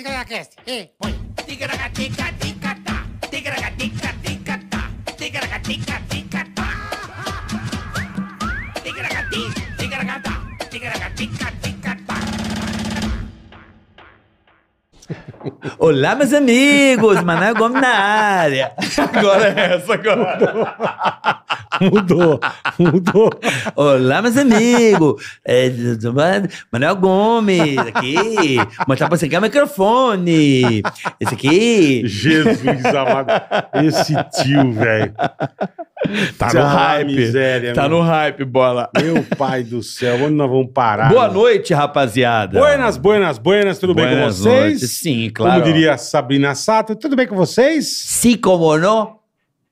Tigaracast, ei, põe. Tica ticatá. tica tica Tigaracatica, Tica Tigaracati, tica tica ticatá. Olá, meus amigos! Manael Gomes na área. Agora é essa, agora. mudou, mudou. Olá, meus amigos. É, Manuel Gomes, aqui. Mostrar pra você que é o microfone. Esse aqui. Jesus amado. Esse tio, velho. Tá no hype. Miséria, tá meu. no hype, bola. Meu pai do céu, onde nós vamos parar? Boa mano? noite, rapaziada. Buenas, buenas, buenas. Tudo buenas bem com vocês? Noites. Sim, claro. Como diria Sabrina Sato, tudo bem com vocês? Sim, como não?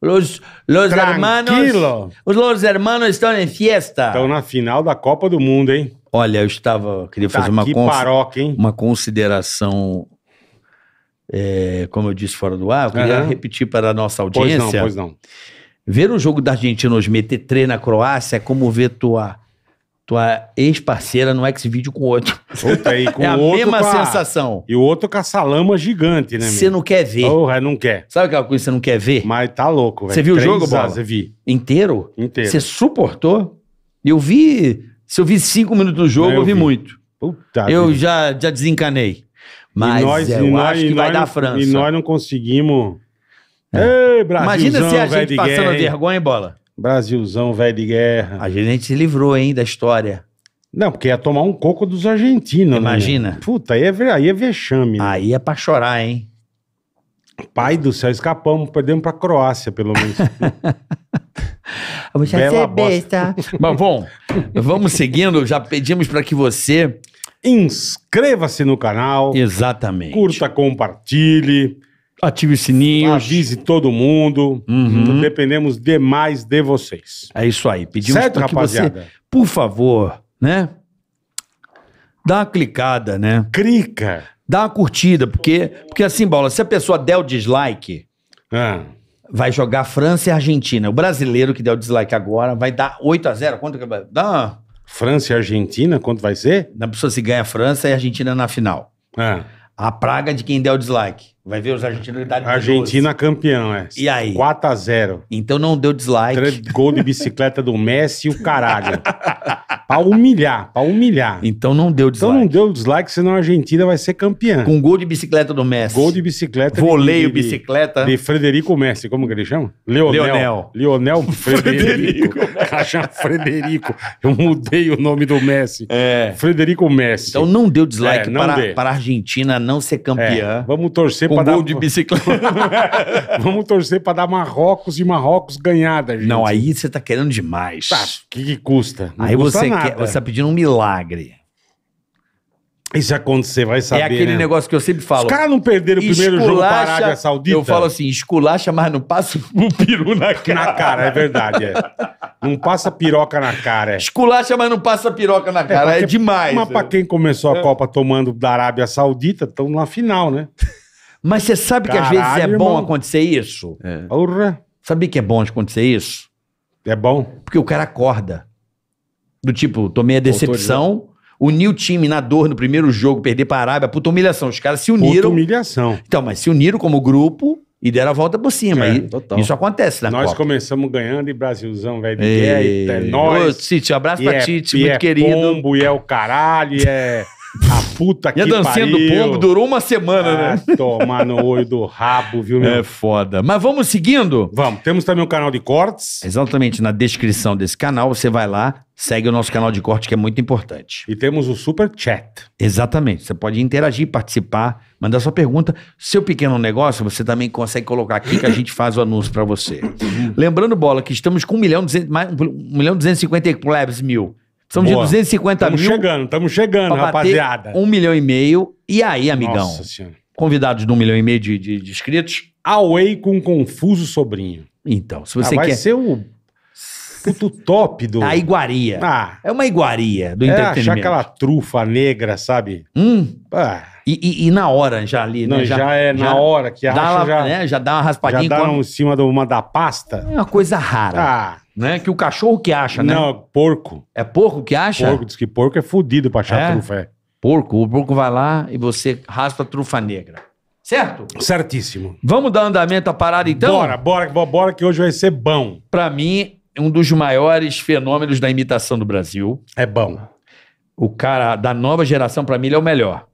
Los, los Tranquilo. hermanos. Os Los Hermanos estão em fiesta. Estão na final da Copa do Mundo, hein? Olha, eu estava. Queria tá fazer uma, cons- paroca, hein? uma consideração. é, como eu disse fora do ar, eu queria repetir para a nossa Pois audiência. não, pois não. Ver o jogo da Argentina hoje meter 3 na Croácia é como ver tua tua ex-parceira no X-Video com outro. Puta, aí, com é a outro mesma sensação. E o outro caçalama gigante, né, Você não quer ver. Porra, não quer. Sabe aquela coisa que você não quer ver? Mas tá louco, velho. Você viu o jogo, Bola? Você vi. Inteiro? Inteiro. Você suportou? Eu vi... Se eu vi cinco minutos do jogo, eu, eu, vi, vi. muito. Puta eu já, já desencanei. Mas nós, eu nós, acho que vai dar França. E nós não conseguimos... É. Ei, Imagina se a gente passando vergonha, em Bola? Brasilzão, velho de guerra. A gente se livrou, hein, da história. Não, porque ia tomar um coco dos argentinos, né, Imagina. Né? Puta, aí é, aí é vexame. Né? Aí é pra chorar, hein? Pai do céu, escapamos, perdemos pra Croácia, pelo menos. Você Bela é besta. Mas bom, vamos seguindo. Já pedimos para que você inscreva-se no canal. Exatamente. Curta, compartilhe. Ative o sininho. Avise todo mundo. Uhum. Dependemos demais de vocês. É isso aí. Pedimos certo, rapaziada? Você, por favor, né? Dá uma clicada, né? Clica. Dá uma curtida, porque, porque assim, Bola, se a pessoa der o dislike, ah. vai jogar França e Argentina. O brasileiro que der o dislike agora vai dar 8 a 0 Quanto que vai? Dá uma... França e Argentina, quanto vai ser? Na pessoa se ganha França e Argentina na final. Ah. A praga de quem der o dislike. Vai ver os argentinos idade Argentina 12. campeão, é. E aí? 4x0. Então não deu dislike. Três gol de bicicleta do Messi e o caralho. pra humilhar, pra humilhar. Então não deu dislike. Então não deu dislike, senão a Argentina vai ser campeã. Com gol de bicicleta do Messi. Gol de bicicleta. Voleio de, de, bicicleta. De Frederico Messi, como que ele chama? Leonel. Leonel, Leonel Frederico. Frederico. Rajan Frederico. Eu mudei o nome do Messi. É. Frederico Messi. Então não deu dislike é, não para, a Argentina não ser campeã. É. Vamos torcer para dar. gol de bicicleta. Vamos torcer para dar Marrocos e Marrocos ganhada, gente. Não, aí você tá querendo demais. Tá, o que, que, custa? Não aí custa você, nada. quer, você tá pedindo um milagre. Isso acontecer, vai saber. É aquele né? negócio que eu sempre falo. Os caras não perderam o primeiro jogo para a Arábia Saudita? Eu falo assim, esculacha, mas não passa o peru na cara. Na cara, é verdade. É. não passa piroca na cara. É. Esculacha, mas não passa piroca na é, cara. É, é demais. Mas é. para quem começou a é. Copa tomando da Arábia Saudita, estão na final, né? Mas você sabe Caralho, que às vezes é irmão. bom acontecer isso? É. Sabe que é bom acontecer isso? É bom. Porque o cara acorda. Do tipo, tomei a decepção Unir o time na dor no primeiro jogo, perder para a Arábia, puta humilhação. Os caras se uniram. Puta humilhação. Então, mas se uniram como grupo e deram a volta por cima. É, isso acontece na Nós Copa. começamos ganhando e Brasilzão, velho, é, é nós. Ô, Tite, um abraço e pra é, Tite, muito é querido. Pombo, e é o caralho, e é... A puta que pariu. E a dancinha do povo durou uma semana, ah, né? É, Tomar no olho do rabo, viu, meu? É foda. Mas vamos seguindo? Vamos. Temos também um canal de cortes. Exatamente. Na descrição desse canal, você vai lá, segue o nosso canal de corte, que é muito importante. E temos o Super Chat. Exatamente. Você pode interagir, participar, mandar sua pergunta. Seu pequeno negócio, você também consegue colocar aqui que a gente faz o anúncio para você. Uhum. Lembrando, Bola, que estamos com 1 milhão, e mais, e milhão 250 plebs mil. São de 250 tamo mil. Estamos chegando, estamos chegando, rapaziada. Um milhão e meio. E aí, amigão? Nossa senhora. Convidados de um milhão e meio de, de, de inscritos. Away com um confuso sobrinho. Então, se você ah, vai quer. Vai ser o puto top do. A iguaria. Ah, é uma iguaria do é, entretenimento. Achar aquela trufa negra, sabe? Hum. Ah. E, e, e na hora já ali, né? Não, já, já é já na hora que dá já, né? já dá uma raspadinha. Já dá em cima de uma da pasta. É uma coisa rara. Ah. Né? Que o cachorro que acha, né? Não, porco. É porco que acha? Porco, diz que porco é fodido pra achar é? trufa. É. Porco, o porco vai lá e você raspa a trufa negra. Certo? Certíssimo. Vamos dar andamento à parada então? Bora, bora, bora que hoje vai ser bom. Pra mim, um dos maiores fenômenos da imitação do Brasil. É bom. O cara da nova geração, pra mim, ele é o melhor.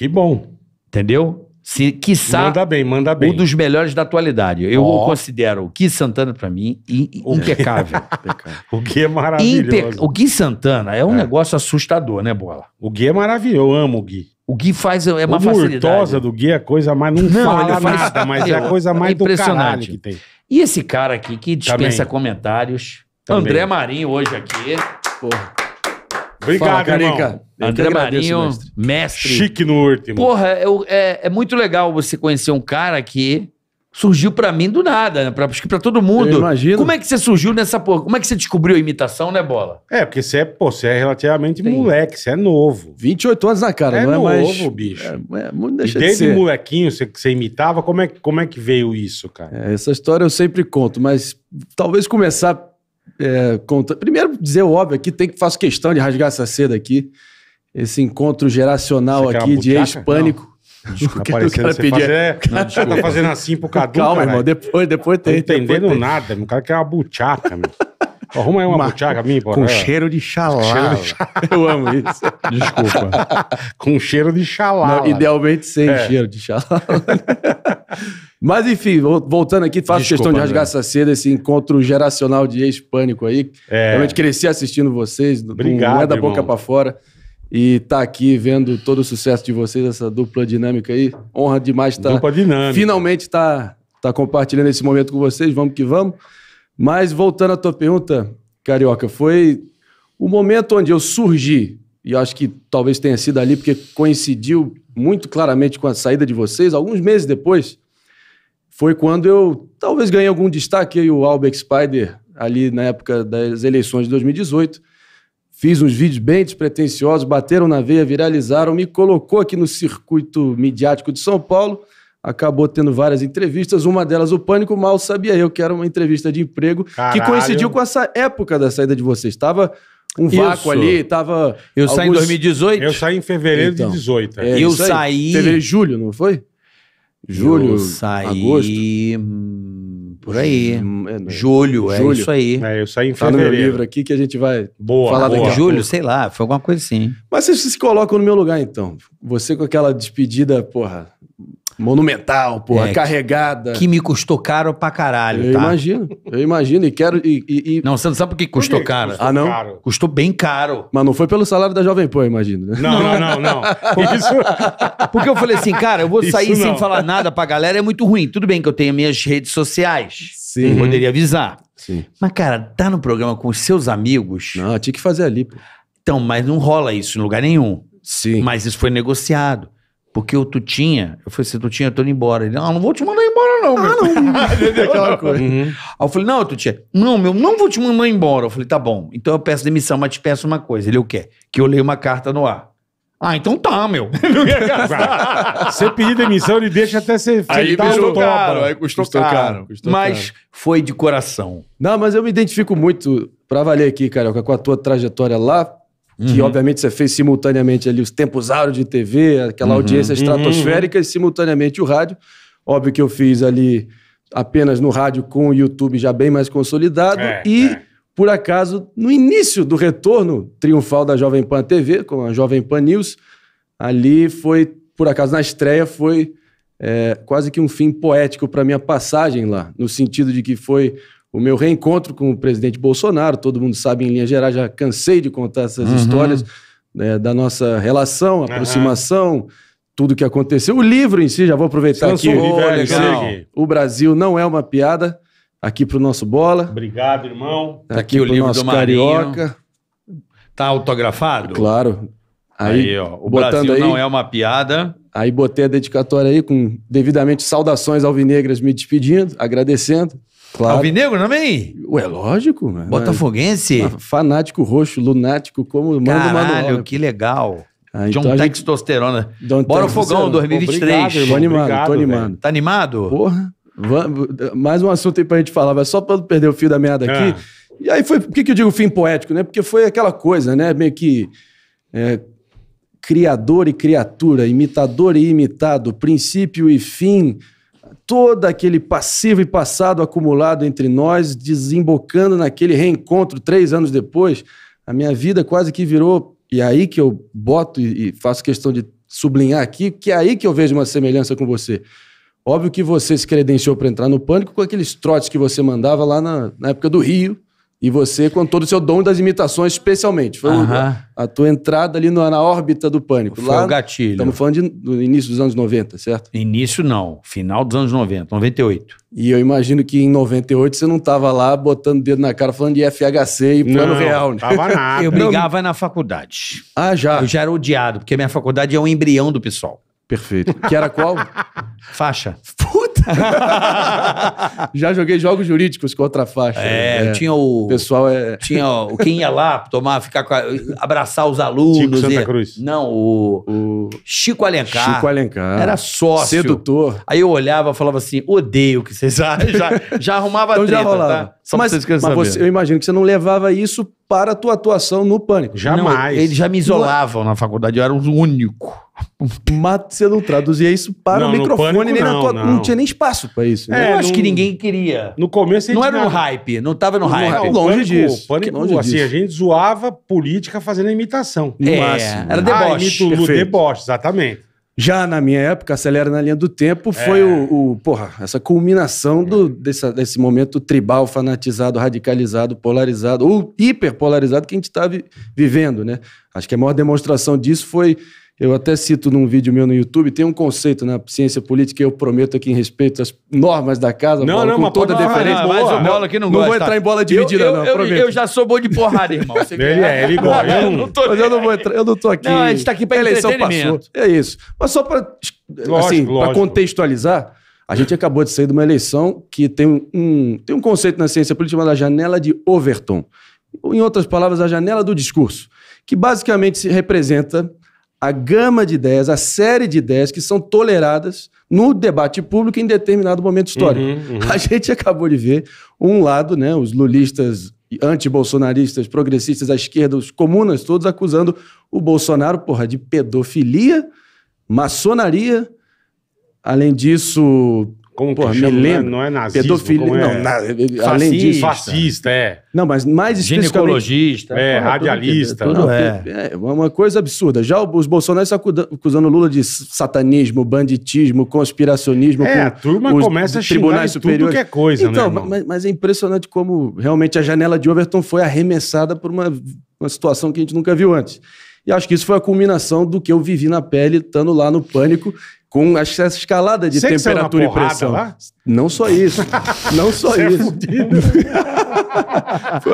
Que bom. Entendeu? Se, quiçá, manda bem, manda bem. um dos melhores da atualidade. Eu oh. considero o Gui Santana, para mim, impecável. o Gui é maravilhoso. o Gui Santana é um é. negócio assustador, né, Bola? O Gui é maravilhoso, eu amo o Gui. O Gui faz é uma o facilidade. A do Gui é coisa mais... Não, não fala ele faz, nada, mas é a é coisa mais impressionante. do que tem. E esse cara aqui que dispensa Também. comentários, Também. André Marinho hoje aqui. Porra. Obrigado, Fala, Carica. irmão. André agradeço, Marinho, mestre. mestre. Chique no último. Porra, é, é, é muito legal você conhecer um cara que surgiu pra mim do nada, né? Pra, acho que pra todo mundo. Eu imagino. Como é que você surgiu nessa porra? Como é que você descobriu a imitação, né, Bola? É, porque você é, pô, você é relativamente Sim. moleque, você é novo. 28 anos na cara, é não é novo, mais. bicho. É, é, deixa e de desde ser. molequinho você, que você imitava, como é, como é que veio isso, cara? É, essa história eu sempre conto, mas talvez começar é, conta... Primeiro, dizer o óbvio aqui, tem que faço questão de rasgar essa seda aqui. Esse encontro geracional Você aqui de ex-pânico. Desculpa, tá o cara pedir. Fazer... Não, tá fazendo assim pro Cadu. Calma, cara. irmão, depois, depois tem. Não entendendo nada, o cara quer uma buchaca, meu. Arruma aí uma buchaca minha, Com cheiro de xalá. Cheiro de xalá. Eu amo isso. Desculpa. com cheiro de xalá. idealmente sem é. cheiro de xalá. Mas enfim, voltando aqui, faço Desculpa, questão de rasgar essa seda, esse encontro geracional de ex-pânico aí. É. Realmente cresci assistindo vocês, Obrigado, não é da irmão. boca para fora. E tá aqui vendo todo o sucesso de vocês, essa dupla dinâmica aí. Honra demais estar. Tá dupla dinâmica. Finalmente tá, tá compartilhando esse momento com vocês, vamos que vamos. Mas voltando à tua pergunta, Carioca, foi o momento onde eu surgi, e acho que talvez tenha sido ali, porque coincidiu muito claramente com a saída de vocês, alguns meses depois foi quando eu talvez ganhei algum destaque, aí o Albert Spider, ali na época das eleições de 2018. Fiz uns vídeos bem despretensiosos, bateram na veia, viralizaram, me colocou aqui no circuito midiático de São Paulo. Acabou tendo várias entrevistas, uma delas o Pânico Mal Sabia Eu, que era uma entrevista de emprego Caralho. que coincidiu com essa época da saída de vocês. Estava um vácuo isso. ali, estava. Eu alguns... saí em 2018? Eu saí em fevereiro então, de 2018. É. é, eu saí. Fevereiro, julho, não foi? Julho, eu saí... agosto. Hum, por aí. Hum, é, né? julho, é julho. isso aí. É, eu saí em fevereiro. Tá no meu livro aqui que a gente vai boa, falar boa. daqui. Julho, sei lá, foi alguma coisa assim. Mas vocês se colocam no meu lugar, então. Você com aquela despedida, porra, monumental, porra, é, carregada. Que me custou caro pra caralho, eu tá? imagino, eu imagino e quero... E, e, e... Não, você não sabe por que custou por que caro? Custou ah, não? Caro. Custou bem caro. Mas não foi pelo salário da Jovem Pan, imagino. Né? Não, não, não, não. Isso... Porque eu falei assim, cara, eu vou sair sem falar nada pra galera, é muito ruim. Tudo bem que eu tenho minhas redes sociais. Sim. Poderia avisar. Sim. Mas, cara, tá no programa com os seus amigos... Não, tinha que fazer ali, pô. Então, mas não rola isso em lugar nenhum. Sim. Mas isso foi negociado. Porque o Tutinha, eu falei assim, Tutinha, eu tô indo embora. Ele, ah, não vou te mandar embora não, meu. Ah, não. Aquela uhum. coisa. Uhum. Aí eu falei, não, Tutinha, não, meu, não vou te mandar embora. Eu falei, tá bom, então eu peço demissão, mas te peço uma coisa. Ele, o quê? Que eu leio uma carta no ar. Ah, então tá, meu. Você pedir demissão, ele deixa até você Aí custou caro, aí custou, custou caro. caro custou mas caro. foi de coração. Não, mas eu me identifico muito, pra valer aqui, Carioca, com a tua trajetória lá uhum. que obviamente você fez simultaneamente ali os tempos áureos de TV, aquela uhum. audiência uhum. estratosférica e simultaneamente o rádio. Óbvio que eu fiz ali apenas no rádio com o YouTube já bem mais consolidado é, e é. por acaso no início do retorno triunfal da Jovem Pan TV com a Jovem Pan News, ali foi por acaso na estreia foi é, quase que um fim poético para minha passagem lá, no sentido de que foi o meu reencontro com o presidente Bolsonaro, todo mundo sabe em linhas gerais, já cansei de contar essas uhum. histórias né, da nossa relação, aproximação, uhum. tudo que aconteceu. O livro em si, já vou aproveitar tá aqui. O, olha, o Brasil não é uma piada, aqui pro nosso Bola. Obrigado, irmão. Tá aqui, aqui o livro do Marinho. Carioca. Tá autografado? Claro. Aí, aí ó, o Brasil aí, não é uma piada. Aí botei a dedicatória aí com devidamente saudações alvinegras me despedindo, agradecendo. Claro. Alvinegro também? É Ué, lógico. Mano. Botafoguense? Fanático roxo, lunático, como manda mano né, que legal. Ah, então John Textosterona. Bora o Fogão 2023. Obrigado, tô animado, Obrigado, tô animado. Tá animado? Porra. Mais um assunto aí pra gente falar, mas só pra não perder o fio da meada aqui. Ah. E aí foi, por que, que eu digo fim poético, né? Porque foi aquela coisa, né? Meio que é, criador e criatura, imitador e imitado, princípio e fim, todo aquele passivo e passado acumulado entre nós, desembocando naquele reencontro três anos depois, a minha vida quase que virou. E é aí que eu boto e faço questão de sublinhar aqui, que é aí que eu vejo uma semelhança com você. Óbvio que você se credenciou para entrar no pânico com aqueles trotes que você mandava lá na, na época do Rio, e você, com todo o seu dom das imitações, especialmente. Foi uh -huh. a tua entrada ali na órbita do pânico. Foi Lá, o gatilho. Estamos falando de, do início dos anos 90, certo? Início não, final dos anos 90, 98. E eu imagino que em 98 você não estava lá botando o dedo na cara falando de FHC e plano não, real. Né? Tava nada. Eu brigava na faculdade. Ah, já? Eu já era odiado, porque minha faculdade é um embrião do pessoal. Perfeito. Que era qual? Faixa. Já joguei jogos jurídicos com outra faixa. É, né? é. tinha o. pessoal é. Tinha o quem ia lá tomar, ficar a, abraçar os alunos. Chico Santa e, Cruz. Não, o, o. Chico Alencar. Chico Alencar. Era sócio. Sedutor. Aí eu olhava e falava assim: odeio que vocês. Já, já, já arrumava então treta, já tá? rolava. Tá? Só mas, mas você, eu imagino que você não levava isso para a tua atuação no Pânico. Jamais. Não, eles já me é- isolavam na faculdade, eu era o único. mato se não traduzia isso para não, o microfone pânico, nem não, na tua, não. não tinha nem espaço para isso. Né? É, eu acho que ninguém queria. No começo a gente não era um hype, não estava no hype. É, longe pânico, disso. Pânico, longe assim, disso. a gente zoava política fazendo imitação. No é, máximo. Era né? deboche. Ah, imito, deboche, exatamente. Já na minha época, acelera na linha do tempo, é. foi é. o, o, porra, essa culminação do, desse, desse momento tribal, fanatizado, radicalizado, polarizado, ou hiperpolarizado que a gente estava tá vivendo, né? Acho que a maior demonstração disso foi eu até cito num vídeo meu no YouTube, tem um conceito na né, ciência política, eu prometo aqui em respeito às normas da casa, não, não, com toda a Não, mas o Bola aqui não, não gosta. vou entrar em bola dividida, eu, eu, não, eu, prometo. Eu já sou bom de porrada, irmão. Você ele quer? é, ele gosta. Eu não, tô mas eu não vou entrar, eu não tô aqui. Não, a gente tá aqui pra a eleição passou. É isso. Mas só pra, assim, lógico, pra contextualizar, a gente acabou de sair de uma eleição que tem um, tem um conceito na ciência política chamado janela de Overton. Em outras palavras, a janela do discurso, que basicamente se representa a gama de ideias, a série de ideias que são toleradas no debate público em determinado momento uhum, histórico. Uhum, uhum. A gente acabou de ver um lado, né, os lulistas antibolsonaristas, progressistas à esquerda, os comunas todos acusando o Bolsonaro, porra, de pedofilia, maçonaria, além disso, como Porra, me lembro. Não é, nazista é nazismo. É? Não, na, fascista, além disso. Fascista, é. Não, mas mais Ginecologista. É, porra, radialista. Tudo, tudo, é. é. é uma coisa absurda. Já os bolsonaristas acusando Lula de satanismo, banditismo, conspiracionismo. É, com a turma os começa a xingar tudo que é coisa, então, né, mas, mas, é impressionante como realmente a janela de Overton foi arremessada por uma, uma situação que a gente nunca viu antes. E acho que isso foi a culminação do que eu vivi na pele, estando lá no pânico com essa escalada de é temperatura e pressão. Lá? Não só isso. Não só Você é isso.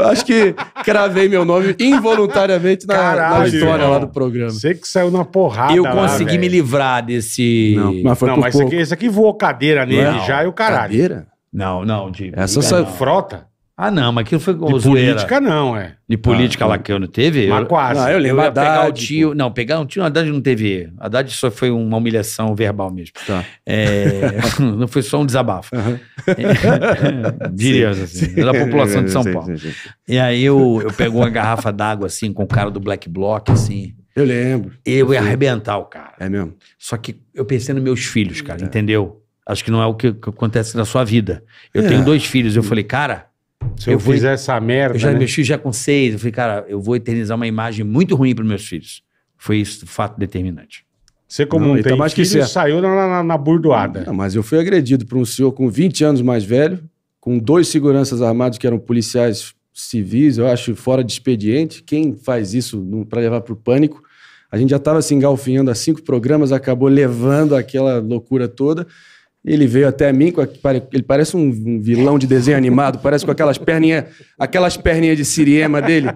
É Acho que cravei meu nome involuntariamente na, Caralho, na história irmão. lá do programa. Você que saiu na porrada. Eu consegui lá, me livrar desse. Não, mas foi não, mas esse aqui, esse aqui voou cadeira é? nele não, já e o caralho. Cadeira? Não, não, de. Essa só... Frota? Ah, não, mas aquilo foi De zoeira. política, não, é. De política Ah, lá que eu não teve? Mas eu- quase. Não, eu lembro. Eu ia pegar o tio. Não, pegar um tio, o Haddad não teve. Haddad só foi uma humilhação verbal mesmo. Tá. É, não foi só um desabafo. Aham. É, Diria assim, da população de São Sim, Paulo. sim, sim, E aí eu, eu pego uma garrafa d'água assim, com o cara do Black Block, assim. Eu lembro. Eu ia arrebentar o cara. É mesmo. Só que eu pensei nos meus filhos, cara, é. entendeu? Acho que não é o que que acontece na sua vida. Eu É. tenho dois filhos. Eu falei, cara, se eu, eu fizer fui, essa merda. Eu já né? mexi já com seis. Eu falei, cara, eu vou eternizar uma imagem muito ruim para meus filhos. Foi isso, fato determinante. Você, como não, um tá tem mais filho, que certo. saiu na, na, na burdoada. Não, mas eu fui agredido por um senhor com 20 anos mais velho, com dois seguranças armados que eram policiais civis, eu acho, fora de expediente. Quem faz isso para levar para o pânico? A gente já estava se assim, engalfinhando há cinco programas, acabou levando aquela loucura toda. Ele veio até mim, com a, ele parece um vilão de desenho animado, parece com aquelas perninhas, aquelas perninhas de siriema dele,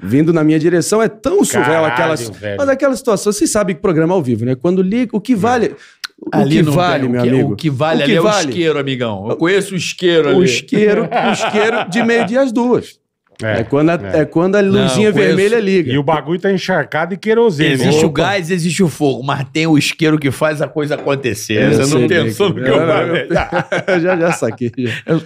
vindo na minha direção. É tão surreal aquelas. Velho. Mas aquela situação, você sabe que programa é ao vivo, né? Quando liga, o que vale. O ali que vale, tem, meu é- o que, amigo? O que vale o que ali vale? é o isqueiro, amigão. Eu conheço o isqueiro o ali. O isqueiro, o isqueiro de meio-dia às duas. É, é, quando, a, é. é quando a luzinha vermelha liga. E o bagulho tá encharcado e querosene. Existe Opa. o gás, existe o fogo, mas tem o isqueiro que faz a coisa acontecer. Você não pensou no que, eu falei. Eu já, já saquei. Já. Eu...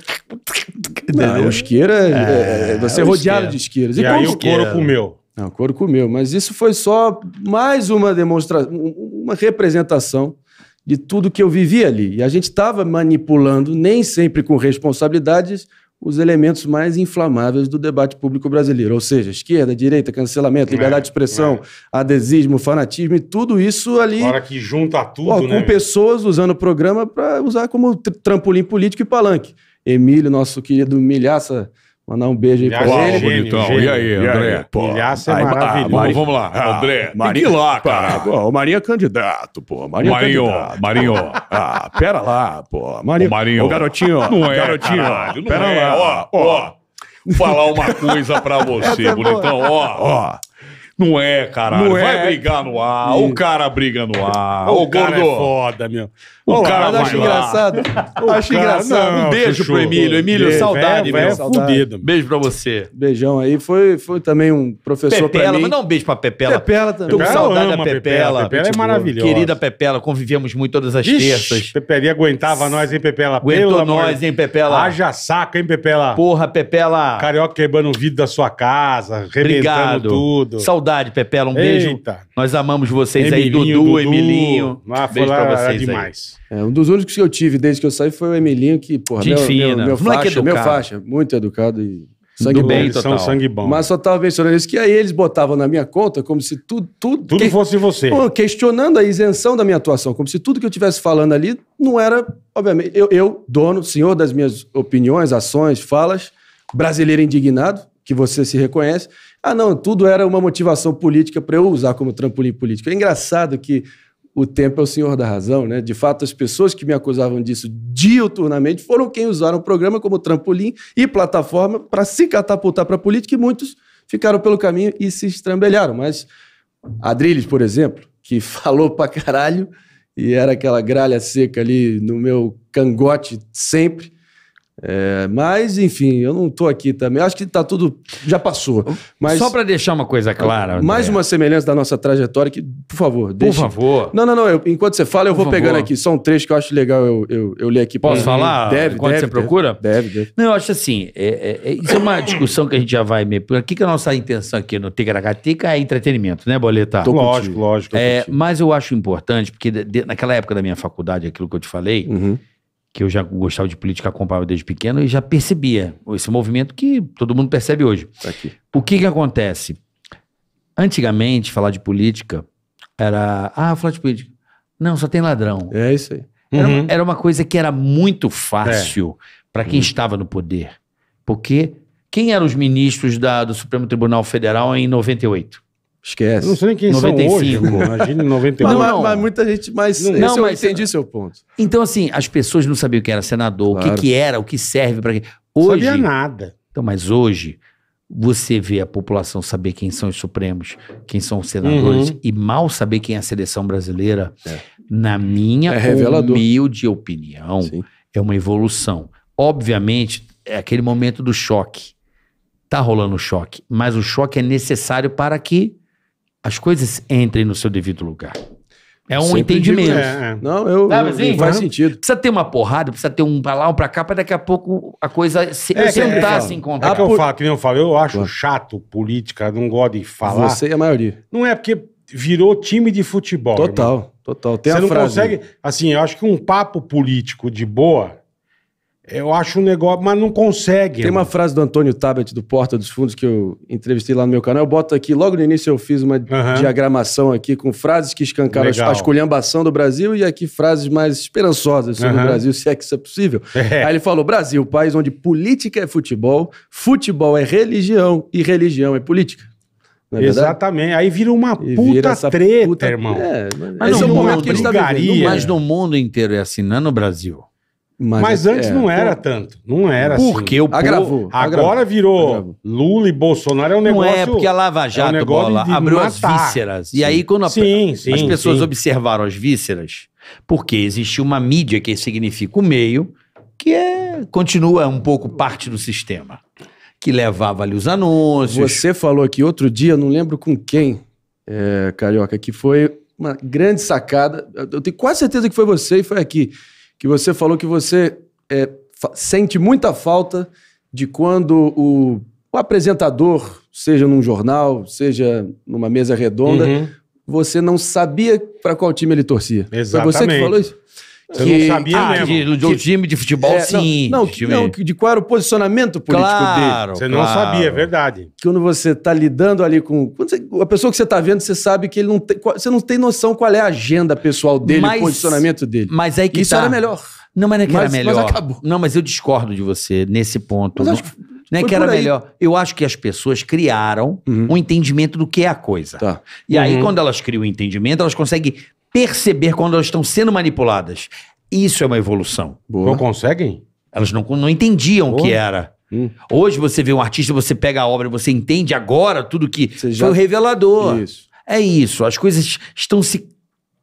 Não, o isqueiro é, é, é-, é- Você é rodeado isqueiro. de isqueiros. E, e aí o couro comeu. Não, o couro comeu. Mas isso foi só mais uma demonstração, uma representação de tudo que eu vivi ali. E a gente estava manipulando, nem sempre com responsabilidades os elementos mais inflamáveis do debate público brasileiro, ou seja, esquerda, direita, cancelamento, é, liberdade é, de expressão, é. adesismo, fanatismo e tudo isso ali. para que junta tudo, ó, com né? Com pessoas usando o programa para usar como trampolim político e palanque. Emílio, nosso querido milhaça Mandar um beijo aí pra Uau, ele. bonitão. Gênio, e aí, André? É pô, ah, Milhaça é aí, maravilhoso. Ah, Vamos lá, André. Marinho lá, cara. Pô, o Marinho é candidato, pô. Marinho, é Marinho, Marinho. Ah, pera lá, pô. Marinho. O Marinho. o garotinho. Não é, garotinho. Caralho, não pera é. lá. Ó, ó. Falar uma coisa pra você, é bonitão. Ó, ó. Não é, caralho. Não Vai é. brigar no ar. O cara briga no ar. O, o cara gordo. é, é foda, meu. O, o cara, cara acho engraçado. O acho cara... engraçado. Não, um beijo fechou. pro Emílio. Emílio, beijo. saudade, velho. É fudido. Beijo pra você. Beijão aí. Foi, foi também um professor Pepela, pra mim. Manda um beijo pra Pepela. Pepela também. Tô com saudade da Pepela. Pepela, Pepela é tipo, maravilhosa. Querida Pepela, convivemos muito todas as Ixi, terças. Pepela aguentava nós, hein, Pepela? Aguentou nós, hein, Pepela? Haja saca, hein, Pepela? Porra, Pepela. Carioca quebrando o vidro da sua casa, rebentando tudo. Saudade saudade, Pepela. Um beijo. Nós amamos vocês Emilinho, aí, Dudu, Dudu. Emilinho. Ah, beijo lá, pra vocês demais. Aí. É, um dos únicos que eu tive desde que eu saí foi o Emilinho, que, porra, meu, fina. meu, meu faixa, meu faixa, muito educado e sangue bom. São sangue bom. Mas só tava mencionando isso, que aí eles botavam na minha conta como se tudo... Tudo, tudo que... fosse você. questionando a isenção da minha atuação, como se tudo que eu estivesse falando ali não era, obviamente, eu, eu, dono, senhor das minhas opiniões, ações, falas, brasileiro indignado, que você se reconhece, ah, não, tudo era uma motivação política para eu usar como trampolim político. É engraçado que o tempo é o senhor da razão, né? De fato, as pessoas que me acusavam disso diuturnamente foram quem usaram o programa como trampolim e plataforma para se catapultar para a política e muitos ficaram pelo caminho e se estrambelharam. Mas Adriles, por exemplo, que falou para caralho e era aquela gralha seca ali no meu cangote sempre, é, mas, enfim, eu não estou aqui também. Acho que está tudo. Já passou. Mas, Só para deixar uma coisa clara. Ah, André. Mais uma semelhança da nossa trajetória, que, por favor, deixa. Por favor. Não, não, não. Eu, enquanto você fala, eu por vou favor. pegando aqui. Só um trecho que eu acho legal eu, eu, eu ler aqui. Posso falar? Deve, Enquanto deve, você deve, procura? Deve, deve. Não, eu acho assim. É, é, é isso é uma discussão que a gente já vai meio. O que, que é a nossa intenção aqui no Ticaracatica é entretenimento, né, Boleta? Tô lógico, contigo. lógico. É, mas eu acho importante, porque de, de, naquela época da minha faculdade, aquilo que eu te falei. Uhum que eu já gostava de política, acompanhava desde pequeno e já percebia esse movimento que todo mundo percebe hoje. Tá aqui. O que que acontece? Antigamente, falar de política era, ah, falar de política. Não, só tem ladrão. É isso aí. Era, uhum. era uma coisa que era muito fácil é. para quem uhum. estava no poder. Porque quem eram os ministros da, do Supremo Tribunal Federal em 98? Esquece. Eu não sei nem quem 95. são hoje. Imagina em 91. Não, mas, mas, muita gente... Mas não, não mas, eu entendi seu ponto. Então, assim, as pessoas não sabiam o que era senador, claro. o que, que era, o que serve para quê. Hoje... Sabia nada. Então, mas hoje você vê a população saber quem são os Supremos, quem são os senadores, uhum. e mal saber quem é a seleção brasileira, é. na minha é humilde opinião, Sim. é uma evolução. Obviamente, é aquele momento do choque. Tá rolando choque, mas o choque é necessário para que as coisas entrem no seu devido lugar. É um Sempre entendimento. Digo, é, é. Não, eu, não eu, assim, faz né? sentido. Precisa ter uma porrada, precisa ter um pra lá, um pra cá, pra daqui a pouco a coisa se, é, sentar, é, é, se encontrar. eu falo, que nem eu falo, eu acho Pô. chato política, não gosto de falar. Você e a maioria. Não é porque virou time de futebol. Total, irmão. total. Tem Você não frase. consegue, assim, eu acho que um papo político de boa eu acho um negócio, mas não consegue. Tem mano. uma frase do Antônio Tabet, do Porta dos Fundos, que eu entrevistei lá no meu canal. Eu boto aqui, logo no início eu fiz uma uhum. diagramação aqui com frases que escancaram Legal. a esculhambação do Brasil e aqui frases mais esperançosas sobre uhum. o Brasil, se é que isso é possível. É. Aí ele falou: Brasil, país onde política é futebol, futebol é religião e religião é política. É Exatamente. Aí vira uma e puta vira treta, puta... É, irmão. É, mas, mas, é que mundo, é brigaria. mas no mundo inteiro é assim, não é no Brasil. Mas, Mas é, antes é, não era pô, tanto. Não era porque assim. Porque o povo... Agravou. Agora virou agravou. Lula e Bolsonaro é um negócio... Não é, porque a Lava Jato, é um bola, abriu matar. as vísceras. Sim. E aí quando a, sim, sim, as pessoas observaram as vísceras, porque existia uma mídia que significa o meio, que é, continua um pouco parte do sistema, que levava ali os anúncios. Você falou aqui outro dia, não lembro com quem, é, Carioca, que foi uma grande sacada. Eu tenho quase certeza que foi você e foi aqui que você falou que você é, sente muita falta de quando o, o, apresentador, seja num jornal, seja numa mesa redonda, uhum. você não sabia para qual time ele torcia. Exatamente. Foi você que falou isso? Eu que, não sabia ah, mesmo. De, time de futebol, é, sim. Não, não, de, não, de qual era o posicionamento político claro, dele. Você não claro. sabia, é verdade. Quando você está lidando ali com... Você, a pessoa que você está vendo, você sabe que ele não tem, você não tem noção qual é a agenda pessoal dele, mas, o posicionamento dele. Mas aí que Isso tá. era melhor. Não, mas não é que mas, era melhor. Mas acabou. Não, mas eu discordo de você nesse ponto. Mas acho que não é que era melhor. Eu acho que as pessoas criaram uhum. um entendimento do que é a coisa. Tá. E uhum. aí, quando elas criam o um entendimento, elas conseguem perceber quando elas estão sendo manipuladas. Isso é uma evolução. Boa. Não conseguem? Elas não, não entendiam Boa. o que era. Hum. Hoje você vê um artista, você pega a obra, você entende agora tudo que já... foi revelador. Isso. É isso. As coisas estão se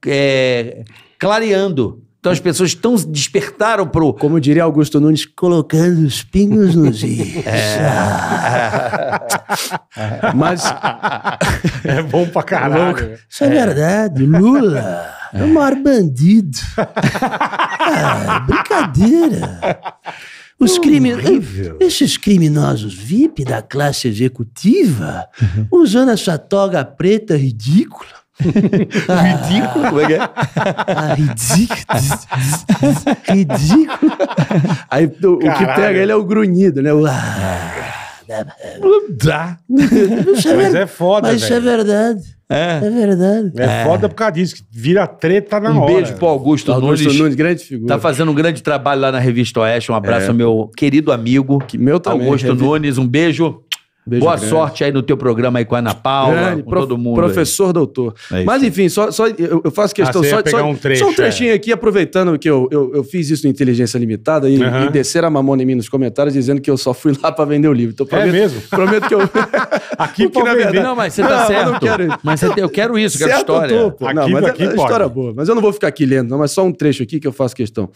é, clareando. Então as pessoas tão despertaram pro. Como diria Augusto Nunes, colocando os pingos nos is. É. é. Mas. É bom pra caralho. Isso é, é verdade. Lula é o maior bandido. é, brincadeira. Os é crime... Esses criminosos VIP da classe executiva, uhum. usando essa toga preta ridícula, ridículo, como é que é? Ah, ridículo. ridículo. Aí o, o que pega ele é o grunhido, né? O... Ah, é mas é foda, Mas isso é verdade. É. é verdade. É, foda por causa disso, que vira treta na um hora. Um beijo pro Augusto, Augusto Nunes. Nunes. grande figura. Tá fazendo um grande trabalho lá na Revista Oeste. Um abraço é. ao meu querido amigo. Que meu também. Augusto Revi... Nunes, um beijo. Beijo Boa grande. sorte aí no teu programa aí com a Ana Paula, grande, com prof, todo mundo. Professor aí. doutor. É Mas enfim, só, só eu, eu, faço ah, questão ah, só, só, um trecho, só um é. trechinho é. aqui, aproveitando que eu, eu, eu, fiz isso no Inteligência Limitada e, uhum. e desceram a mamona em mim nos comentários dizendo que eu só fui lá para vender o livro. Então, é prometo, é mesmo? Prometo que eu. aqui que na Não, mas você tá não, certo. Mas, quero... mas você eu quero isso, quero certo história. Aqui, não, mas é aqui é, história boa. Mas eu não vou ficar aqui lendo, não, mas só um trecho aqui que eu faço questão.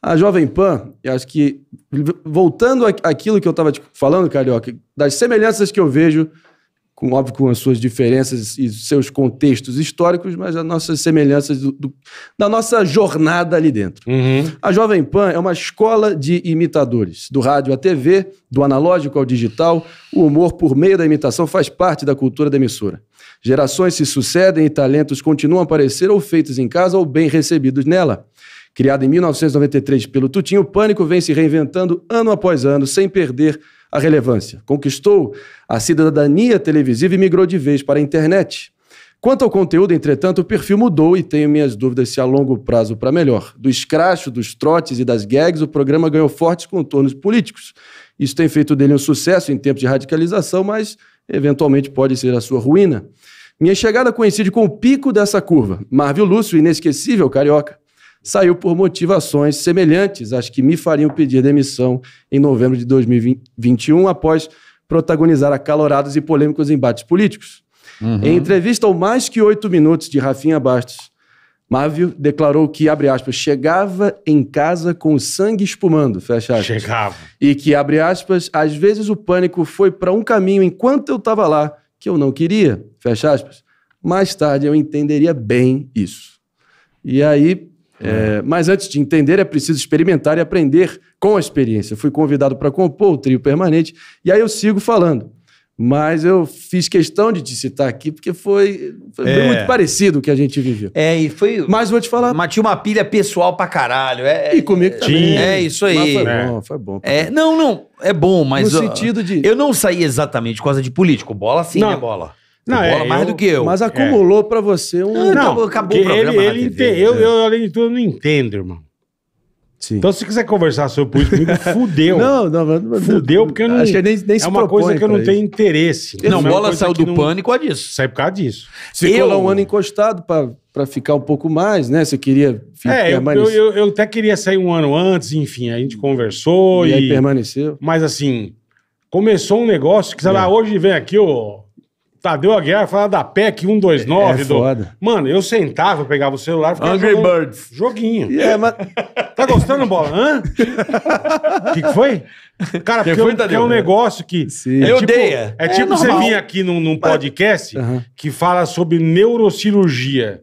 A Jovem Pan, eu acho que, voltando àquilo que eu estava falando, Carioca, das semelhanças que eu vejo, com, óbvio, com as suas diferenças e seus contextos históricos, mas as nossas semelhanças do, do, da nossa jornada ali dentro. Uhum. A Jovem Pan é uma escola de imitadores, do rádio à TV, do analógico ao digital. O humor por meio da imitação faz parte da cultura da emissora. Gerações se sucedem e talentos continuam a aparecer ou feitos em casa ou bem recebidos nela. Criado em 1993 pelo Tutinho, o Pânico vem se reinventando ano após ano, sem perder a relevância. Conquistou a cidadania televisiva e migrou de vez para a internet. Quanto ao conteúdo, entretanto, o perfil mudou e tenho minhas dúvidas se a longo prazo para melhor. Do escracho, dos trotes e das gags, o programa ganhou fortes contornos políticos. Isso tem feito dele um sucesso em tempos de radicalização, mas eventualmente pode ser a sua ruína. Minha chegada coincide com o pico dessa curva. Marvio Lúcio, inesquecível carioca, saiu por motivações semelhantes às que me fariam pedir demissão em novembro de 2021, após protagonizar acalorados e polêmicos embates políticos. Uhum. Em entrevista ao Mais Que Oito Minutos de Rafinha Bastos, Mávio declarou que, abre aspas, chegava em casa com o sangue espumando, fecha aspas. Chegava. E que, abre aspas, às vezes o pânico foi para um caminho enquanto eu estava lá que eu não queria, fecha aspas. Mais tarde eu entenderia bem isso. E aí, é, mas antes de entender, é preciso experimentar e aprender com a experiência. Fui convidado para compor o trio permanente e aí eu sigo falando. Mas eu fiz questão de te citar aqui, porque foi, foi é. muito parecido o que a gente viveu. É, e foi. Mas vou te falar. Mas tinha uma pilha pessoal pra caralho. É, e comigo é, também. Tinha. É isso aí. Mas foi é. bom, foi bom. É, não, não. É bom, mas. No eu, sentido de. Eu não saí exatamente por causa de político. Bola sim, não. né, bola? Não, bola é, mais eu, do que eu. Mas é. acumulou é. para você um. Não, não acabou o problema. Ele, ele TV, eu, né? eu, além de tudo, não entendo, irmão. Sim. Então, se quiser conversar sobre isso comigo, fudeu. não, não, não. fudeu, porque eu não. Acho que nem, nem é uma coisa que eu não tenho interesse. Não, não bola é saiu do não... pânico a disso. Sai por causa disso. Você ficou lá um ano encostado para ficar um pouco mais, né? Você queria ficar, é, Eu, eu, eu, até queria sair um ano antes, enfim, a gente conversou e. e... aí permaneceu. Mas assim, começou um negócio que, sei é. lá, hoje vem aqui, ó. Tadeu Aguiar falava da PEC 129. É, é do... foda. Mano, eu sentava, pegava o celular e ficava Angry Birds. Joguinho. Yeah, é, mas... Tá gostando, Bola? Hã? O que, que foi? Cara, que porque é foi, eu, é Tadeu, é um né? negócio que... Sim. É eu tipo, odeia. É tipo você vir aqui num, num podcast que fala sobre neurocirurgia.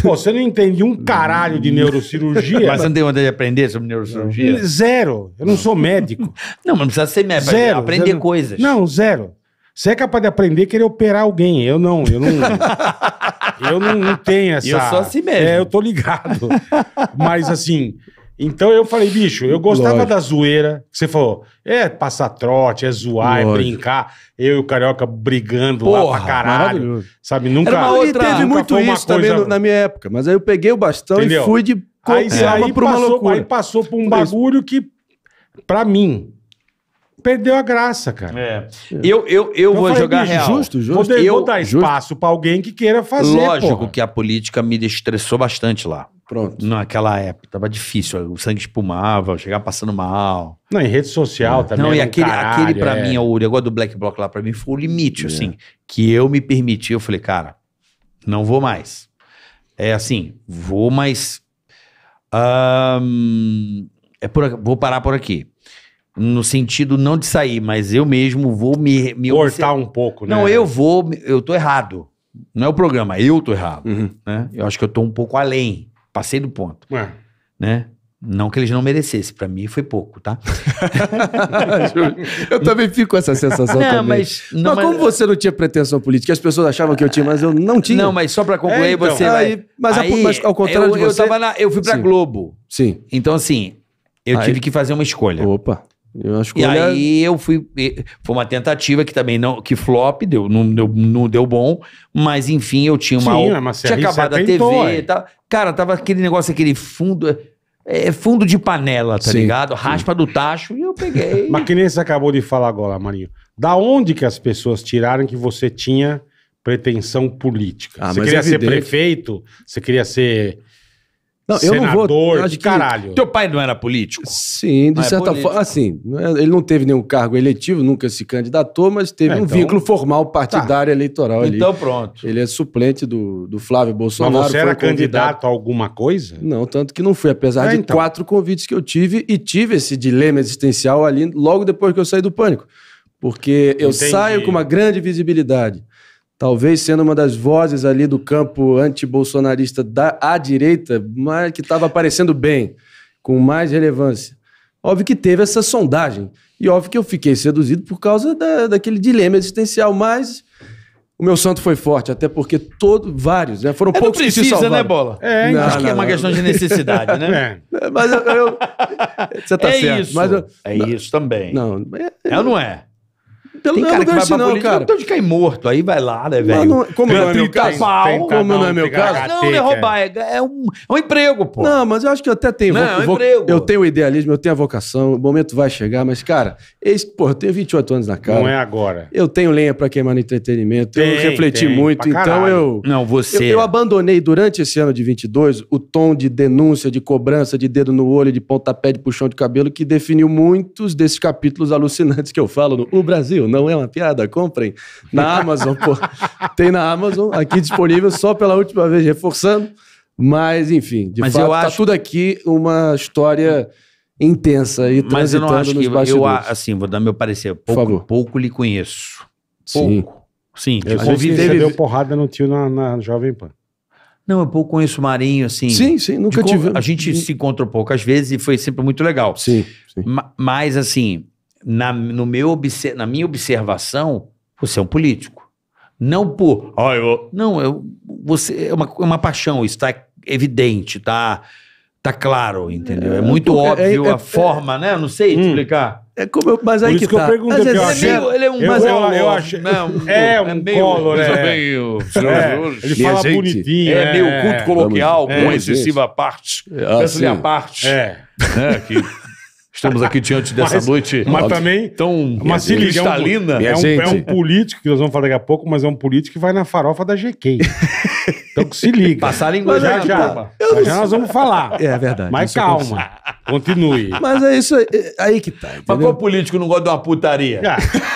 Pô, você não entende um caralho de neurocirurgia. Mas você não tem onde de aprender sobre neurocirurgia? Zero. Eu não sou médico. Não, mas não precisa ser médico. Zero. Aprender zero. coisas. Não, zero. Você é capaz de aprender querer operar alguém. Eu não, eu não. eu não, não tenho essa. Eu sou assim mesmo. É, eu tô ligado. Mas assim. Então eu falei, bicho, eu gostava Lógico. da zoeira. Que você falou, é passar trote, é zoar, é Lógico. é brincar. Eu e o Carioca brigando Porra, lá pra caralho. Sabe, nunca... Era uma outra, teve nunca muito isso coisa... também na minha época. Mas aí eu peguei o bastão Entendeu? e fui de... Aí, é. aí, passou, aí passou por um bagulho que, pra mim, perdeu a graça, cara. É. é. Eu, eu, eu então vou falei, jogar real. Justo, justo. Vou, eu, vou dar espaço para alguém que queira fazer. Lógico porra. que a política me estressou bastante lá. Pronto. Naquela época, tava difícil. O sangue espumava, eu chegava passando mal. Não, em rede social é. também. Não, e aquele, caralho, aquele pra é. mim, o negócio do Black Block lá pra mim foi o limite, é. assim. Que eu me permiti, eu falei, cara, não vou mais. É assim, vou, mais. é por, vou parar por aqui no sentido não de sair, mas eu mesmo vou me. me Cortar um pouco, né? Não, eu vou, eu tô errado. Não é o programa, eu tô errado. Uhum. Né? Eu acho que eu tô um pouco além, passei do ponto. É. Né? Não que eles não merecessem, para mim foi pouco, tá? eu também fico com essa sensação não, também. Mas, não, mas, mas como você não tinha pretensão política, as pessoas achavam que eu tinha, mas eu não tinha. Não, mas só para concluir, é, então, você aí, vai... Mas, aí, mas, ao contrário eu, de você... Eu, na, eu fui pra Sim. Globo. Sim. Então assim, eu aí. tive que fazer uma escolha. Opa. Eu acho que e aí eu fui. Foi uma tentativa que também não. Que flop, deu, não, deu, não deu bom. Mas enfim, eu tinha uma. Sim, né, mas tinha acabado a TV. É. Tá, cara, tava aquele negócio, aquele fundo. É, é fundo de panela, tá sim, ligado? Raspa sim. do tacho e eu peguei. mas que nem você acabou de falar agora, Marinho. Da onde que as pessoas tiraram que você tinha pretensão política? Ah, você queria é ser prefeito? Você queria ser não, eu Senador, não vou. Eu caralho. Teu pai não era político? Sim, de é certa é forma. Assim, é, ele não teve nenhum cargo eletivo, nunca se candidatou, mas teve é, um então. vínculo formal partidário tá. eleitoral então, pronto. Ele é suplente do, do Flávio Bolsonaro. Mas você era candidato, candidato a alguma coisa? Não, tanto que não fui, apesar é, de então. quatro convites que eu tive e tive esse dilema existencial ali logo depois que eu saí do pânico. Porque eu Entendi. saio com uma grande visibilidade talvez sendo uma das vozes ali do campo antibolsonarista da à direita, mas que estava aparecendo bem, com mais relevância. Óbvio que teve essa sondagem. E óbvio que eu fiquei seduzido por causa da, daquele dilema existencial, mas o meu santo foi forte, até porque todos, vários, né? Foram é, poucos precisa, que se né, salvaram. né, Bola? É, não, acho não, que é não, é uma questão de necessidade, né? É. Mas eu, eu, você tá é certo. Isso. Eu, é isso também. Não, é, é ou não é? pelo tem cara que vai não, cara. Então de cair morto. Aí vai lá, né, velho? É como não é meu caso? como não, é meu caso? Não, não é roubar, é, um, é um emprego, pô. Não, mas eu acho que eu até tenho... Não, é um emprego. Eu tenho idealismo, eu tenho a vocação, o momento vai chegar, mas, cara, esse, pô, eu tenho 28 anos na cara. Não é agora. Eu tenho lenha pra queimar no entretenimento, tem, eu refleti tem, muito, então eu... Não, você... Eu, eu abandonei durante esse ano de 22 o tom de denúncia, de cobrança, de dedo no olho, de pontapé, de puxão de cabelo, que definiu muitos desses capítulos alucinantes que eu falo no O Brasil, né? não é uma piada, comprem na Amazon. Pô, tem na Amazon, aqui disponível só pela última vez, reforçando. Mas, enfim, de Mas fato, eu tá acho... tá tudo aqui uma história intensa e Mas eu não acho que eu, assim, vou dar meu parecer, pouco, pouco lhe conheço. Pouco. Sim, Sim tipo, ouvi dele. teve... deu porrada no tio na, na Jovem Pan. Não, eu pouco conheço o Marinho, assim. Sim, sim, nunca tive. A gente sim. se encontrou poucas vezes e foi sempre muito legal. Sim. sim. Ma mas, assim, na, no meu, na minha observação, você é um político. Não por. Ah, eu... Não, eu, você, é, uma, é uma paixão, isso está evidente, tá tá claro, entendeu? É, é muito é, é, óbvio é, é, a forma, né? Eu não sei hum. explicar. É como eu, mas aí Por isso que, tá. eu pergunto, mas, que eu tá. é achei, ele, ele é um, eu, mas eu, né? é um, eu acho, não, é um meio, color, né? é. Meio, ele fala gente, bonitinho, é, né? meio culto coloquial, com excessiva parte, assim, ah, essa a parte, é, é que Estamos aqui tá. diante dessa mas, noite mas também, tão mas se liga, cristalina. É um, é, um, é um, político, que nós vamos falar daqui a pouco, mas é um político que vai na farofa da GQ. então se liga. Passar a língua já, já, né, já, já nós vamos falar. É verdade. Mas calma. Continue. Mas é isso aí, é, aí que tá. Entendeu? Mas qual político não gosta de uma putaria?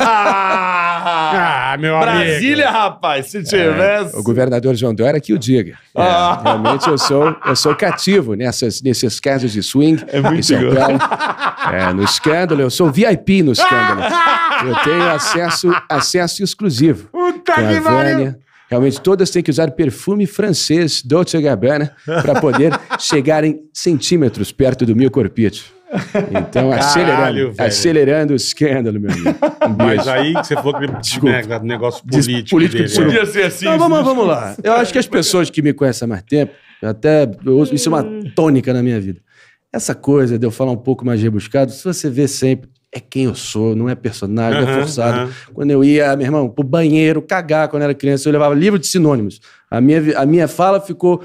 Ah, ah, ah meu Brasília, amigo. rapaz, se é, tivesse. É, o governador João Dória é que o diga. É, ah. Realmente eu sou, eu sou cativo nessas, nesses casos de swing. É muito legal. É, no escândalo, eu sou VIP no escândalo. Eu tenho acesso, acesso exclusivo. Puta que pariu! Realmente, todas têm que usar perfume francês Dolce Gabbana né, para poder chegar em centímetros perto do meu corpite. Então, acelerando, acelerando o escândalo, meu amigo. Mas aí que você falou que Desculpa. negócio político. Des político dele. Né? Podia ser assim. Não, vamos, né? vamos lá. Eu acho que as pessoas que me conhecem há mais tempo, até isso é uma hum. tônica na minha vida. Essa coisa de eu falar um pouco mais rebuscado, se você vê sempre, é quem eu sou, não é personagem, uhum, é forçado. Uhum. Quando eu ia, meu irmão, pro banheiro, cagar quando era criança, eu levava livro de sinônimos. A minha, a minha fala ficou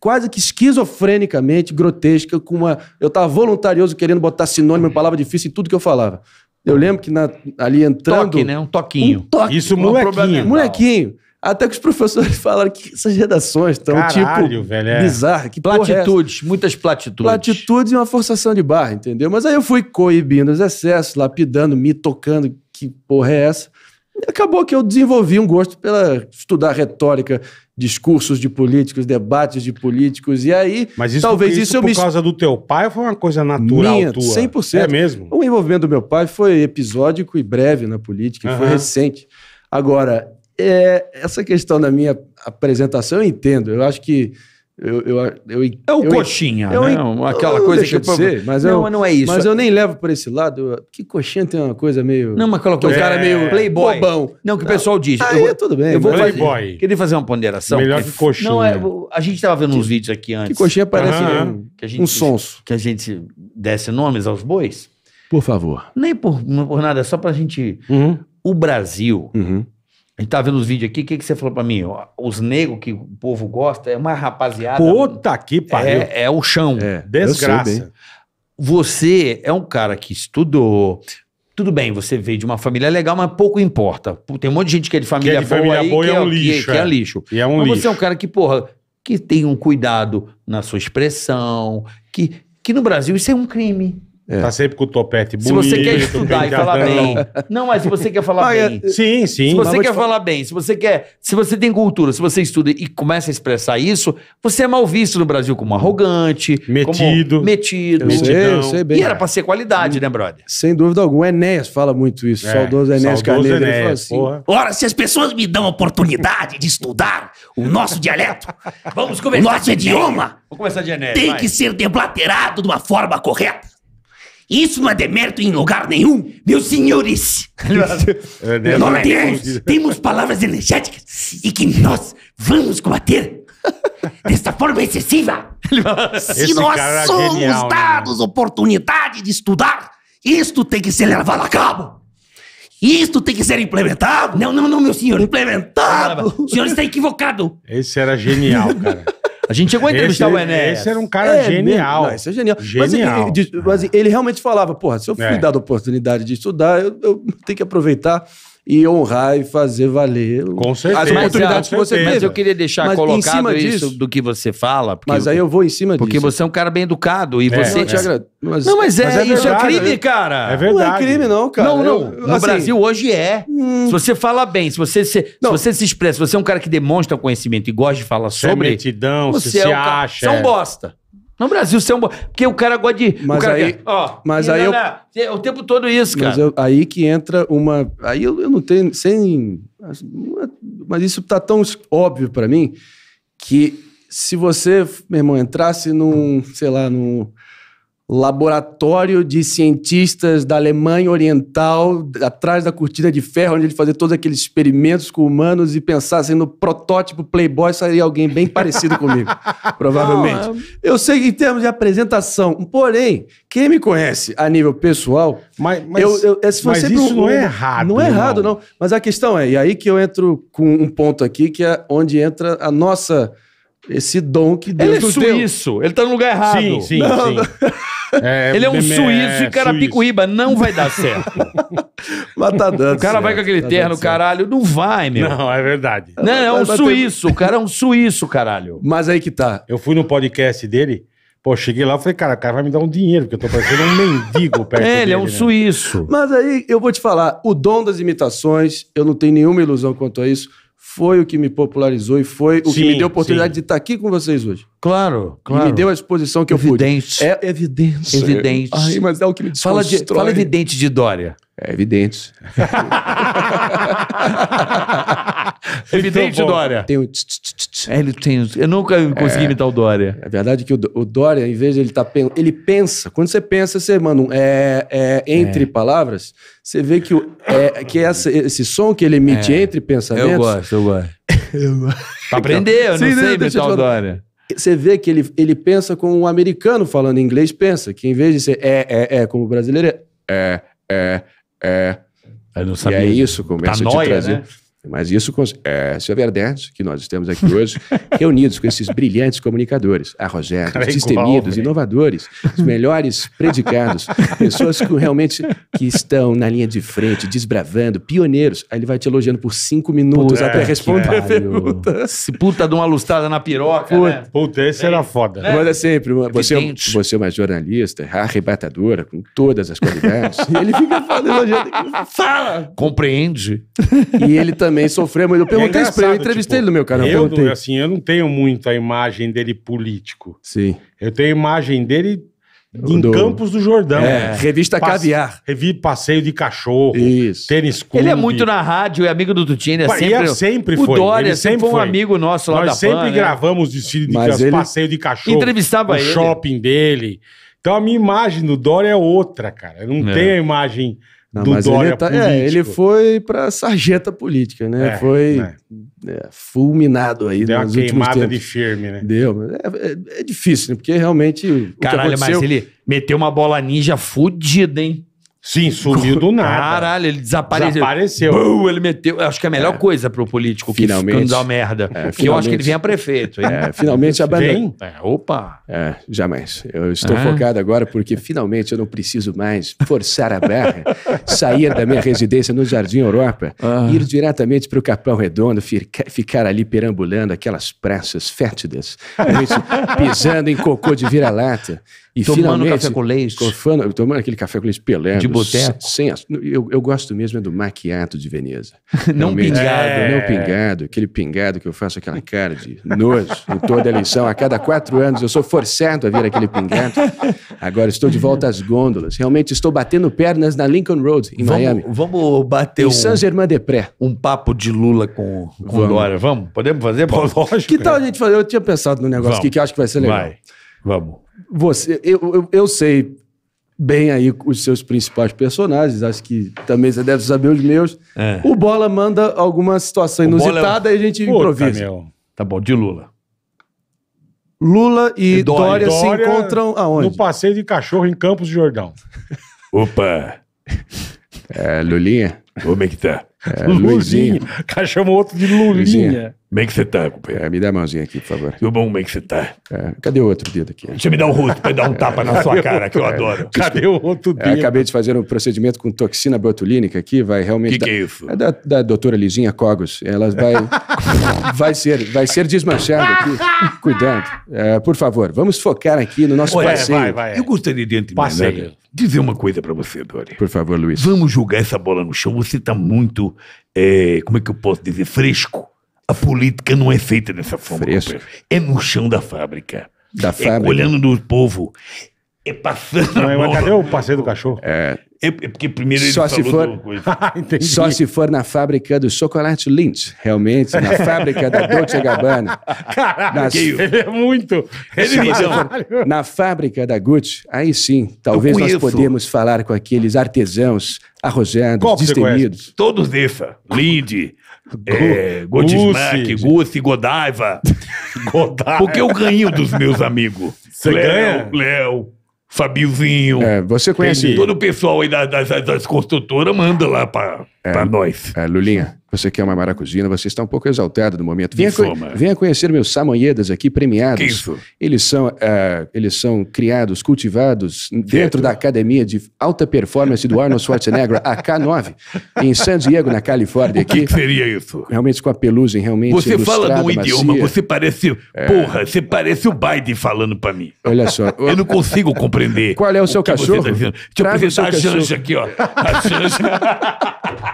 quase que esquizofrenicamente grotesca, com uma. Eu estava voluntarioso querendo botar sinônimo, palavra difícil em tudo que eu falava. Eu lembro que na, ali entrando. Toque, né? Um toquinho. Um toque, Isso, molequinho. Molequinho. Até que os professores falaram que essas redações estão tipo velho, é. bizarra. Que é platitudes, é muitas platitudes. Platitudes e uma forçação de barra, entendeu? Mas aí eu fui coibindo os excessos, lapidando, me tocando, que porra é essa? E acabou que eu desenvolvi um gosto pela estudar retórica, discursos de políticos, debates de políticos. E aí, Mas isso, talvez isso, isso eu por me... causa do teu pai foi uma coisa natural Minha, tua? 100%. É mesmo? O envolvimento do meu pai foi episódico e breve na política, uhum. foi recente. Agora, é, essa questão da minha apresentação, eu entendo. Eu acho que. Eu, eu, eu, é o eu, coxinha, eu, né? Eu, Aquela coisa que eu mas não, eu, não é isso. Mas eu nem levo por esse lado. Que coxinha tem uma coisa meio. Não, mas coloca o é. cara meio playboy. Bobão. Não, que não. o pessoal diz. Aí eu, é tudo bem. Eu vou playboy. Fazer, queria fazer uma ponderação. Melhor que coxinha. Não, é, a gente estava vendo que, uns vídeos aqui antes. Que coxinha parece uhum. que a gente, um sonso. Que a gente desse nomes aos bois. Por favor. Nem por, por nada, é só pra gente. Uhum. O Brasil uhum. A gente tá vendo os vídeos aqui, o que, que você falou pra mim? Os negros que o povo gosta é uma rapaziada. Puta que é, pariu. É, é o chão. É, Desgraça. Você é um cara que estudou. Tudo bem, você veio de uma família legal, mas pouco importa. Tem um monte de gente que é de família, que é de boa, família aí, boa é que é, um lixo. Que, que é, lixo. E é um mas lixo. você é um cara que, porra, que tem um cuidado na sua expressão, que, que no Brasil isso é um crime. É. Tá sempre com o topete bonito. Se você quer estudar e falar bem. Não, mas se você quer falar ah, bem. Sim, sim. Se você quer falar, falar bem, se você quer. Se você tem cultura, se você estuda e começa a expressar isso, você é mal visto no Brasil como arrogante, metido. Como metido. Eu sei, eu sei bem. E era pra ser qualidade, né, brother? Sem dúvida alguma. O Enéas fala muito isso. É, saudoso Enéas Carneiro. Enéas, ele fala assim: porra. Ora, se as pessoas me dão a oportunidade de estudar o nosso dialeto, vamos O nosso idioma. Vamos começar de Enéas. Tem vai. que ser deblaterado de uma forma correta. Isso não é demérito em lugar nenhum, meus senhores. é, né? temos, temos palavras energéticas e que nós vamos combater desta forma excessiva. Se nós é somos né? dados oportunidade de estudar, isto tem que ser levado a cabo. Isto tem que ser implementado. Não, não, não, meu senhor, implementado. O senhor está equivocado. Esse era genial, cara. A gente chegou a entrevistar esse, o Enéas. Esse era um cara é, né? genial. esse é genial. genial. Mas, ele, ele realmente falava, porra, se eu fui é. dado a oportunidade de estudar, eu, eu tenho que aproveitar e honrar e fazer valer Com certeza. as oportunidades que você Mas eu queria deixar mas colocado isso disso, do que você fala. Mas aí eu vou em cima porque disso. Porque você é um cara bem educado e é, você... É. Agra... Mas, não, mas é, mas é isso é verdade, é crime, cara. É verdade. Não é crime não, cara. Não, não. Eu, no assim, Brasil hoje é. Hum. Se você fala bem, se você se, se, você se expressa, se você é um cara que demonstra conhecimento e gosta de falar sobre... Se é metidão, você se, é um acha. Você é um é. bosta. No Brasil, você é um. Porque o cara gosta de. Mas aí. Quer, ó, mas aí. eu... O tempo todo isso, cara. Mas eu, aí que entra uma. Aí eu, eu não tenho. Sem. Mas isso tá tão óbvio para mim que se você, meu irmão, entrasse num. Sei lá, num laboratório de cientistas da Alemanha Oriental, atrás da cortina de ferro, onde ele fazia todos aqueles experimentos com humanos e pensasse no protótipo Playboy, sairia alguém bem parecido comigo, provavelmente. Não, é... Eu sei que em termos de apresentação, porém, quem me conhece a nível pessoal, mas, mas, eu, eu, mas isso um, não é errado. Não é errado, não. Mas a questão é, e aí que eu entro com um ponto aqui, que é onde entra a nossa esse dom que Deus ele é suíço. Deu. Ele tá no lugar errado. Sim, sim, não, sim. Não... É, ele é um suíço é, e Carapicuíba não vai dar certo. Mas tá dando O cara certo, vai com aquele tá terno, caralho. Não vai, meu. Não, é verdade. Não, é um suíço. O cara é um suíço, caralho. Mas aí que tá. Eu fui no podcast dele. Pô, cheguei lá e falei, cara, o cara vai me dar um dinheiro, porque eu tô parecendo um mendigo perto é, Ele é um né? suíço. Mas aí eu vou te falar, o dom das imitações, eu não tenho nenhuma ilusão quanto a isso foi o que me popularizou e foi o sim, que me deu a oportunidade sim. de estar aqui com vocês hoje. Claro, claro. E me deu a exposição que evidente. eu pude. É evidente. Evidente. Ai, mas é o que me fala, de, fala evidente de Dória. É evidente. Evidente, é Dória. Tem o... é, ele tem, eu nunca é. consegui é, imitar o Dória. É verdade que o, Dória, em vez de ele tá ele pensa. Quando você pensa, você manda um é, é entre é. palavras. Você vê que, o, que essa, esse som que ele emite entre pensamentos. Eu gosto, eu gosto. Pra aprender, eu não Sim, sei imitar o Dória. Você vê que ele, ele pensa como um americano falando inglês pensa, que em vez de ser é, é, é, como o brasileiro é, é, é, é. Eu não sabia. E é isso, começa tá a te trazer. Né? Mas isso, é, isso é verdade, que nós estamos aqui hoje reunidos com esses brilhantes comunicadores, arrojados, é destemidos, inovadores, os melhores predicados, pessoas que realmente que estão na linha de frente, desbravando, pioneiros. Aí ele vai te elogiando por cinco minutos Puta, até é, responder é, a pergunta. Se puta de uma lustrada na piroca, Puta, né? puta esse é era foda. Né? Mas é sempre, uma, você, é você é uma jornalista arrebatadora, com todas as qualidades, e ele fica falando, elogiando, fala! Compreende. E ele também também sofremos. Eu é perguntei isso pra ele, eu entrevistei tipo, ele no meu canal. Eu, eu, assim, eu não tenho muito a imagem dele político. Sim. Eu tenho a imagem dele em do... Campos do Jordão. É, revista Passe... Caviar. Revi passeio de cachorro, Isso. tênis clube. Ele é muito na rádio, é amigo do Tutini, é, é sempre. sempre o foi. Dória ele sempre foi um amigo nosso lá Nós da sempre Pan, né? gravamos né? desfile de Mas ele... passeio de cachorro. Entrevistava o ele. shopping dele. Então a minha imagem do Dória é outra, cara. Eu não é. tenho a imagem não, do mas Dória ele, tá, é, ele foi para sarjeta política, né? É, foi né? É, fulminado aí. Deu uma queimada de firme, né? Deu. É, é, é difícil, né? Porque realmente. Caralho, mas ele meteu uma bola ninja fudida, hein? Sim, sumiu do nada. Caralho, ele desapareceu. Desapareceu. Bum, ele meteu. Eu acho que é a melhor é. coisa pro político que finalmente, não dá merda. É, que eu acho que ele a prefeito. É, finalmente abandonei. É, opa. É, jamais. Eu estou é. focado agora porque finalmente eu não preciso mais forçar a barra, sair da minha residência no Jardim Europa, ah. ir diretamente para o Capão Redondo, ficar ali perambulando aquelas praças fétidas, pisando em cocô de vira-lata. E tomando café com leite. Cofano, tomando aquele café com leite pelé De boteco? Sem, eu, eu gosto mesmo é do maquiato de Veneza. não é pingado. Né? É. Não pingado, aquele pingado que eu faço aquela cara de nojo em toda a eleição. A cada quatro anos eu sou forçado a vir aquele pingado. Agora estou de volta às gôndolas. Realmente estou batendo pernas na Lincoln Road, em vamos, Miami. Vamos bater em um... saint germain de pré Um papo de Lula com, com vamos. Dória. Vamos? Podemos fazer? Lógico. Né? Que tal a gente fazer? Eu tinha pensado num negócio aqui que acho que vai ser legal. Vai. Vamos. Você, eu, eu, eu sei bem aí os seus principais personagens. Acho que também você deve saber os meus. É. O Bola manda alguma situação é inusitada é... e a gente Puta improvisa. Meu. Tá bom, de Lula. Lula e, e é Dória, Dória, se encontram aonde? No passeio de cachorro em Campos de Jordão. Opa! É, Lulinha? Como é que tá? É, O Cara, chamou outro de Lulinha. Lulinha. Como é que você tá, companheiro? É, me dá a mãozinha aqui, por favor. Tudo bom, como é que você tá? É, cadê o outro dedo aqui? Deixa eu me dar o rosto pra dar um tapa na sua cara, que eu adoro. Cadê o outro é, dedo? acabei de fazer um procedimento com toxina botulínica aqui, vai realmente... O que, que é isso? É da, da doutora Lizinha Cogos. Ela vai, vai, ser, vai ser desmanchada aqui. Cuidado. É, por favor, vamos focar aqui no nosso Olha, passeio. Vai, vai, eu gostaria de entender, passeio. Né, dizer uma coisa para você, Dori. Por favor, Luiz. Vamos jogar essa bola no chão. Você tá muito, é, como é que eu posso dizer, fresco a política não é feita dessa forma. É no chão da fábrica. Da é fábrica. olhando do povo é passando. Não, mas cadê o passeio do cachorro? É. é, é porque primeiro ele só se for, Só se for na fábrica do chocolate Lindt, realmente, na fábrica da Dolce Gabbana. Caraca, nas... ele é muito. Ele é na fábrica da Gucci, aí sim, talvez nós podemos falar com aqueles artesãos arrojados, Qual destemidos. Todos dessa. Lindt, é, Gucci Gucci, Godaiva. Godaiva. Porque eu ganho dos meus amigos. Você Léo, ganha? Léo, Fabiozinho. É, você conhece. Todo o pessoal aí das, das, das construtoras manda lá para é, para nós. É, Lulinha, você quer é uma maracujina, você está um pouco exaltado no momento. Venha, co venha conhecer meus samanhedas aqui premiados. Que isso? Eles são, é, eles são criados, cultivados dentro, dentro da academia de alta performance do Arnold Schwarzenegger, a K9, em San Diego, na Califórnia. o que seria isso? Realmente com a pelugem, realmente. Você fala num idioma, você parece. É... Porra, você parece o Biden falando para mim. Olha só. Eu não consigo compreender. Qual é o seu o cachorro? Você tá Deixa eu apresentar a Xanja aqui, ó. A Xanja.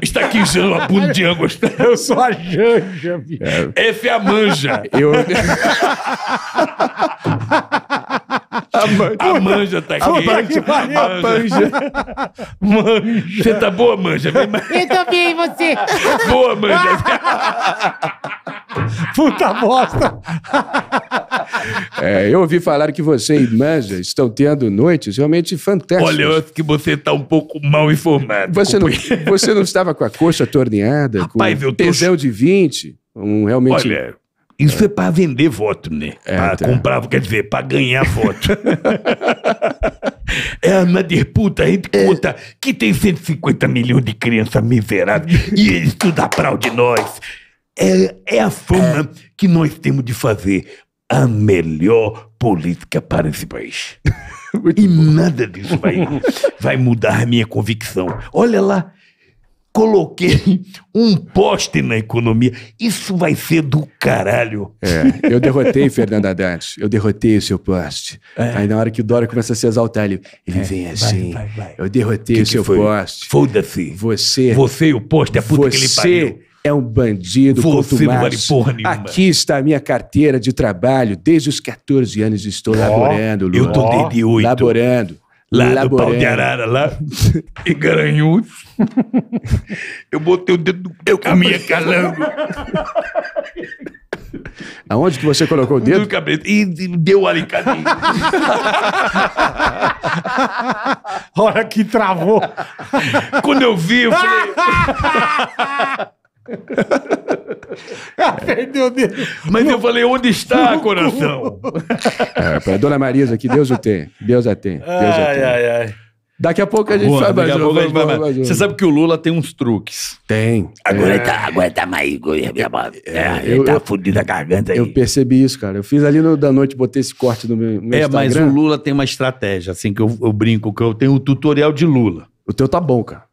Está aqui usando a bunda de Angosta. Eu sou a Janja, bicho. É. F é a manja. Eu... A, man... a manja tá aqui. A manja. manja. Você tá boa, manja? Eu também, você. Boa, manja. Puta bosta! é, eu ouvi falar que você e Manja estão tendo noites realmente fantásticas. Olha, eu acho que você está um pouco mal informado. Você não, você não estava com a coxa torneada, Rapaz, com um tesão tô... de 20? Um realmente... Olha, isso é para vender voto, né? É, para tá. comprar, quer dizer, para ganhar voto. é, uma disputa a gente é. conta que tem 150 milhões de crianças miseráveis e eles tudo aplaudem nós. É, é a forma é. que nós temos de fazer a melhor política para esse país. e bom. nada disso vai, vai mudar a minha convicção. Olha lá, coloquei um poste na economia. Isso vai ser do caralho. É, eu derrotei Fernanda Dantes, eu derrotei o seu poste. É. Aí na hora que o Dória começa a se exaltar, ele, ele é, vem assim, vai, vai, vai. eu derrotei que o que seu foi? poste. Foda-se. Você. Você e o poste, é puta você, que ele pariu é um bandido Você não vale porra nenhuma. Aqui está a minha carteira de trabalho. Desde os 14 anos estou oh, laborando, Lula. Eu tô desde 8. Laborando. Lá laborando. do pau de arara, lá em Garanhuns. eu botei o dedo no eu minha calango. Aonde que você colocou o dedo? No cabelo. E deu o alicate. Hora que travou. Quando eu vi, eu falei... Ah, mas eu falei, onde está, coração? é, dona Marisa, que Deus o tem. Deus a tem. Deus ai, a tem. ai, ai. Daqui a pouco a gente Boa, vai mais, vai Você sabe que o Lula tem uns truques. Tem. Agora é. tá, mais. É, é, ele tá fudido a garganta aí. Eu percebi isso, cara. Eu fiz ali no, da noite, botei esse corte no meu, no meu é, Instagram. mas o Lula tem uma estratégia, assim, que eu, eu brinco, que eu tenho o um tutorial de Lula. O teu tá bom, cara.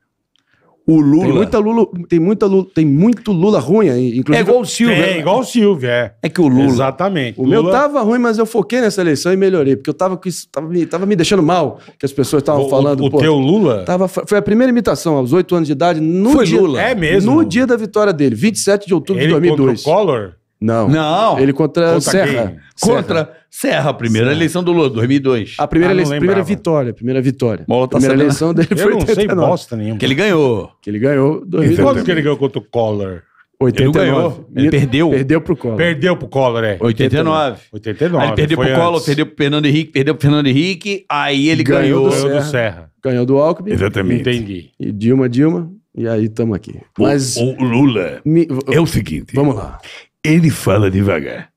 O Lula. Tem muita Lula, tem muita Lula, tem muito Lula ruim aí, inclusive. É igual o Silvio. É, né? igual o Silvio, é. É que o Lula. Exatamente. O Lula... meu tava ruim, mas eu foquei nessa eleição e melhorei, porque eu tava com isso, tava me, tava me deixando mal, que as pessoas estavam falando. O, o teu Lula? Tava, foi a primeira imitação, aos oito anos de idade, no foi dia, Lula. É mesmo? No dia da vitória dele, 27 de outubro Ele de 2002. Contra o Collor? Não. Não. Ele contra, contra Serra. Quem? Contra Serra, Serra primeira Serra. eleição do Lula, 2002. A primeira, ah, eleição, primeira vitória, primeira vitória. Mola tá primeira eleição dele foi Eu não 89. sei bosta nenhuma. Que ele ganhou. Que ele ganhou. 2002. Quanto que ele ganhou contra o Collor? 89. Ele Ele perdeu. Perdeu pro Collor. Perdeu pro Collor, é. 89. 89. Aí ele perdeu Foi pro Collor, perdeu pro Fernando Henrique, perdeu pro Fernando Henrique, aí ele ganhou. Ganhou do Serra. Ganhou do, Serra. Ganhou do Alckmin. Exatamente. Entendi. E Dilma, Dilma. E aí estamos aqui. Mas o, o Lula me, é o seguinte. Vamos lá. Ele fala devagar.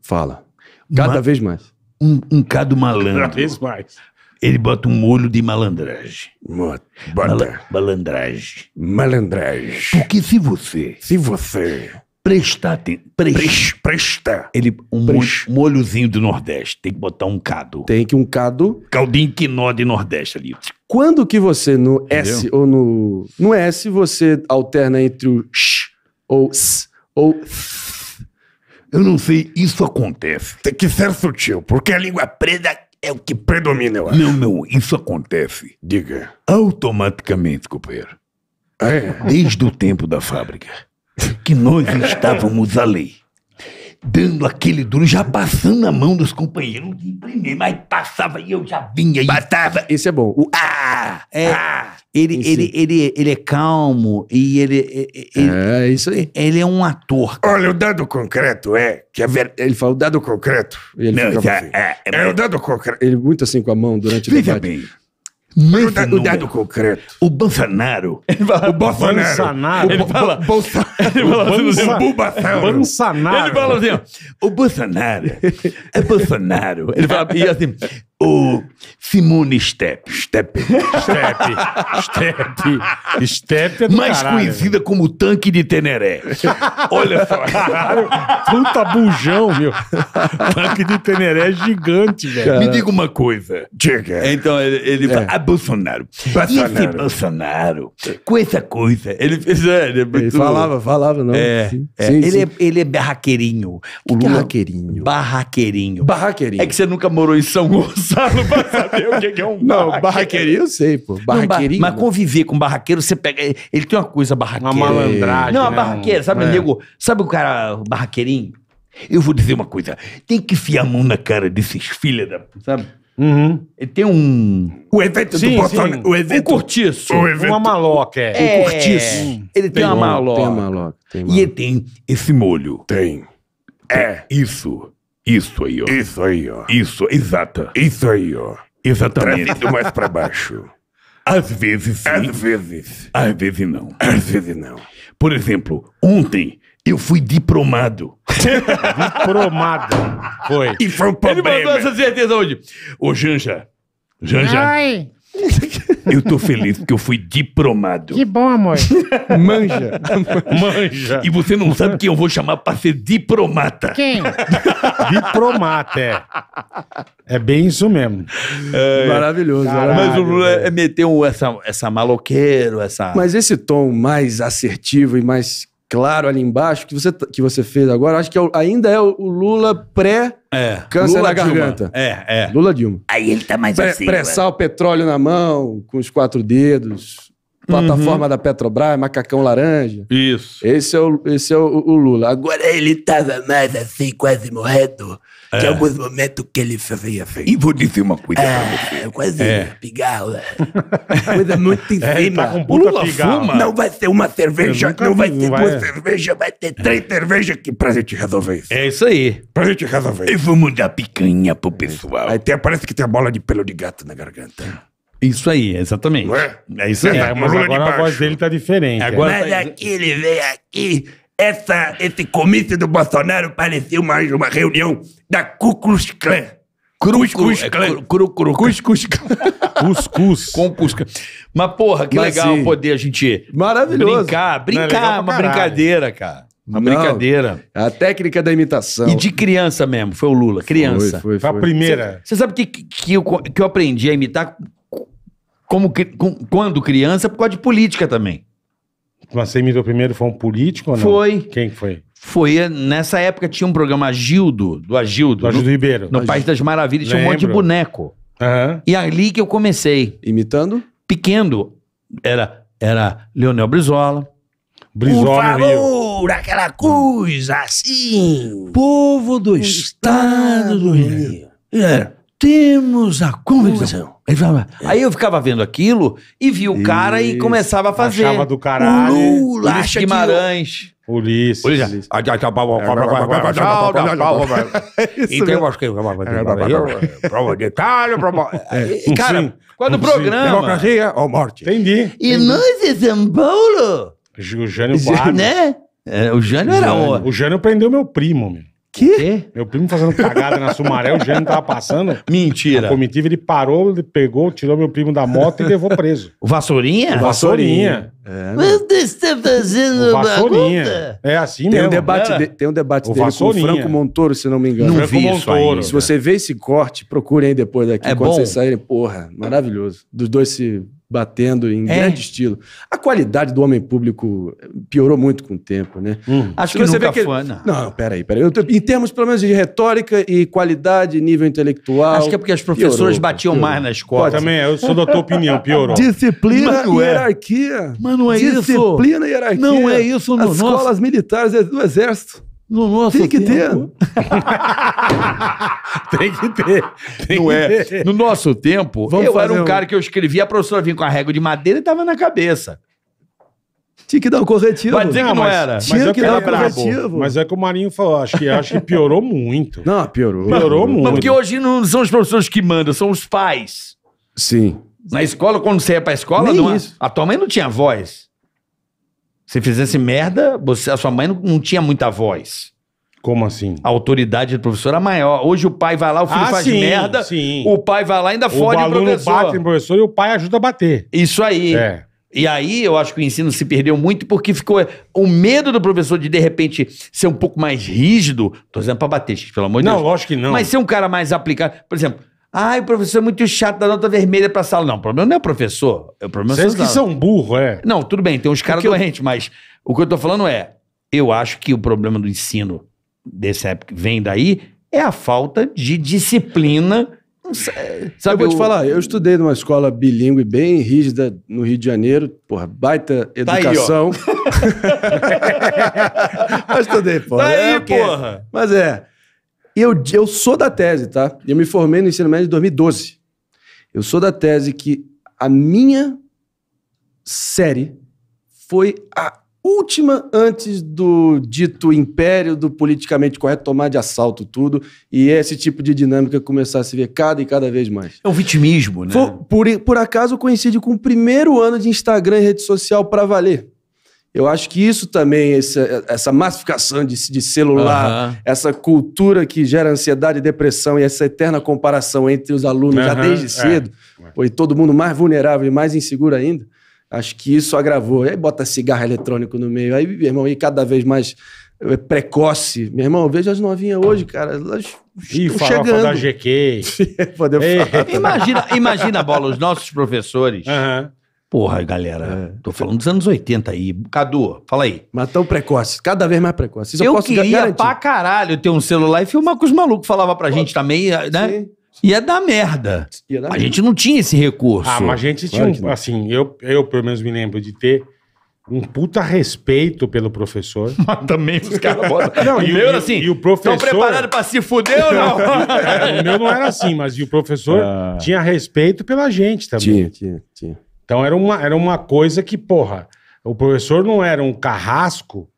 Fala. Cada Uma, vez mais. Um, um cado malandro. Cada vez mais. Ele bota um molho de malandragem. Bota. malandragem. Malandragem. Porque se você. Se você. Prestar atenção. presta. Ele, um molhozinho do Nordeste. Tem que botar um cado. Tem que um cado. Caldinho quinó de Nordeste ali. Quando que você no Entendeu? S ou no. No S você alterna entre o X ou S? ou eu não sei, isso acontece. Tem que ser sutil, porque a língua preta é o que predomina, eu acho. Não, não, isso acontece. Diga. Automaticamente, companheiro. Ah, é. Desde o tempo da fábrica, que nós estávamos ali dando aquele duro, já passando a mão dos companheiros de primeiro, mas passava e eu já vinha. Batava. Esse é bom. O ah! É. Ah, ele, ele, ele, ele, é calmo e ele, ele, É, isso aí. Ele é um ator. Cara. Olha, o dado concreto é. Que é ver... Ele fala o dado concreto. Não, já, assim. é, é, é, o dado concreto. Ele muito assim com a mão durante o debate. Bem. Manfa, o dado concreto. O Bolsonaro. o Bolsonaro. Ele fala. Bolsonaro. ele fala assim, o Bolsonaro. Ele fala assim, ó, o Bolsonaro. É Bolsonaro. Ele fala, e assim, o Simone Step. Step. Step. Step. Step é do Mais caralho. conhecida né? como Tanque de Teneré. Olha só. Caralho, puta bujão, meu. Tanque de Teneré é gigante, velho. Me diga uma coisa. Diga. Então, ele, ele é. ah, Bolsonaro. Bolsonaro. E esse Bolsonaro, com essa coisa, ele, é, ele, é ele falava, falava, não. É, sim. é. Sim, ele, sim. É, ele é barraqueirinho. O que Barraqueirinho. É? Barraqueirinho. Barraqueirinho. É que você nunca morou em São Gonçalo pra saber o que é um Não, barraqueiro. barraqueiro eu sei, pô. Barraqueirinho. Mas conviver com barraqueiro, você pega. Ele tem uma coisa barraqueira. Uma malandragem. Não, né? barraqueira, sabe, é. nego? Sabe o cara barraqueirinho? Eu vou dizer uma coisa. Tem que fiar a mão na cara desses filha da. Sabe? Uhum. Ele tem um. O evento sim, do Bolsonaro. O evento. Um cortiço. O evento. Uma maloca, é. Um é. cortiço. ele tem, tem, uma maloca. Tem uma maloca. Tem maloca. E ele tem esse molho. Tem. É. Isso. Isso aí, ó. Isso aí, ó. Isso, exata. Isso aí, ó. Exatamente. Trazido mais pra baixo. Às vezes sim. Às vezes. Às vezes não. Às vezes não. Por exemplo, ontem eu fui diplomado. diplomado. Foi. E foi um problema. Ele mandou essa certeza hoje. Ô, Janja. Janja. Ai. Eu tô feliz porque eu fui diplomado. Que bom, amor. Manja. Manja. E você não sabe quem eu vou chamar pra ser diplomata. Quem? diplomata, é. É bem isso mesmo. É, Maravilhoso. Caralho, né? mas o Lula é meter um, essa, essa maloqueiro, essa... Mas esse tom mais assertivo e mais claro ali embaixo que você, que você fez agora, acho que é o, ainda é o Lula pré é, câncer Lula Dilma. garganta. É, é. Lula Dilma. Aí ele tá mais pré, assim. Pressar o petróleo na mão, com os quatro dedos, uhum. plataforma uhum. da Petrobras, macacão laranja. Isso. Esse é o, esse é o, o Lula. Agora ele tava mais assim, quase morrendo de alguns é é. momentos que ele fazia assim. E vou dizer uma coisa pra é, você. Quase é. pigarro. Coisa muito tá em é, Tá Lula pigarro. fuma. Não vai ser uma cerveja, não vai ser duas cervejas, vai ter três cervejas que pra gente resolver isso. É isso aí. Pra gente resolver. E vamos dar picanha pro pessoal. Aí tem, parece que tem a bola de pelo de gato na garganta. Isso aí, exatamente. Ué? É isso aí. É, mas agora a voz dele tá diferente. Agora mas tá... aqui ele vem aqui essa, esse comício do Bolsonaro parecia mais uma reunião da Ku clan Klan. Cruz, cruz, cruz, cuscus cuscuz. Com cusca. Mas, porra, que mas, legal sim. poder a gente Maravilhoso. brincar, é brincar, é uma brincadeira, cara. Uma Não, brincadeira. A técnica da imitação. E de criança mesmo, foi o Lula, criança. Foi, foi, foi. a primeira. Você sabe que, que, eu, que eu aprendi a imitar como, como, quando criança por causa de política também. Mas você imitou primeiro, foi um político ou não? Foi. Quem foi? Foi, nessa época tinha um programa Agildo, do Agildo. Do Agildo no, Ribeiro. No País das Maravilhas, tinha Lembro. um monte de boneco. Uhum. E ali que eu comecei. Imitando? Pequeno. Era, era Leonel Brizola. Brizola Por favor, aquela coisa assim. Povo do, do estado, estado do Rio. Rio. É temos a conversão. Ele falava, é. Aí eu ficava vendo aquilo e vi o Isso. cara e começava a fazer. Achava do caralho. O Lula, Lula acha que Guimarães. Polícia. Polícia. Então, tem umas que. É prova de detalhe, é, Cara, quando o programa. Democracia ou morte. Entendi. E nós em São Paulo. O Jânio Barro. Né? O Jânio era o. O Jânio prendeu meu primo, meu. Que? Quê? Meu primo fazendo cagada na Sumaré, o Jânio tava passando. Mentira. A comitiva, ele parou, ele pegou, tirou meu primo da moto e levou preso. O Vassourinha? O Vassourinha. É, né? você está fazendo o Vassourinha. É assim tem mesmo. Um debate é. de, tem um debate o dele com o Franco Montoro, se não me engano. Não Franco vi Montoro. Se você vê esse corte, procure aí depois daqui. É quando bom. vocês saírem, porra, maravilhoso. Dos dois se batendo em é. grande estilo. A qualidade do homem público piorou muito com o tempo, né? Hum, acho que, você vê que foi, não. não, peraí, peraí. Eu, em termos pelo menos de retórica e qualidade, nível intelectual. Acho que é porque as professoras piorou, batiam piorou. mais na escola. Eu também, eu sou da tua opinião, piorou. Disciplina e é. hierarquia. Mas não é Disciplina isso. Disciplina e hierarquia. Não é isso no As escolas militares do exército. No nosso tem que tempo. ter. tem que ter. Tem não que é. Ter. No nosso tempo, Vamos eu era um, um cara que eu escrevia, a professora vinha com a régua de madeira e tava na cabeça. Tinha que dar um corretivo. Mas dizer não, era. Tinha mas que, dar um corretivo. Mas é que o Marinho falou, acho que, acho que piorou muito. Não, piorou. Piorou mas, muito. Mas porque hoje não são os professores que mandam, são os pais. Sim. Na escola, quando você ia pra escola, não, é? isso. a tua mãe não tinha voz. Se fizesse merda, você, a sua mãe não, não tinha muita voz. Como assim? A autoridade do professor era maior. Hoje o pai vai lá, o filho ah, faz sim, merda, sim. o pai vai lá e ainda o fode o professor. O bate no professor e o pai ajuda a bater. Isso aí. É. E aí eu acho que o ensino se perdeu muito porque ficou é, o medo do professor de de repente ser um pouco mais rígido. Tô dizendo pra bater, pelo amor de não, Deus. Não, lógico que não. Mas ser um cara mais aplicado. Por exemplo, Ai, o professor é muito chato, dá nota vermelha pra sala. Não, o problema não é o professor. É o problema é Vocês que são burro, é. Não, tudo bem, tem uns caras eu... mas o que eu tô falando é, eu acho que o problema do ensino dessa época vem daí é a falta de disciplina. Sabe, eu vou te falar, eu estudei numa escola bilíngue bem rígida no Rio de Janeiro, porra, baita educação. Tá aí, Mas estudei, porra. Tá aí, é, porra. Mas é, e eu, eu sou da tese, tá? Eu me formei no ensino médio em 2012. Eu sou da tese que a minha série foi a última antes do dito império do politicamente correto tomar de assalto tudo e esse tipo de dinâmica começar a se ver cada e cada vez mais. É um vitimismo, né? por, por acaso coincide com o primeiro ano de Instagram e rede social para valer. Eu acho que isso também, essa, essa massificação de, de celular, uhum. essa cultura que gera ansiedade e depressão e essa eterna comparação entre os alunos uhum. já desde é. cedo, é. todo mundo mais vulnerável e mais inseguro ainda, acho que isso agravou. E aí bota cigarro eletrônico no meio, aí, irmão, e cada vez mais é, precoce. Meu irmão, veja as novinhas hoje, cara. Elas estão chegando. da GQ. Poder falar, imagina, imagina, bola, os nossos professores. Uhum. Porra, galera, é. tô falando dos anos 80 aí. Cadu, fala aí. Mas tão precoce, cada vez mais precoce. Isso eu, eu queria garantir. pra caralho ter um celular e filmar com os malucos. Falava pra Pô, gente também, né? Sim. Ia dar merda. Ia dar a gente não tinha esse recurso. Ah, mas a gente tinha. Um, assim, eu, eu pelo menos me lembro de ter um puta respeito pelo professor. Mas também os caras Não, e, o meu era assim. E o professor. Estão preparados pra se fuder ou não? É, o meu não era assim, mas e o professor ah. tinha respeito pela gente também. Tinha, tinha, tinha. Então era uma, era uma coisa que, porra, o professor não era um carrasco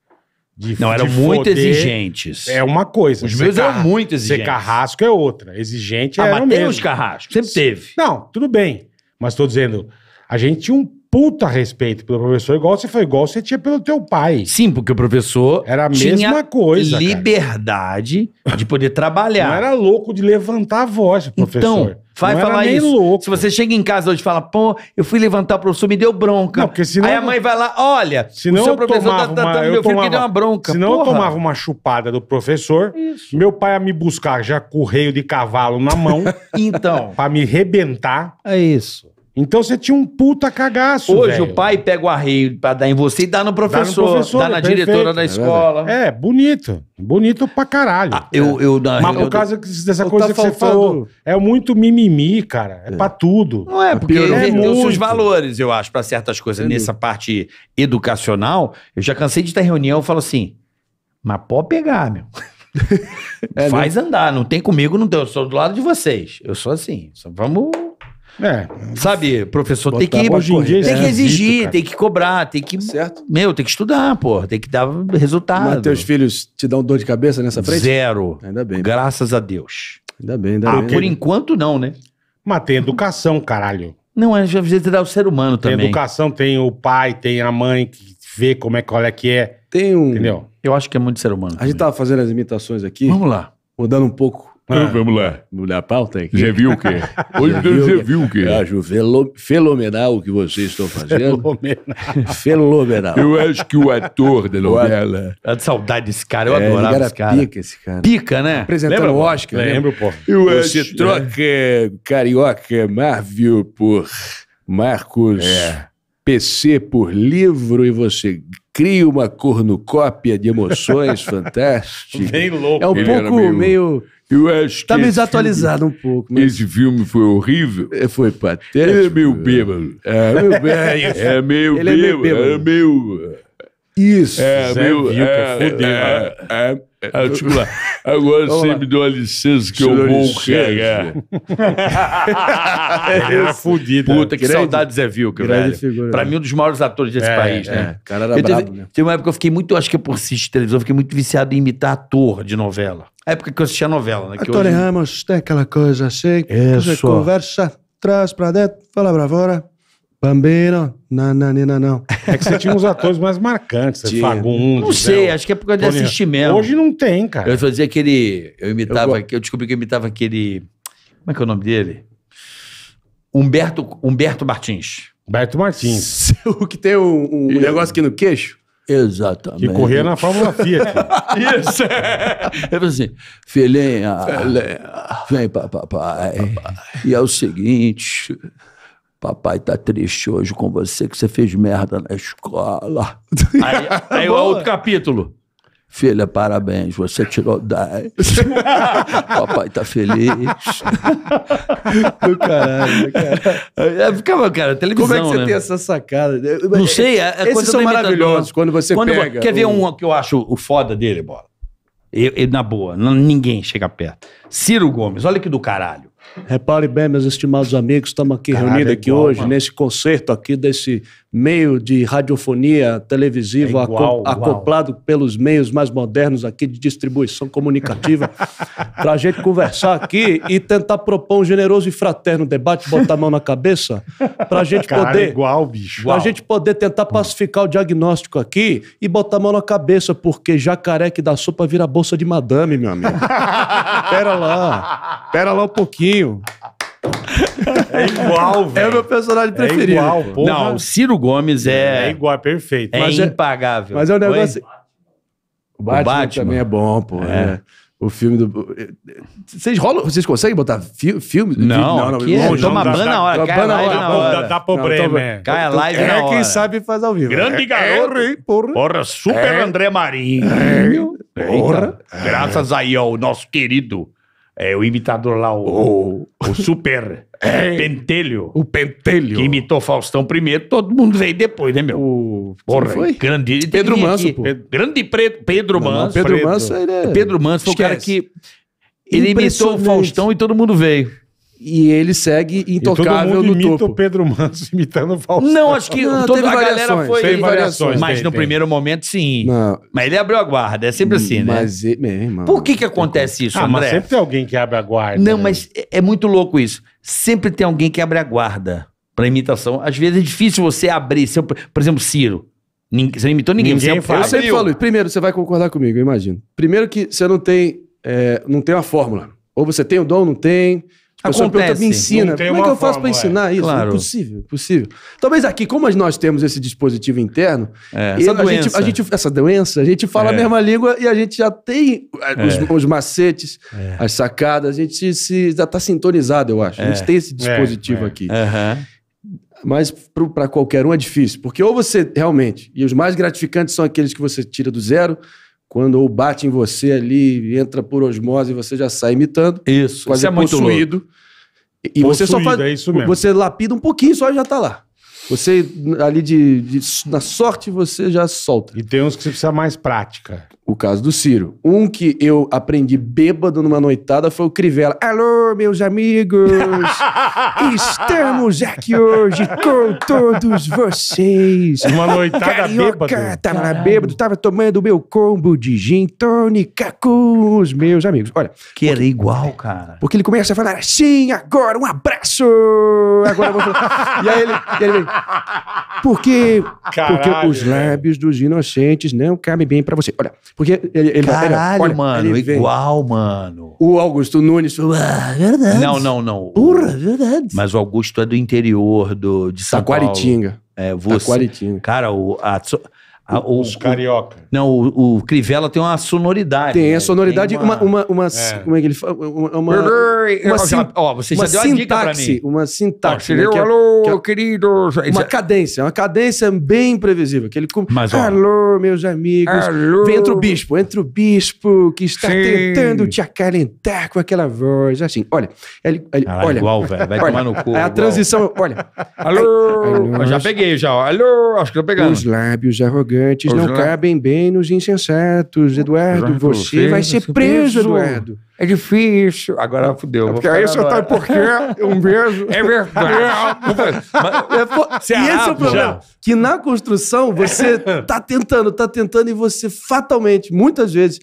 de Não, de eram foder. muito exigentes. É uma coisa. Os meus eram muito exigentes. Ser carrasco é outra. Exigente é ah, era mas Tem carrascos, sempre teve. Não, tudo bem. Mas estou dizendo, a gente tinha um puta respeito pelo professor, igual você foi, igual você tinha pelo teu pai. Sim, porque o professor era a mesma coisa. Liberdade cara. de poder trabalhar. Não era louco de levantar a voz, então, professor. Então, vai não falar isso. Louco. Se você chega em casa hoje e fala, pô, eu fui levantar o professor, me deu bronca. Não, porque senão, Aí a mãe vai lá, olha, senão o seu professor tá, tá, tá, meu filho tomava, me deu uma bronca. Senão não eu tomava uma chupada do professor, isso. meu pai a me buscar já com o reio de cavalo na mão. então. pra me rebentar. É isso. Então você tinha um puta cagaço. Hoje véio. o pai pega o arreio pra dar em você e dá no professor, dá, no professor, dá na diretora é da escola. É, bonito. Bonito pra caralho. Ah, eu, é. eu, não, Mas por causa dessa coisa tá que faltando... você falou, é muito mimimi, cara. É, é. pra tudo. Não é, porque é muito. os valores, eu acho, pra certas coisas. Entendi. Nessa parte educacional, eu já cansei de estar em reunião e falo assim, mas pode pegar, meu. É, né? Faz andar, não tem comigo, não tem. Eu sou do lado de vocês. Eu sou assim. vamos é. Sabe, professor, tem que, correr, tem que é. exigir, é. tem que cobrar, tem que. Certo? Meu, tem que estudar, pô, tem que dar resultado. Mas teus filhos te dão dor de cabeça nessa frente? Zero. Ainda bem. Graças a Deus. Ainda bem, ainda ah, bem. Por enquanto, não, né? Mas tem educação, caralho. Não, a é, gente dá o ser humano também. Tem educação, tem o pai, tem a mãe que vê como é, que olha é que é. Tem um. Entendeu? Eu acho que é muito ser humano. A também. gente tava fazendo as imitações aqui. Vamos lá. Mudando um pouco ah, então, vamos lá. mulher a pauta aqui. Já viu o quê? Hoje já viu, já viu o quê? Eu acho fenomenal o que vocês estão fazendo. fenomenal. Eu acho que o ator da novela... A tá saudade desse cara, eu é, adorava cara esse cara. pica esse cara. Pica, né? Apresentando o Oscar. Né? Lembro, pô. Eu Você acho, né? troca é. Carioca Marvel por Marcos... É. PC por livro e você cria uma cornucópia de emoções fantásticas Bem louco. É um Ele pouco meio... meio eu acho tá que. Tá desatualizado filme, um pouco. Mas... Esse filme foi horrível. É, foi patético. Ele é meio bêbado. É, é meio bêbado. É meio bêbado. É meio. Isso. É, Zé meu, Vica, é, é fudeu. É, né? é, é, é, é, tipo lá, agora você me deu a licença que eu vou cagar. é fudido. Né? Puta, que grande, saudade do Zé Vilca, velho. Figura, pra né? mim, um dos maiores atores desse é, país, né? É. O cara era brabo, teve, uma época que eu fiquei muito, acho que por assistir televisão, fiquei muito viciado em imitar ator de novela. A época que eu assistia novela, né? Antônio hoje... Ramos tem aquela coisa assim, que você conversa, traz pra dentro, fala pra fora. Bambeiro, não, não, não, não. É que você tinha uns atores mais marcantes, tinha. Fagundes. Não sei, né? acho que é por causa de assistir mesmo. Hoje não tem, cara. Eu fazia aquele. Eu imitava. Eu, eu descobri que eu imitava aquele. Como é que é o nome dele? Humberto, Humberto Martins. Humberto Martins. O que tem um, um negócio aqui no queixo? Exatamente. Que corria na Fórmula Fiat. Isso. É. Eu falei assim, filhinha, filhinha. vem papai. papai. É. E é o seguinte, Papai tá triste hoje com você, que você fez merda na escola. Aí, aí outro capítulo. Filha, parabéns, você tirou 10. Papai tá feliz. do caralho, né, cara. É, Ficava, cara, televisão. Como é que você né? tem essa sacada? Não sei, é, é Esses são maravilhosos quando você quando pega. Eu, quer o... ver um que eu acho o foda dele, bola? Eu, eu, na boa, não, ninguém chega perto. Ciro Gomes, olha que do caralho. Repare bem, meus estimados amigos, estamos aqui reunidos é aqui hoje, mano. nesse concerto aqui desse meio de radiofonia televisiva é igual, acoplado igual. pelos meios mais modernos aqui de distribuição comunicativa, para a gente conversar aqui e tentar propor um generoso e fraterno debate, botar a mão na cabeça, para a gente é poder. igual, bicho. Para a gente poder tentar pacificar o diagnóstico aqui e botar a mão na cabeça, porque jacaré que dá sopa vira bolsa de madame, meu amigo. pera lá, pera lá um pouquinho. É igual, é velho. É o meu personagem é preferido. É igual, porra. Não, Ciro Gomes é. É igual, é perfeito. É mas impagável. É, mas é um negócio. O Batman, o Batman, também é bom, pô. É. O filme do. Vocês rolam? Vocês conseguem botar fi, filme? Não, não, não. Que toma ban na hora. Né? Então, cai na hora. Dá, problema. Cai a live é, na hora. É quem sabe faz ao vivo. Grande garoto. hein, porra. porra. super André Marinho. porra. Graças aí ao nosso querido é o imitador lá, o, oh. o super é. Pentelho. O Pentelho. Que imitou Faustão primeiro, todo mundo veio depois, né, meu? O... Porra, foi? grande. Pedro Manso, aqui. pô. É, grande Pedro, Pedro não, Manso. Não, Pedro Manso, ele é... Pedro Manso foi o cara que... Ele imitou o Faustão e todo mundo veio e ele segue intocável e todo mundo no topo. o Pedro Manso imitando o Faustão. Não, acho que não, toda a variações. galera foi... Tem variações. Mas tem, no tem. primeiro momento, sim. Não. Mas ele abriu a guarda, é sempre hum, assim, né? Mas, Por que que acontece isso, ah, André? mas sempre tem alguém que abre a guarda. Não, né? mas é, é muito louco isso. Sempre tem alguém que abre a guarda pra imitação. Às vezes é difícil você abrir. Seu, por exemplo, Ciro. você não imitou ninguém. ninguém você eu sempre falo isso. Primeiro, você vai concordar comigo, eu imagino. Primeiro que você não tem, é, não tem uma fórmula. Ou você tem o dom, não tem... A pessoa pergunta, me ensina. Como é que eu faço para ensinar é. isso? Claro. Impossível, impossível. Talvez aqui, como nós temos esse dispositivo interno, é, essa, doença. A gente, a gente, essa doença, a gente fala é. a mesma língua e a gente já tem é, é. os, os macetes, é. as sacadas, a gente se, já está sintonizado, eu acho. A gente tem esse dispositivo aqui. Uhum. Mas para qualquer um é difícil, porque ou você realmente, e os mais gratificantes são aqueles que você tira do zero, quando ou bate em você ali, entra por osmose e você já sai imitando. Isso, quase isso é muito possuído. Louco. E possuído, você só faz, é isso mesmo. você lapida um pouquinho só e já tá lá. Você ali de, de, na sorte você já solta. E tem uns que você precisa mais prática o caso do Ciro. Um que eu aprendi bêbado numa noitada foi o Crivella. Alô, meus amigos! Estamos aqui hoje com todos vocês. Uma noitada Carioca, bêbado. Tava bêbado, tava tomando o meu combo de gin tônica com os meus amigos. Olha. Que era igual, cara. Porque ele começa a falar assim, agora um abraço! Agora eu vou falar. e aí ele, ele vem. Porque, Caralho, porque os lábios dos inocentes não cabem bem para você. Olha. Porque ele, ele Caralho, olha, mano, ele igual, mano. O Augusto Nunes falou, ah, é verdade. Não, não, não. Porra, é verdade. Mas o Augusto é do interior do, de São Paulo. Taquaritinga. Paulo. É, você. Taquaritinga. Cara, o, a, a, ah, o, Os carioca. O, não, o, o, Crivella tem uma sonoridade. Tem, né? a sonoridade, tem uma, uma, uma, uma é. Como é que ele fala? Uma, uma, uma, ó, você já deu sintaxe, dica pra mim. Uma sintaxe. né? É alô, é Uma cadência, uma cadência bem previsível. Que ele, Mas, alô, meus amigos. Alô. Vem, entra o bispo, entra o bispo que está sim. tentando te acalentar com aquela voz. É assim, olha. Ele, ele, olha igual, velho. Vai olha, tomar no cu. A transição, olha. alô. alô. já peguei, já. Alô, acho que tô pegando. Os lábios arrogantes não cabem bem nos insensatos. Eduardo, você, é vai ser preso, Eduardo. É difícil. Agora fudeu. É porque aí só tá porque é um beijo. É verdade. É e esse é o problema. Já. Que na construção você tá tentando, tá tentando e você fatalmente, muitas vezes,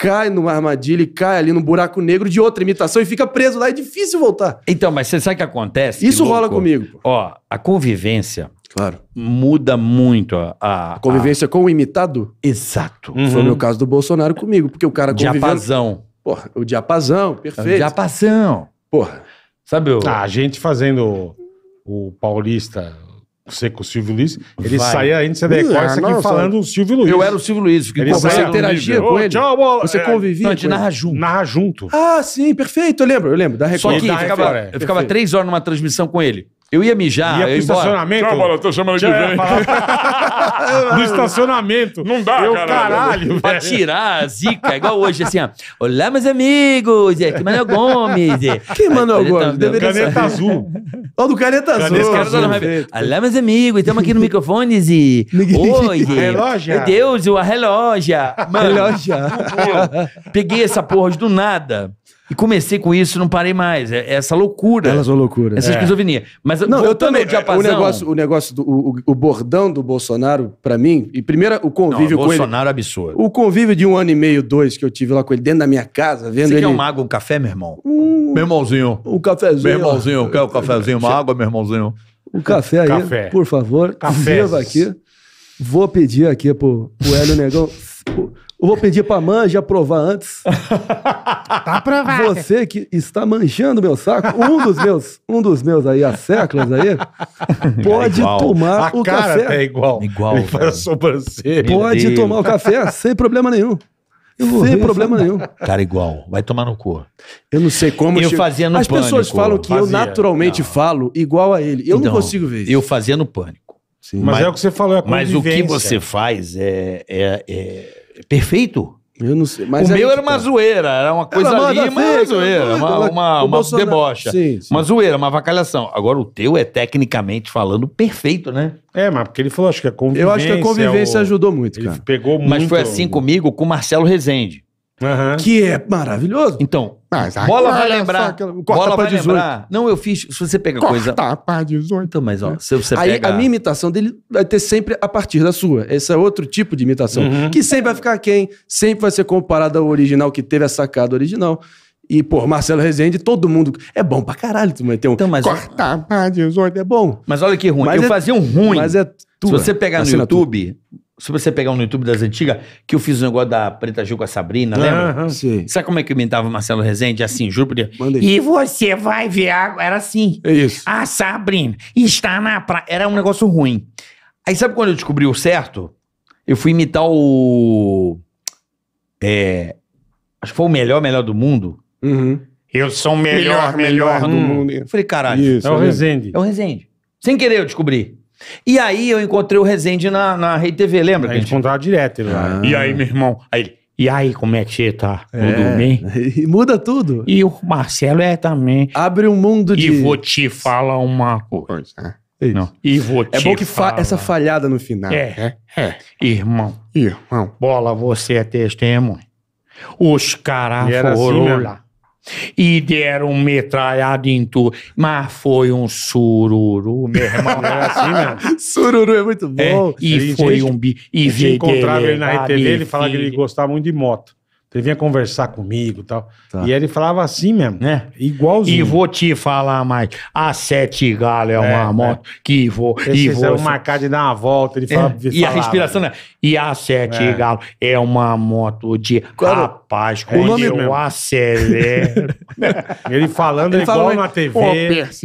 cai numa armadilha e cai ali no buraco negro de outra imitação e fica preso lá, é difícil voltar. Então, mas você sabe o que acontece? Isso que rola comigo. Ó, a convivência claro. muda muito a. a, a convivência a... com o imitado? Exato. Uhum. Foi o meu caso do Bolsonaro comigo, porque o cara convivendo... Diapasão. Porra, o diapasão, perfeito. O diapasão. Porra. Sabe o... Ah, a gente fazendo o paulista você com o Silvio Luiz, ele Vai. saía ainda, você decorre, aqui falando o Silvio Luiz. Eu era o Silvio Luiz, porque Ele você saía interagia com ele. tchau, bola. você é, convivia. Não, a gente com ele. narra junto. Narra junto. Ah, sim, perfeito. Eu lembro, eu lembro. Da Só que ficava- eu ficava três horas numa transmissão com ele. Eu ia mijar. Ia pro eu estacionamento. Tchau, bola, tô chamando de vem. no estacionamento. Não dá, eu, caralho. Pra tirar a zica, igual hoje, assim, ó. Olá, meus amigos. É, aqui é Manuel Gomes. É. Quem é Manoel tá Gomes? Deveria caneta azul. Ó, do caneta, caneta azul. Olá, meus amigos. Estamos aqui no microfone. E... Oi. A relógia. Meu Deus, a relógia. relógia. Peguei essa porra do nada. E comecei com isso, não parei mais. É, é essa loucura. Elas são loucura. Essa é. esquizofrenia. Mas não, eu também. O negócio, o negócio do o, o bordão do Bolsonaro, para mim, e primeiro o convívio não, o com Bolsonaro ele. Bolsonaro é absurdo. O convívio de um ano e meio, dois que eu tive lá com ele dentro da minha casa, vendo Você ele. Você quer uma água, um café, meu irmão? Um... Meu irmãozinho. Um cafezinho. Meu irmãozinho, quer um cafezinho, uma água, meu irmãozinho? Um café aí, café. por favor. Café. Viva aqui. Vou pedir aqui pro, pro Hélio Negão. Eu vou pedir pra Manja provar antes. Tá aprovado. Você que está manjando meu saco, um dos meus, um dos meus aí, há séculos aí, pode é igual. tomar A o cara café. É igual. Igual. Ele a sobrancelha. Pode Deus. tomar o café sem problema nenhum. Sem problema nenhum. Cara, igual. Vai tomar no cu. Eu não sei como... Eu chego... fazia no As pânico. pessoas falam que fazia. eu naturalmente não. falo igual a ele. Eu então, não consigo ver isso. Eu fazia no pânico. Mas, mas, é o que você falou, é a Mas o que você faz é, é, é perfeito. Eu não sei. Mas o meu era uma zoeira, era uma coisa era ali, mas uma zoeira, uma, uma, uma, uma debocha. Sim, sim. Uma zoeira, uma vacalhação. Agora o teu é tecnicamente falando perfeito, né? É, mas porque ele falou, acho que a convivência. Eu acho que a é convivência o... ajudou muito, ele cara. Pegou muito. Mas foi assim comigo com o Marcelo Rezende. Uhum. Que é maravilhoso. Então, Mas a bola é vai lembrar. aquela- corta bola pra vai 18. lembrar. Não, eu fiz. Se você pega coisa. Corta pra 18. Então, mas ó, se você Aí pega. a minha imitação dele vai ter sempre a partir da sua. Esse é outro tipo de imitação. Uhum. Que sempre vai ficar quem? Sempre vai ser comparado ao original que teve a sacada original. E, pô, Marcelo Rezende, todo mundo. É bom pra caralho, tu vai ter um. Então, mas, Corta pra 18. É bom. mas olha que ruim. Mas eu é- fazia um ruim. Mas é tua. Se você pegar no YouTube, se você pegar um no YouTube das antigas, que eu fiz o um negócio da Preta Gil com a Sabrina, lembra? Aham, sim. Sabe como é que eu imitava o Marcelo Rezende? Assim, juro por Deus. Mandei. E você vai ver água. Era assim. É isso. A Sabrina está na praia. Era um negócio ruim. Aí sabe quando eu descobri o certo? Eu fui imitar o. É. Acho que foi o melhor, melhor do mundo. Uhum. Eu sou o melhor, melhor, melhor do hum. mundo. Eu falei, caralho. Isso, é o é Rezende. É o Rezende. Sem querer eu descobri. E aí eu encontrei o Rezende na, na Rede TV, lembra? a gente encontrava direto ele lá. Ah. E aí, meu irmão? Aí e aí, como é que você tá? É. Tudo É. bem? E muda tudo. E o Marcelo é também. Abre um mundo de. E vou te falar uma coisa. Não. E vou é te É bom que fa- essa falhada no final. É. é, é. Irmão, irmão, bola, você é testemunha. Os caras assim foram mesmo. lá e deram um metralhado em tu. Mas foi um sururu, meu irmão. É assim mesmo. sururu é muito é, bom. É, e gente, foi um bi. E a encontrava ele na RTV, ele falava que ele gostava muito de moto. Ele vinha conversar comigo e tal. Tá. E ele falava assim mesmo, né? Igualzinho. E vou te falar mais. A Sete Galo é, é uma né? moto é. que vou. Eles e vou marcar de dar uma volta. Ele fala, é. E falava, a respiração, né? E a Sete é. Galo é uma moto de. Claro. Rapaz, é quando é eu acelero. ele falando ele igual na TV. Ô, Percival,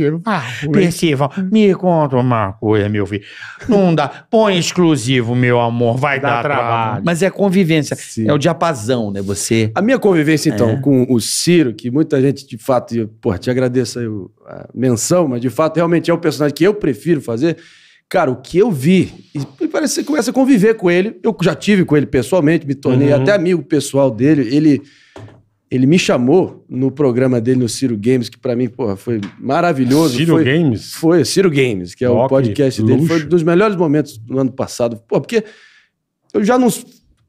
Percival, ah, é me conta uma coisa, meu filho. Não dá. Põe exclusivo, meu amor. Vai dá dar trabalho. trabalho. Mas é convivência. Sim. É o diapasão, né? Você. A minha convivência, então, é. com o Ciro, que muita gente, de fato, eu, te agradeço a menção, mas de fato, realmente é o personagem que eu prefiro fazer Cara, o que eu vi, e parece que você começa a conviver com ele. Eu já tive com ele pessoalmente, me tornei uhum. até amigo pessoal dele. Ele, ele me chamou no programa dele no Ciro Games, que para mim, porra, foi maravilhoso. Ciro foi, Games? Foi, Ciro Games, que é o podcast dele. Luxo. Foi um dos melhores momentos do ano passado. Pô, porque eu já não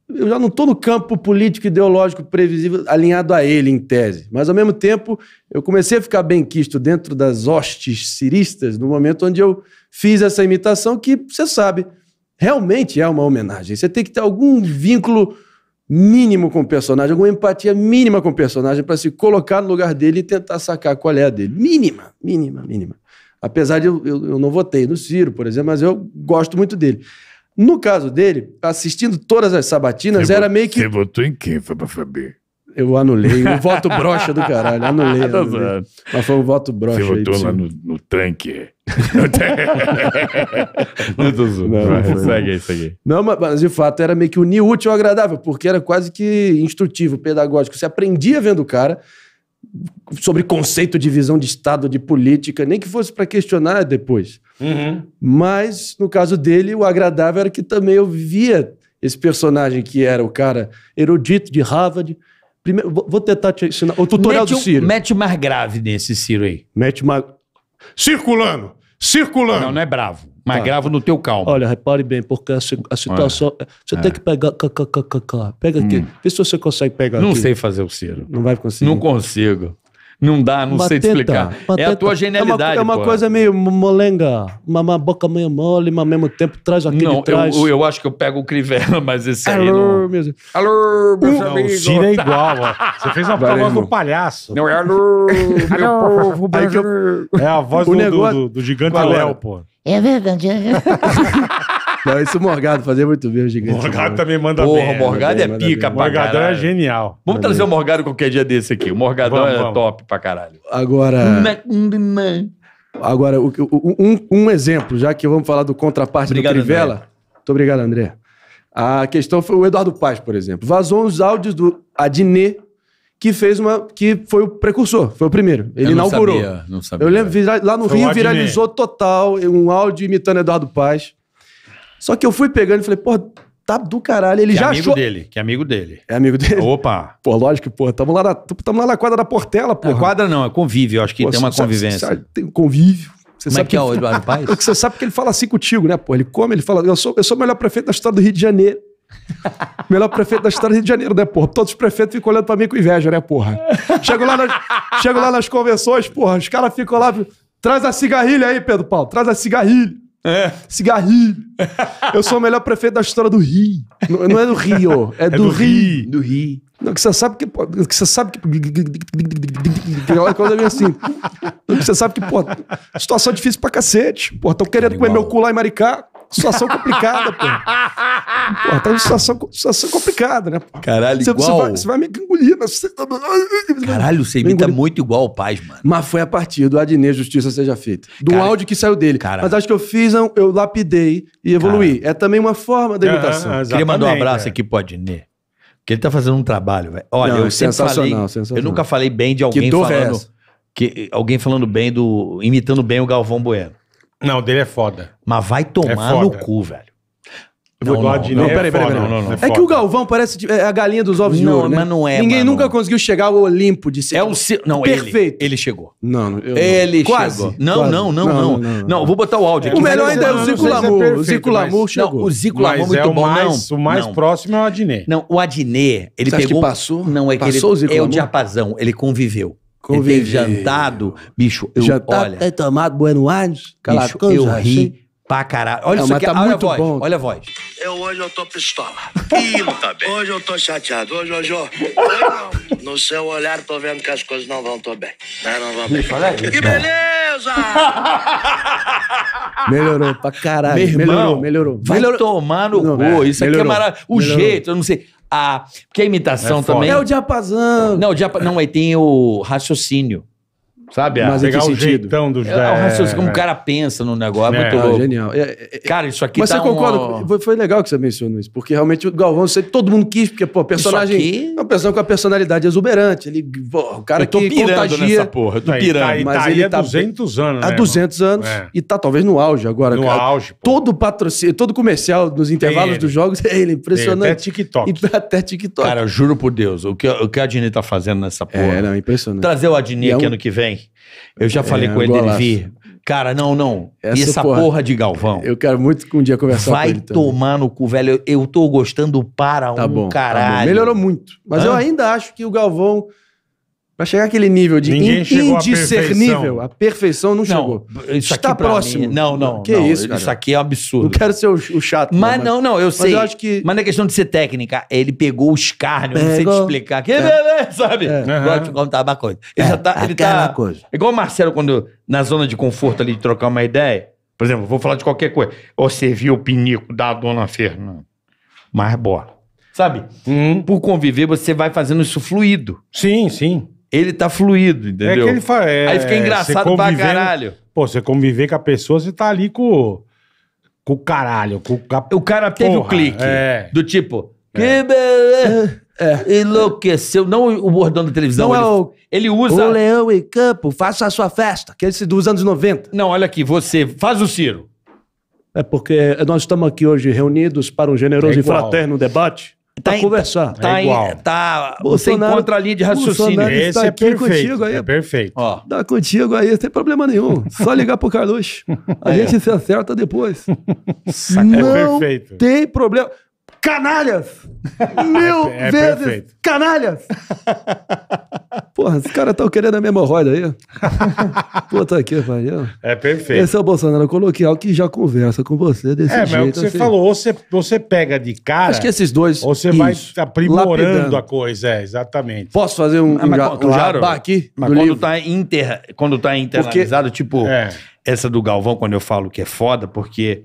eu já não estou no campo político, ideológico, previsível, alinhado a ele, em tese. Mas, ao mesmo tempo, eu comecei a ficar bem quisto dentro das hostes ciristas no momento onde eu fiz essa imitação, que você sabe, realmente é uma homenagem. Você tem que ter algum vínculo mínimo com o personagem, alguma empatia mínima com o personagem para se colocar no lugar dele e tentar sacar qual é a dele. Mínima, mínima, mínima. Apesar de eu, eu, eu não votei no Ciro, por exemplo, mas eu gosto muito dele. No caso dele, assistindo todas as sabatinas, você era meio que. Você votou em quem, foi pra Eu anulei. O voto brocha do caralho. Anulei. Tá anulei. Mas foi um voto brocha. Você votou lá no, no, tanque. não, Não, não, segue aí, segue aí. Não, mas, mas de fato era meio que unir útil ao agradável, porque era quase que instrutivo, pedagógico. Você aprendia vendo o cara sobre conceito de visão de Estado, de política, nem que fosse para questionar depois. Uhum. Mas, no caso dele, o agradável era que também eu via esse personagem que era o cara erudito de Harvard. Primeiro, vou tentar te ensinar. O tutorial mete do Ciro. Um, mete mais grave nesse Ciro aí. Mete mais. Circulando! Circulando! Não, não é bravo. Mas tá. gravo no teu calmo. Olha, repare bem, porque a, a situação. É. Você é. tem que pegar. Pega aqui. Hum. Vê se você consegue pegar. Não aqui. sei fazer o Ciro. Não vai conseguir. Não consigo. Não dá, não sei te explicar. É a tua genialidade. É uma, é uma coisa meio molenga, uma, uma, boca meio mole, mas ao mesmo tempo traz aquele não, trás. Eu, eu acho que eu pego o Crivella, mas esse Alô, aí não... Meu... Alô, meu uh, Não, O Ciro é igual, ó. Você fez uma voz do palhaço. Não, é alô, meu povo É a voz do, negócio... do, do, do gigante é? Léo, pô. É verdade. É verdade. Não, isso o Morgado fazia muito bem, o gigante. Morgado também manda Porra, bem. Porra, Morgado é pica, pra Morgadão é genial. Vamos trazer o Morgado qualquer dia desse aqui. O Morgadão vamos, é vamos. top pra caralho. Agora. Agora, um, um exemplo, já que vamos falar do contraparte obrigado, do Crivella. André. Muito obrigado, André. A questão foi o Eduardo Paz, por exemplo. Vazou uns áudios do Adnê. que fez uma. que foi o precursor, foi o primeiro. Ele não inaugurou. Sabia, não sabia. Eu lembro, lá no foi Rio viralizou total um áudio imitando Eduardo Paz. Só que eu fui pegando e falei, porra, tá do caralho. Ele que é já amigo achou. dele, que é amigo dele. É amigo dele. Opa! Pô, lógico que, porra, tamo lá na, tamo lá na quadra da Portela, pô. Quadra não, é convívio, eu acho que pô, tem uma convivência. Sabe, sabe, tem convívio. Você Como é sabe é que é o Eduardo Paz? Porque você sabe que ele fala assim contigo, né, pô? Ele come, ele fala, eu sou, eu sou o melhor prefeito da história do Rio de Janeiro. Melhor prefeito da história do Rio de Janeiro, né, porra? Todos os prefeitos ficam olhando pra mim com inveja, né, porra? Chego lá nas, chego lá nas convenções, porra, os caras ficam lá, traz a cigarrilha aí, Pedro Paulo, traz a cigarrilha. É. Cigarrinho. Eu sou o melhor prefeito da história do Rio. Não, não é do Rio, é, é do, do Rio. Rio. Do Rio. Não, que você sabe que. que você sabe que. Aquela coisa assim. Não, que você sabe que, pô, situação difícil pra cacete. Pô, estão querendo comer meu cu lá em Maricá. Situação complicada, pô. Pô, tá em situação, situação complicada, né? Pô? Caralho, você, igual. Você vai, você vai me engolir. Mas... Né? Tá Caralho, você imita muito igual o Paz, mano. Mas foi a partir do Adnet Justiça Seja Feita. Do Cara... áudio que saiu dele. Cara... Mas acho que eu fiz, eu lapidei e evoluí. Cara... É também uma forma da é, imitação. Ah, Queria mandar um abraço é. aqui pro Adnet. Porque ele tá fazendo um trabalho, velho. Olha, Não, eu sempre falei... Eu nunca falei bem de alguém é falando... É que, alguém falando bem do... Imitando bem o Galvão Bueno. Não, dele é foda. Mas vai tomar é no cu, velho. Não, não, não, não, peraí, peraí, peraí. É, que o Galvão parece a galinha dos ovos de ouro, né? Mas não é, Ninguém mano. nunca conseguiu chegar ao Olimpo de ser. É o se... não, perfeito. Ele, ele chegou. Não, eu ele quase. chegou. Não, não, não, não, não. vou botar o áudio aqui. O melhor ainda é o Zico Lamour. O Zico Lamour chegou. o Zico Lamour muito bom, não. O mais próximo é o Adnet. Não, o Adnet, ele Você pegou. passou? Não, é que ele é o diapasão, ele conviveu. Ele teve jantado, bicho, eu, olha... Jantado, tomado Buenos Aires, bicho, eu ri pra caralho. Olha isso aqui, tá olha a muito voz, bom. olha a voz. Eu é hoje eu tô pistola. Ih, não tá bem. Hoje eu tô chateado. Hoje, hoje, hoje No seu olhar tô vendo que as coisas não vão tão bem. Né? Não vão bem. Que beleza! Melhorou pra caralho. Meu irmão, melhorou, melhorou. Vai melhorou. tomar no Não, cu. é, Isso aqui é maravilhoso. O melhorou. jeito, eu não sei. Ah, porque a imitação É também. É o diapasão. Não, o diapa- não, aí tem o raciocínio. Sabe? Mas pegar o sentido. jeitão dos... É, é, como o é. cara pensa no negócio. É, muito ah, louco. genial. É, é, cara, isso aqui Mas tá você um... concorda? Foi legal que você mencionou isso, porque realmente o Galvão, sempre, todo mundo quis, porque, pô, personagem... Aqui... É uma pessoa com a personalidade exuberante. Ele, pô, o cara eu tô pirando contagia... nessa porra, eu tô tá- pirando. Tá, mas tá ele há 200 tá anos, Há 200 né, anos. É. E tá talvez no auge agora. No cara. auge, pô. Todo patrocínio, todo comercial nos intervalos dos jogos é ele, impressionante. Tem, até TikTok. E, tá até TikTok. Cara, juro por Deus, o que, o que a Adnet tá fazendo nessa porra. É, não, impressionante. Trazer o Adnet aqui ano que vem também. Eu já falei é, com ele golaço. Cara, não, não. Essa, essa porra, porra, de Galvão. Eu quero muito que um dia conversar Vai com ele. Vai tomar no cu, velho. Eu, eu tô gostando para tá um bom, caralho. Tá bom. Melhorou muito. Mas Hã? eu ainda acho que o Galvão Pra chegar aquele nível de Ninguém in, chegou indiscernível, perfeição. a perfeição não, chegou. Isso Está próximo. mim- não, não. Que não, isso, cara? Isso aqui é um absurdo. Não quero ser o, o chato. Mas não, não, eu sei. eu acho que- Mas na é questão de ser técnica, ele pegou os carnes, não sei te explicar. Que beleza, é. é, né, sabe? Agora Gosto de contar uma coisa. Ele já tá. Ele aquela tá coisa. Igual o Marcelo, quando na zona de conforto ali de trocar uma ideia. Por exemplo, vou falar de qualquer coisa. Você viu o pinico da dona Fernanda. Mais bola. Sabe? Hum. Por conviver, você vai fazendo isso fluido. Sim, sim ele tá fluído, é entendeu? É que ele fala, é, Aí fica engraçado pra caralho. Pô, você conviver com a pessoa, você tá ali com, com o caralho. Com, a, o cara teve porra, o clique. É. Do tipo, é. que beleza. É. Enlouqueceu. Não o bordão da televisão. Não ele, é o, ele usa. O leão em campo, faça a sua festa. Que é esse dos anos 90. Não, olha aqui, você faz o Ciro. É porque nós estamos aqui hoje reunidos para um generoso é e fraterno debate. Tá pra em, conversar. Tá, é igual. Em, tá, você encontra ali de raciocínio. Esse tá é perfeito, contigo aí. É perfeito. Ó, dá tá contigo aí, sem problema nenhum. Só ligar pro Carluxo. A é. gente se acerta depois. Saca, é Não é perfeito. tem problema canalhas! Mil é, é vezes perfeito. canalhas! Porra, esse cara tá querendo a minha hemorroida aí. Puta que pariu. É perfeito. Esse é o Bolsonaro. Eu coloquei algo que já conversa com você desse é, jeito. É, mas o que você assim. falou, você, você pega de cara... Acho que esses dois... Ou você isso, vai aprimorando lapidando. a coisa, é, exatamente. Posso fazer um, um, ah, mas, um claro, jabá aqui? Mas quando tá, inter, quando tá internalizado, porque, tipo... É. Essa do Galvão, quando eu falo que é foda, porque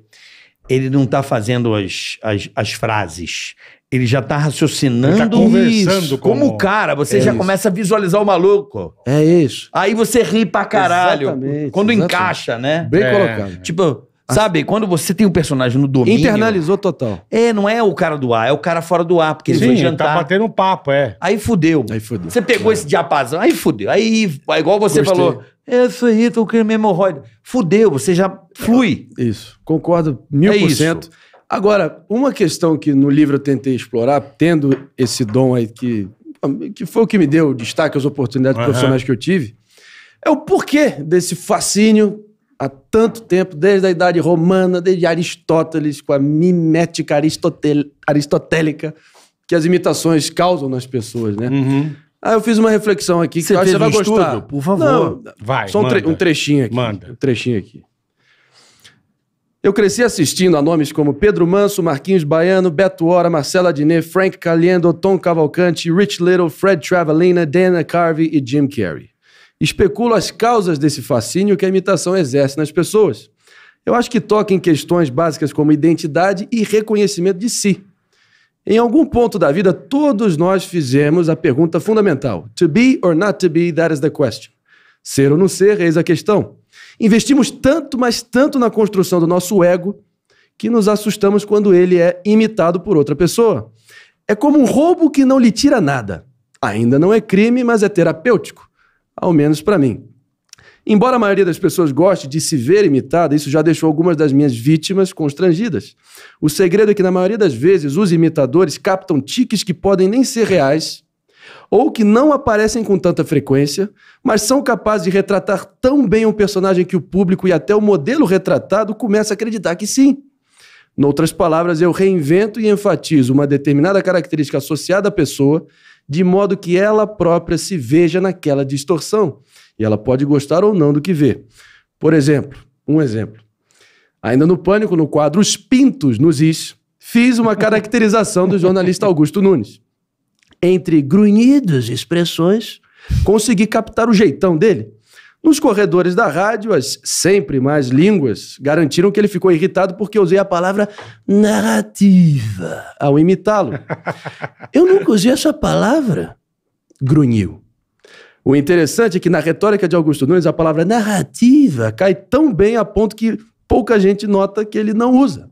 ele não está fazendo as, as, as frases. Ele já está raciocinando. Ele tá conversando isso. Como... como cara, você é já isso. começa a visualizar o maluco. É isso. Aí você ri pra caralho. Exatamente, quando exatamente. encaixa, né? Bem é. colocado. Tipo, ah. Sabe? Quando você tem o um personagem no domínio. Internalizou total. É, não é o cara do ar, é o cara fora do ar, porque Sim, ele foi jantar. tá batendo um papo, é. Aí fudeu. Aí fudeu. Você pegou é. esse diapasão, aí fudeu. Aí, igual você Gostei. falou, é isso aí, tô com hemorroide. Fudeu, você já flui. Isso, concordo mil é por cento. Agora, uma questão que no livro eu tentei explorar, tendo esse dom aí que, que foi o que me deu destaque, as oportunidades uhum. profissionais que eu tive, é o porquê desse fascínio há tanto tempo, desde a idade romana, desde Aristóteles, com a mimética aristotélica que as imitações causam nas pessoas, né? Uhum. Aí eu fiz uma reflexão aqui que você, você vai gostar. Por favor. Não, vai, só um, tre um, trechinho aqui. Manda. Um trechinho aqui. Eu cresci assistindo a nomes como Pedro Manso, Marquinhos Baiano, Beto Ora, Marcela Adnet, Frank Caliendo, Tom Cavalcante, Rich Little, Fred Travelina, Dana Carvey e Jim Carrey especulo as causas desse fascínio que a imitação exerce nas pessoas. Eu acho que toca em questões básicas como identidade e reconhecimento de si. Em algum ponto da vida, todos nós fizemos a pergunta fundamental: To be or not to be, that is the question. Ser ou não ser, eis a questão. Investimos tanto, mas tanto na construção do nosso ego que nos assustamos quando ele é imitado por outra pessoa. É como um roubo que não lhe tira nada. Ainda não é crime, mas é terapêutico ao menos para mim. Embora a maioria das pessoas goste de se ver imitada, isso já deixou algumas das minhas vítimas constrangidas. O segredo é que, na maioria das vezes, os imitadores captam tiques que podem nem ser reais ou que não aparecem com tanta frequência, mas são capazes de retratar tão bem um personagem que o público e até o modelo retratado começa a acreditar que sim. Noutras palavras, eu reinvento e enfatizo uma determinada característica associada à pessoa de modo que ela própria se veja naquela distorção. E ela pode gostar ou não do que vê. Por exemplo, um exemplo. Ainda no Pânico, no quadro Os Pintos nos Is, fiz uma caracterização do jornalista Augusto Nunes. Entre grunhidos e expressões, consegui captar o jeitão dele nos corredores da rádio, as sempre mais línguas garantiram que ele ficou irritado porque usei a palavra narrativa ao imitá-lo. Eu nunca usei essa palavra, grunhiu. O interessante é que na retórica de Augusto Nunes a palavra narrativa cai tão bem a ponto que pouca gente nota que ele não usa.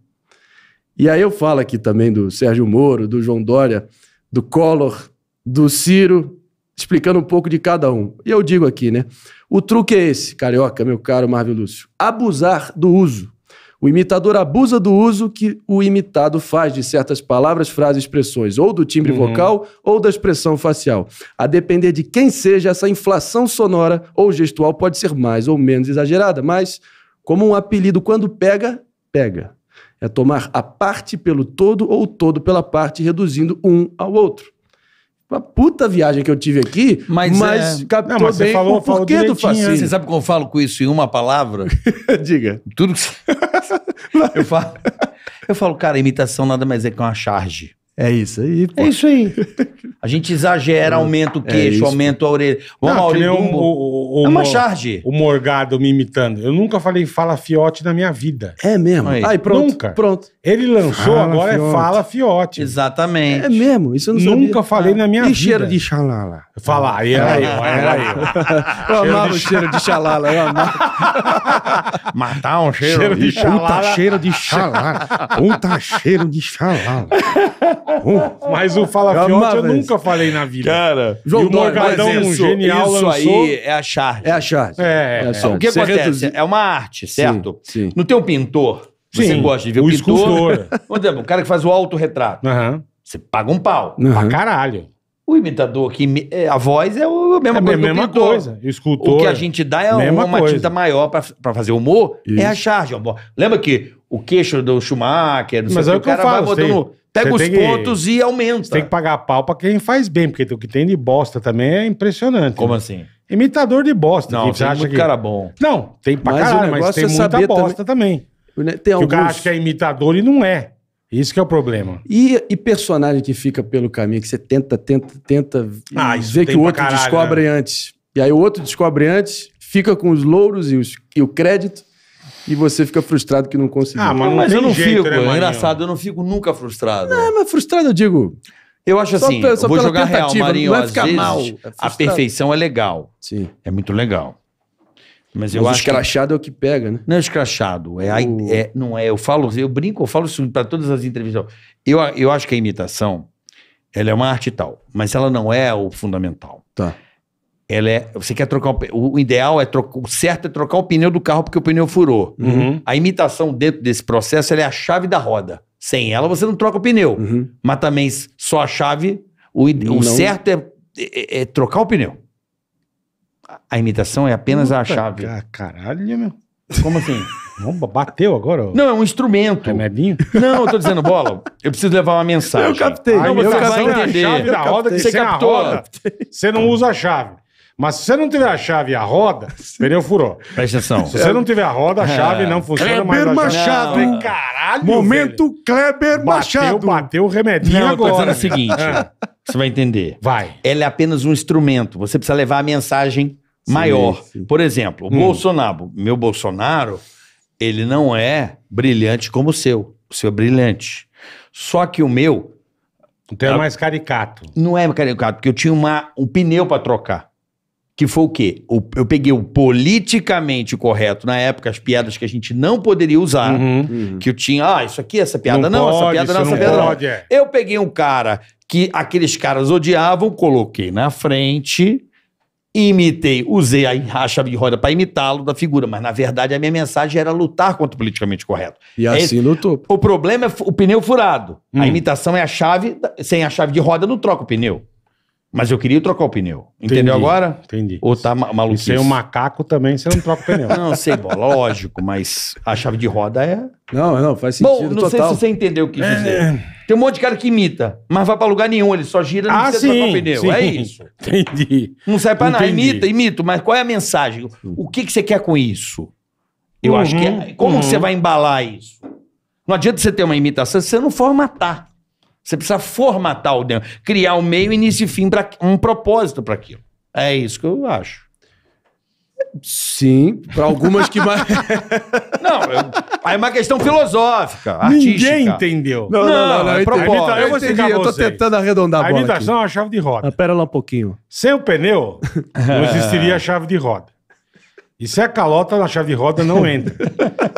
E aí eu falo aqui também do Sérgio Moro, do João Dória, do Collor, do Ciro, explicando um pouco de cada um. E eu digo aqui, né? O truque é esse, carioca, meu caro Marvel Lúcio. Abusar do uso. O imitador abusa do uso que o imitado faz de certas palavras, frases, expressões, ou do timbre uhum. vocal ou da expressão facial. A depender de quem seja, essa inflação sonora ou gestual pode ser mais ou menos exagerada, mas, como um apelido, quando pega, pega. É tomar a parte pelo todo ou o todo pela parte, reduzindo um ao outro. Uma puta viagem que eu tive aqui, mas, mas é... captou não, mas bem falou, o porquê falou do fascínio. Assim. Você sabe como eu falo com isso em uma palavra? Diga. Tudo que... eu, falo, eu falo, cara, imitação nada mais é que uma charge. É isso aí, pô. É isso aí. A gente exagera, é. aumenta o é queixo, é aumenta a orelha. Vamos não, a orelha o, o, o, é uma charge. O Morgado me imitando. Eu nunca falei fala fiote na minha vida. É mesmo? Aí, aí pronto. Nunca. Pronto. Ele lançou fala agora é fiote. é fala fiote. Exatamente. É mesmo? Isso eu não sabia. Nunca falei ah, na minha e vida. E cheiro de xalala? Falar, era eu, era eu. Eu amava o cheiro de xalala, eu amava. Matar um cheiro, cheiro de, de xalala. Puta cheiro de xalala. Puta cheiro de xalala mas o Fala Fiote eu nunca falei na vida. Cara, João e o Morgadão é um genial isso lançou... aí é a charge. É a charge. É, é, é O que Você acontece? É uma arte, certo? Sim, sim. Não tem um pintor. Sim, Você gosta de ver o, pintor. Escultor. Por exemplo, o cara que faz o autorretrato. Uhum. Você paga um pau. Uhum. Pra caralho. O imitador, que é, a voz é a mesma é coisa. A mesma coisa. Escultor. O que a gente dá é uma coisa. tinta maior para fazer humor, Isso. é a charge. Lembra que o queixo do Schumacher, não Mas sei é o que, o cara eu faço. vai botando Pega os pontos e aumenta. tem que pagar pau pra quem faz bem, porque o que tem de bosta também é impressionante. Como né? assim? Imitador de bosta. Não, tem é muito que... cara bom. Não, tem pra mas caralho, mas tem é muita bosta também. também. Tem alguns... Que o cara acha que é imitador e não é. Isso que é o problema. E, e personagem que fica pelo caminho, que você tenta, tenta, tenta ah, ver que o outro caralho, descobre né? antes. E aí o outro descobre antes, fica com os louros e, os, e o crédito e você fica frustrado que não conseguiu. Ah, mas, não mas eu não jeito, fico. Né, é engraçado, eu não fico nunca frustrado. Não, mas frustrado eu digo. Eu acho só assim, vou jogar real, Marinho. Não vai ficar vezes, mal. É a perfeição é legal. Sim. É muito legal. Mas eu Mas acho. Escrachado que... é o que pega, né? Não é escrachado. É, o... é, não é. Eu falo, eu brinco, eu falo isso para todas as entrevistas. Eu, eu acho que a imitação ela é uma arte tal, mas ela não é o fundamental. Tá ela é. Você quer trocar o, o ideal é trocar, o certo é trocar o pneu do carro porque o pneu furou. Uhum. A imitação dentro desse processo é a chave da roda. Sem ela você não troca o pneu, uhum. mas também só a chave. O, o certo é, é, é, trocar o pneu. A, imitação é apenas Puta a chave. caralho, meu. Como assim? Bateu agora? Não, é um instrumento. medinho? Não, eu tô dizendo, bola, eu preciso levar uma mensagem. Eu captei. Não, você vai entender. A chave da roda que você captou. Você não usa a chave. Mas se você não tiver a chave e a roda, o pneu furou. Presta atenção. Se você não tiver a roda, a é. chave não funciona Kleber mais. Kleber Machado. hein? caralho, Momento velho. Kleber Machado. Bateu o remedinho não, agora. Eu tô dizendo o seguinte, é. você vai entender. Vai. Ela é apenas um instrumento. Você precisa levar a mensagem sim, maior. Sim. Por exemplo, o hum. Bolsonaro. Meu Bolsonaro, ele não é brilhante como o seu. O seu é brilhante. Só que o meu... Então é mais caricato. Não é caricato, porque eu tinha uma, um pneu para trocar que foi o quê? O, eu peguei o politicamente correto na época, as piadas que a gente não poderia usar, uhum, uhum. que eu tinha, ah, isso aqui, essa piada não, não pode, essa piada não, essa não piada pode, não. É. Eu peguei um cara que aqueles caras odiavam, coloquei na frente, imitei, usei a, chave de roda para imitá-lo da figura, mas na verdade a minha mensagem era lutar contra o politicamente correto. E é assim lutou. O problema é o pneu furado. Hum. A imitação é a chave, sem a chave de roda não troca o pneu. Mas eu queria trocar o pneu. Entendeu entendi, agora? Entendi. Ou tá ma maluquice? E sem o macaco também, você não troca o pneu. não, sei, bola, lógico, mas a chave de roda é... Não, não, faz sentido Bom, não total. sei se você entendeu o que é... dizer. Tem um monte de cara que imita, mas vai pra lugar nenhum, ele só gira e não ah, precisa sim, trocar o pneu. Sim. É isso. Entendi. Não sai pra nada, imita, imito, mas qual é a mensagem? O que, que você quer com isso? Eu uhum, acho que... É... Uhum, como uhum. você vai embalar isso? Não adianta você ter uma imitação se você não formatar. Você precisa formatar o demo, criar o um meio, início e fim, para um propósito para aquilo. É isso que eu acho. Sim, para algumas que mais. não, é uma questão filosófica, artística. Ninguém entendeu. Não, não, não, não, é propósito. Eu, vou entendi, eu tô tentando arredondar a bola. A imitação é uma chave de roda. espera ah, pera lá um pouquinho. Sem o pneu, não existiria a chave de roda. E se é calota na chave de roda, não entra.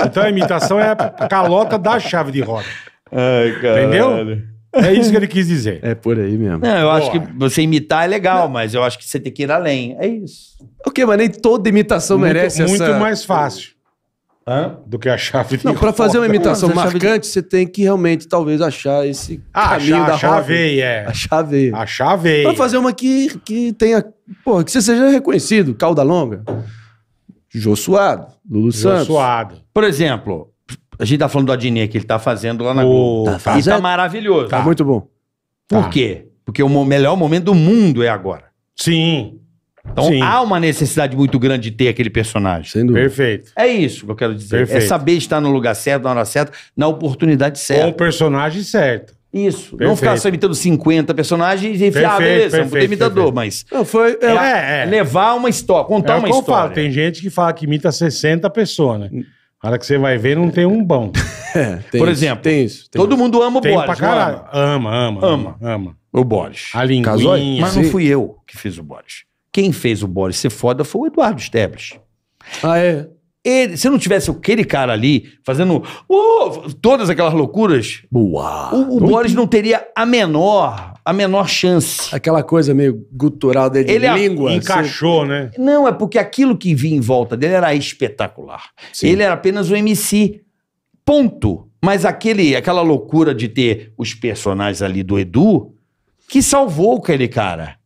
Então a imitação é a calota da chave de roda. Ai, Entendeu? É isso que ele quis dizer. É por aí mesmo. Não, eu Boa. acho que você imitar é legal, mas eu acho que você tem que ir além. É isso. Ok, mas nem toda imitação muito, merece muito essa... Muito mais fácil. Hã? Do que achar Felipe Não, para fazer uma imitação não, marcante, de... você tem que realmente, talvez, achar esse ah, caminho achar, da é. a veia. a chave. Pra fazer uma que, que tenha... Porra, que você seja reconhecido. Calda longa. Jô Suado. Lulu Santos. Jô Suado. Por exemplo, a gente tá falando do Adnet que ele tá fazendo lá na Globo. Tá tá maravilhoso. Tá muito bom. Por Tá. quê? Porque o melhor momento do mundo é agora. Sim, Então Sim. há uma necessidade muito grande de ter aquele personagem. Sem dúvida. perfeito. É isso que eu quero dizer. É perfeito. É saber estar no lugar certo, na hora certa, na oportunidade Com certa. o personagem certo. Isso. Não ficar só imitando 50 personagens e enfiar, ah, Perfeito, beleza, não tem imitador, mas. Não, foi. É, é, é. é. levar uma história, contar é uma eu história. falo, tem gente que fala que imita 60 pessoas, né? A hora que você vai ver, não tem um bom. É, tem Por isso, exemplo, tem isso, tem todo isso. mundo ama o tem Boris. Pra ama? Ama, ama, ama, ama. O Boris. A linguinha. Casou? Mas não fui eu que fiz o Boris. Quem fez o Boris ser foda foi o Eduardo Esteves. Ah, é? Ele, se não tivesse aquele cara ali fazendo uh, todas aquelas loucuras, Boa, o, o Boris não teria a menor, a menor chance. Aquela coisa meio gutural dele ele de língua. Assim. Encaixou, né? Não, é porque aquilo que vinha em volta dele era espetacular. Sim. Ele era apenas um MC. Ponto. Mas aquele, aquela loucura de ter os personagens ali do Edu que salvou aquele cara.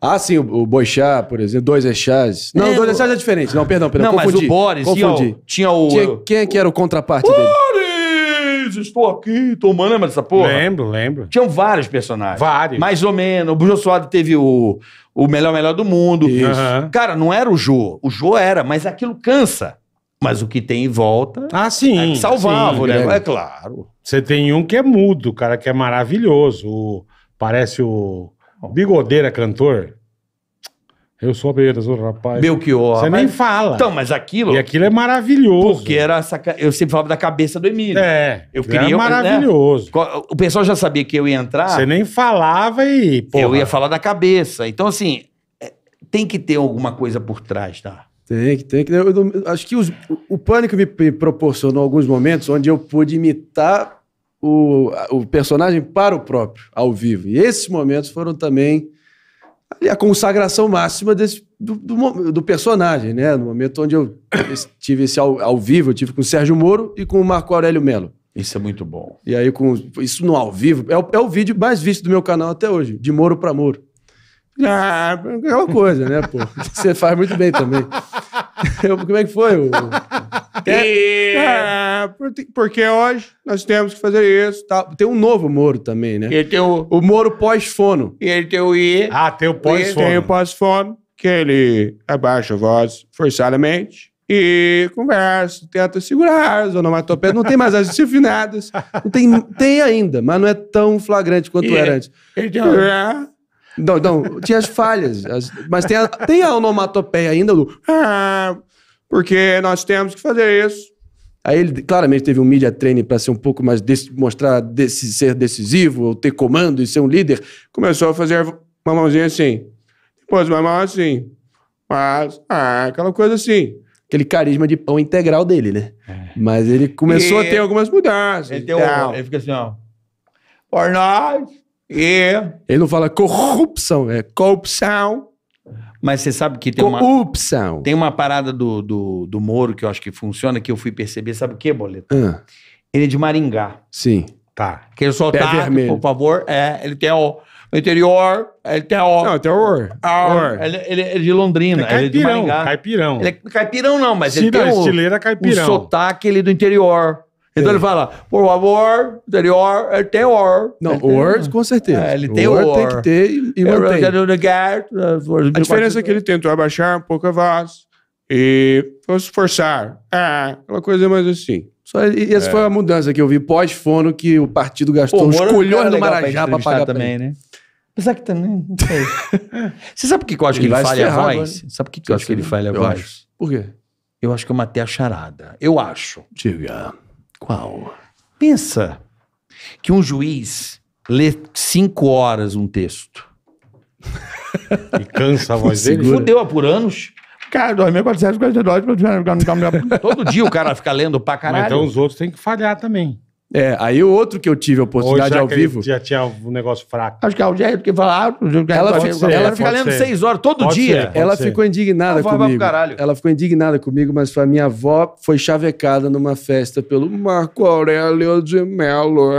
Ah, sim, o, o Boixá, por exemplo, dois Echás. Não, é, dois Echás é diferente. Não, perdão, perdão. Não, confundi, mas o Boris confundi. tinha o. Tinha, quem, é que era o contraparte Boris! dele? Estou aqui, tomando, lembra dessa porra? Lembro, lembro. Tinham vários personagens. Vários. Mais ou menos. O Bruno Suado teve o, o Melhor Melhor do Mundo. Isso. Uhum. Cara, não era o Jô. O Jô era, mas aquilo cansa. Mas o que tem em volta. Ah, sim. É salvável, né? É claro. Você tem um que é mudo, cara, que é maravilhoso. O, parece o. O Bigodeira é cantor? Eu sou Abeiras, o rapaz. Belchior. Você nem fala. Então, mas aquilo. E aquilo é maravilhoso. Porque era essa. Eu sempre falava da cabeça do Emílio. É. Eu queria. É maravilhoso. Né? O pessoal já sabia que eu ia entrar. Você nem falava e. Porra. Eu ia falar da cabeça. Então, assim, é, tem que ter alguma coisa por trás, tá? Tem que, tem que. Eu, eu, acho que os, o, o pânico me proporcionou alguns momentos onde eu pude imitar o, o personagem para o próprio, ao vivo. E esses momentos foram também a consagração máxima desse, do, do, do, personagem, né? No momento onde eu tive esse ao, ao, vivo, eu tive com o Sérgio Moro e com o Marco Aurélio Melo. Isso é muito bom. E aí, com isso no ao vivo, é o, é o vídeo mais visto do meu canal até hoje, de Moro para Moro. Ah, aquela coisa, né, pô? Você faz muito bem também. Eu, como é que foi? O... É, ah, porque hoje nós temos que fazer isso. Tá? Tem um novo Moro também, né? Ele tem o, o Moro pós-fono. E ele tem o I. Ah, tem o pós-fono. Tem o pós-fono, que ele abaixa a voz forçadamente e conversa, tenta segurar as onomatopeias. Não tem mais as disciplinadas. Não tem, tem ainda, mas não é tão flagrante quanto e era antes. Ele tem o... É, não, não, tinha as falhas. As, mas tem a, tem a onomatopeia ainda do. Ah, porque nós temos que fazer isso. Aí ele claramente teve um media training para ser um pouco mais. mostrar desse, ser decisivo, ou ter comando e ser um líder. Começou a fazer uma mãozinha assim. Depois uma mão assim. Mas, ah, aquela coisa assim aquele carisma de pão integral dele, né? É. Mas ele começou e a ter algumas mudanças. Ele, tem ele fica assim, ó. Por nós, e Ele não fala corrupção, é corrupção. Mas você sabe que tem uma. Corrupção. Tem uma parada do, do, do Moro que eu acho que funciona, que eu fui perceber. Sabe o que, Boleta? Ah. Ele é de Maringá. Sim. Tá. Quer soltar Pé tá, vermelho. por favor. É, ele tem o. No interior, ele tem o. Não, tem o. Ah, ele, ele é de Londrina, é caipirão, ele é de Maringá. Caipirão. Ele é caipirão, não, mas ele tem o. estileira é caipirão. O sotaque ele é do interior. Então ele fala, por favor, interior, ele tem or. Não, ele or, tem, com certeza. É, ele tem or, or. tem que ter e, e mantém. Uh, a diferença é que ele tentou abaixar um pouco a voz e forçar. É, ah, uma coisa mais assim. Só, e essa é. foi a mudança que eu vi pós-fono que o partido gastou Pô, uns colhões Marajá pra, pra pagar também, né? Apesar que também, não sei. Você sabe por que eu acho que ele falha a voz? Agora. Sabe por que eu acho que ele falha a voz? Por quê? Eu acho que eu matei a charada. Eu acho. Diga. Qual? Pensa que um juiz lê cinco horas um texto. E cansa a voz dele. Fudeu por anos, Cara, 2.449, todo dia o cara fica lendo pra caralho. Mas então os outros têm que falhar também. É, aí o outro que eu tive a oportunidade ao vivo. Já tinha um negócio fraco. Acho que é o jeito que falar. Ela, fica, ela fica lendo seis horas todo pode dia. Ser, ela ser. ficou indignada comigo. Ela ficou indignada comigo, mas foi a minha avó foi chavecada numa festa pelo Marco Aurélio de Mello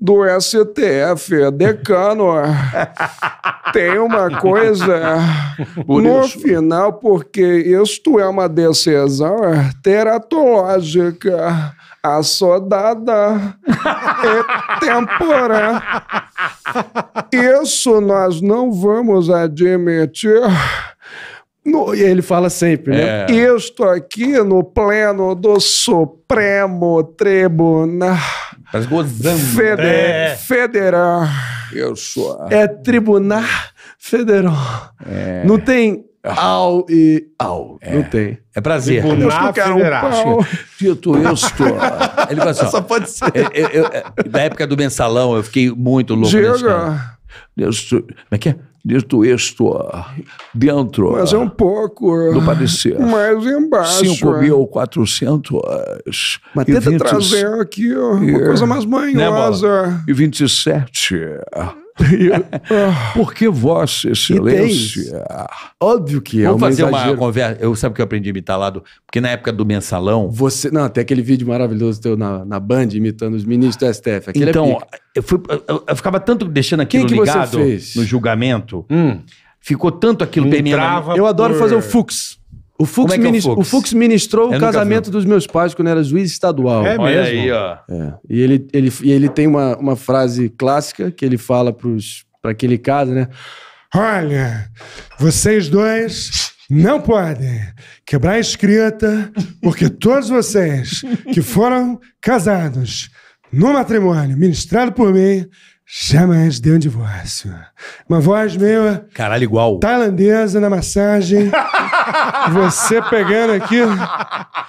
do STF, decano, tem uma coisa Por no isso. final, porque isto é uma decisão teratológica a sodada é temporã. Isso nós não vamos admitir. No, ele fala sempre, né? É. aqui no pleno do Supremo Tribunal Mas tá gozando. Feder é. Federal. Eu sou. É Tribunal Federal. É. Não tem Au e au. É. Não tem. É prazer. Tribunal tipo, quero Federal. É um Tito, eu estou. Ele falou assim, Só pode ser. É, é, eu, eu, eu, da época do mensalão, eu fiquei muito louco. Chega. Deus, como é que é? Dito isto, dentro. Mas é um pouco. Do parecer. Mais embaixo. 5.400. Mas tenta 20, trazer aqui ó, uma coisa mais né, manhosa. Né, e 27. Porque Vossa Excelência. Óbvio que é. Vamos um fazer exagero. uma conversa. Eu sabe que eu aprendi a imitar lá do. Porque na época do mensalão. Você. Não, tem aquele vídeo maravilhoso teu na, na Band imitando os ministros do STF. Aquele é então, é eu, fui, eu, eu, ficava tanto deixando aquilo que ligado no julgamento. Hum. Ficou tanto aquilo hum, permeando. Eu adoro por... fazer o Fux. O Fux, é é o, Fux? o Fux, ministrou eu o casamento dos meus pais quando era juiz estadual. É Olha mesmo? aí, ó. É. E ele, ele, e ele tem uma, uma frase clássica que ele fala para aquele caso, né? Olha, vocês dois não podem quebrar a escrita, porque todos vocês que foram casados no matrimônio ministrado por mim Jamais deu um divórcio. Uma voz meio. Caralho, igual. Tailandesa na massagem. você pegando aqui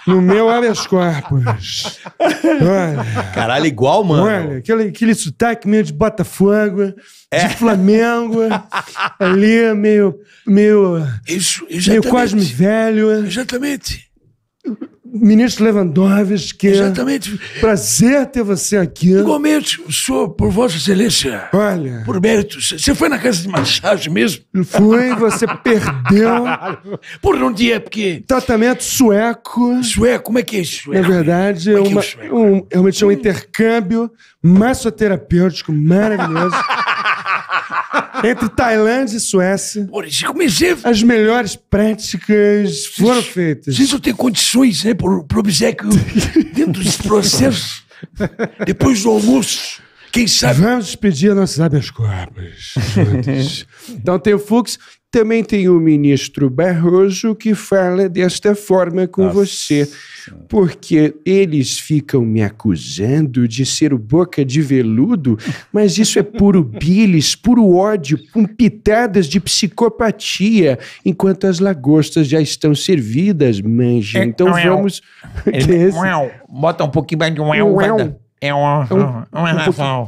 no meu habeas corpus. Olha. Caralho, igual, mano. Olha, aquele, aquele sotaque meio de Botafogo, é. de Flamengo, ali meio. meio. Ex exatamente. meio Cosme Velho. Exatamente. Ministro Lewandowski. Exatamente. Prazer ter você aqui. Igualmente, senhor, por Vossa Excelência. Olha. Por méritos. Você foi na casa de massagem mesmo? Fui, você perdeu. por um dia, Porque. Tratamento sueco. Sueco, como é que é isso? Na verdade, é, é, é, é, uma, é um, realmente é um intercâmbio massoterapêutico maravilhoso. entre Tailândia e Suécia. Pô, já comecei. As melhores práticas foram feitas. Vocês não têm condições, né, por, pro obsequio dentro dos processos. Depois do almoço. Quem sabe? Vamos pedir nossos habeas corpus. então tem o Fux também tem o ministro Barroso que fala desta forma com Nossa. você, porque eles ficam me acusando de ser o boca de veludo, mas isso é puro bilis, puro ódio, com pitadas de psicopatia, enquanto as lagostas já estão servidas, manja. É, então é vamos. É, bota um pouquinho mais de. É, é, é, é, é, é, um... é, é,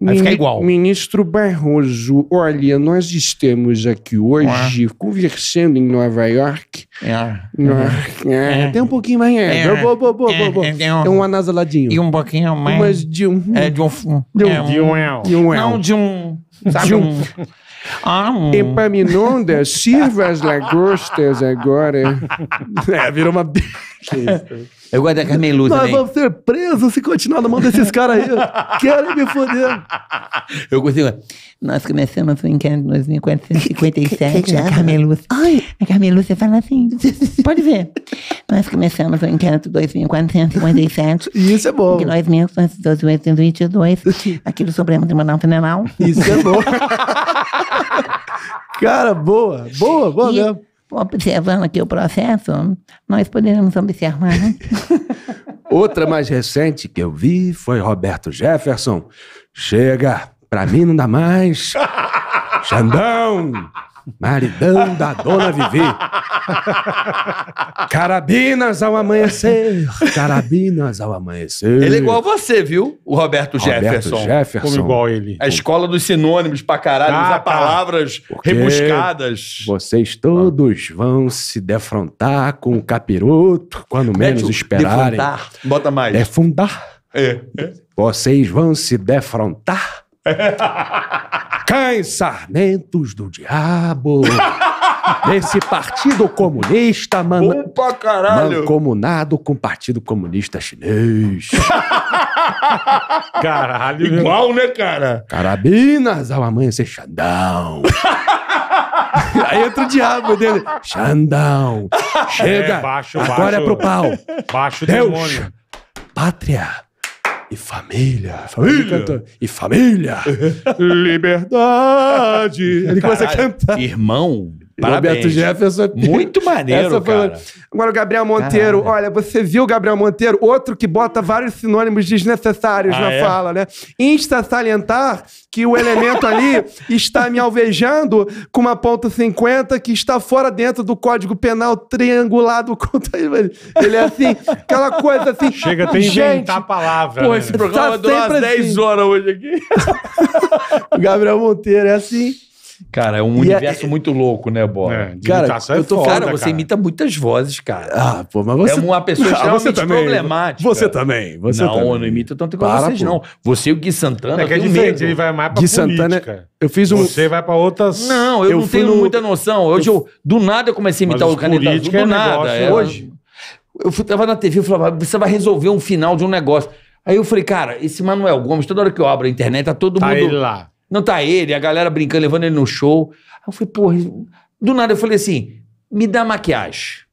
Vai ficar igual. Ministro Barroso, olha, nós estamos aqui hoje conversando em Nova York. É. Uhum. York. É. É. Tem um pouquinho mais. É. Bo, bo, bo, é, um anasaladinho. E um pouquinho mais. Mas de um. É, de um. De é um. De um. Não, de um. Sabe, de um. Ah, Epaminondas, sirva as lagostas agora. é, virou uma. Eu gosto da Carmelu Nós vamos ser presos se continuar na mão desses caras aí. Querem me foder. Eu consigo. Nós começamos o encontro em 1957. A Carmelu. A Carmelu, você fala assim. Pode ver. Nós começamos o encontro em 2457. Isso é bom. Que nós mesmos, nós 1822. Aqui do Supremo Tribunal Federal. Isso é bom. Cara, boa, boa, boa e, mesmo. Observando aqui o processo, nós poderemos observar. Né? Outra mais recente que eu vi foi Roberto Jefferson. Chega, pra mim não dá mais. Xandão! maridão da dona Vivi. carabinas ao amanhecer, carabinas ao amanhecer. Ele é igual você, viu? O Roberto, Roberto Jefferson. Jefferson. Como igual ele. A escola dos sinônimos pra caralho, ah, usa tá. palavras Porque rebuscadas. Vocês todos vão se defrontar com o capiroto quando menos Médio, esperarem. Defrontar. Bota mais. Defundar. É. Vocês vão se defrontar Cães sarmentos do diabo. Desse Partido Comunista man... Bom caralho. mancomunado com o Partido Comunista Chinês. caralho. Igual, meu. né, cara? Carabinas ao amanhecer Xandão. Aí entra o diabo dele. Xandão. É, chega. É, baixo, agora baixo, é pro pau. Baixo Deus, é demônio. Pátria e família. Família. E família. Liberdade. Ele começa a cantar. Irmão Parabéns. Roberto Jefferson. Muito maneiro, foi... Agora o Gabriel Monteiro. Caramba. Olha, você viu o Gabriel Monteiro? Outro que bota vários sinônimos desnecessários ah, na é? fala, né? Insta salientar que o elemento ali está me alvejando com uma ponta 50 que está fora dentro do Código Penal triangulado. Contra ele. ele é assim, aquela coisa assim... Chega até inventar a palavra. Pô, né? esse programa tá durou umas 10 assim. horas hoje aqui. o Gabriel Monteiro é assim... Cara, é um e é- universo é... muito louco, né, Bola? É, cara, é eu tô, foda, cara, você cara. imita muitas vozes, cara. Ah, pô, mas você... É uma pessoa extremamente ah, problemática. Você também, você não, também. Não, não imito tanto igual vocês, pô. não. Você e o Gui Santana, é que é diferente, medo. ele vai mais pra Gui é- política. Santana, eu fiz um... Você vai pra outras... Não, eu, eu não tenho no... muita noção. Hoje eu, do nada eu comecei a imitar mas o Caneta Azul, do nada. É, né? hoje... Eu fui, tava na TV e falava, você vai resolver um final de um negócio. Aí eu falei, cara, esse Manuel Gomes, toda hora que eu abro a internet, tá todo tá mundo... Ele lá. Não tá ele, a galera brincando, levando ele no show. Aí eu falei, porra, do nada eu falei assim: me dá maquiagem.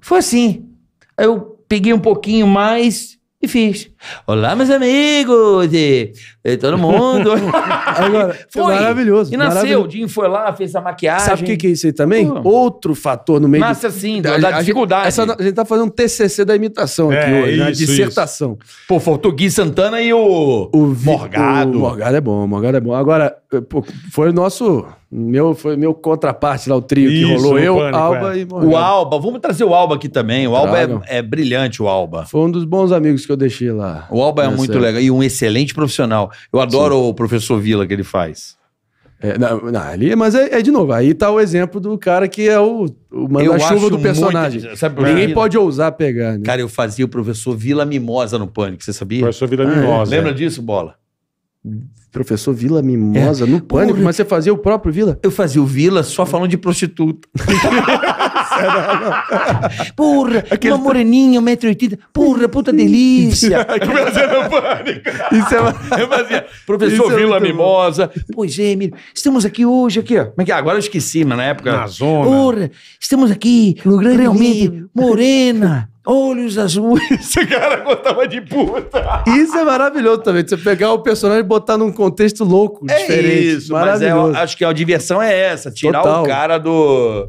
Foi assim. Aí eu peguei um pouquinho mais e fiz. Olá, meus amigos! E, e todo mundo. Agora, foi maravilhoso. E nasceu, o Dinho foi lá, fez a maquiagem. Sabe o que, que é isso aí também? Outro fator no meio. Massa, de... sim, da, da a dificuldade. Gente, essa, a gente tá fazendo um TCC da imitação aqui é, hoje, né? isso, né? dissertação. Isso. Pô, faltou Gui Santana e o, o Vi... Morgado. O Morgado é bom, Morgado é bom. Agora, eh, pô, foi o nosso. Meu, foi meu contraparte lá, o trio Isso, que rolou. Eu, pânico, é. Alba é. e Morgado. O Alba, vamos trazer o Alba aqui também. O Alba é, é, brilhante, o Alba. Foi um dos bons amigos que eu deixei lá. O Alba é, é muito legal e um excelente profissional. Eu adoro Sim. o professor Vila que ele faz. É, não, não, ali, mas é, é, de novo, aí tá o exemplo do cara que é o, o manda-chuva do personagem. Muito, sabe, Ninguém pode ousar pegar. Né? Cara, eu fazia o professor Vila Mimosa no Pânico, você sabia? Professor Vila ah, é? Mimosa. Lembra disso, Bola? professor Vila Mimosa é. no Pânico, Porra. mas você fazia o próprio Vila? Eu fazia o Vila só falando de prostituta. Porra, Aquele... uma moreninha, 1,80m. Porra, puta delícia. Começando no pânico. Isso é... Eu fazia, professor Isso é Vila é Mimosa. Bom. Pois é, Miro. Estamos aqui hoje, aqui, ó. É, é Agora eu esqueci, mas na época. Na zona. Porra, estamos aqui, no grande realmente, Rio. morena. Olhos azuis. Esse cara gostava de puta. Isso é maravilhoso também. Você pegar o personagem e botar num contexto louco, é diferente. Isso, maravilhoso. mas é, acho que a diversão é essa: tirar Total. o cara do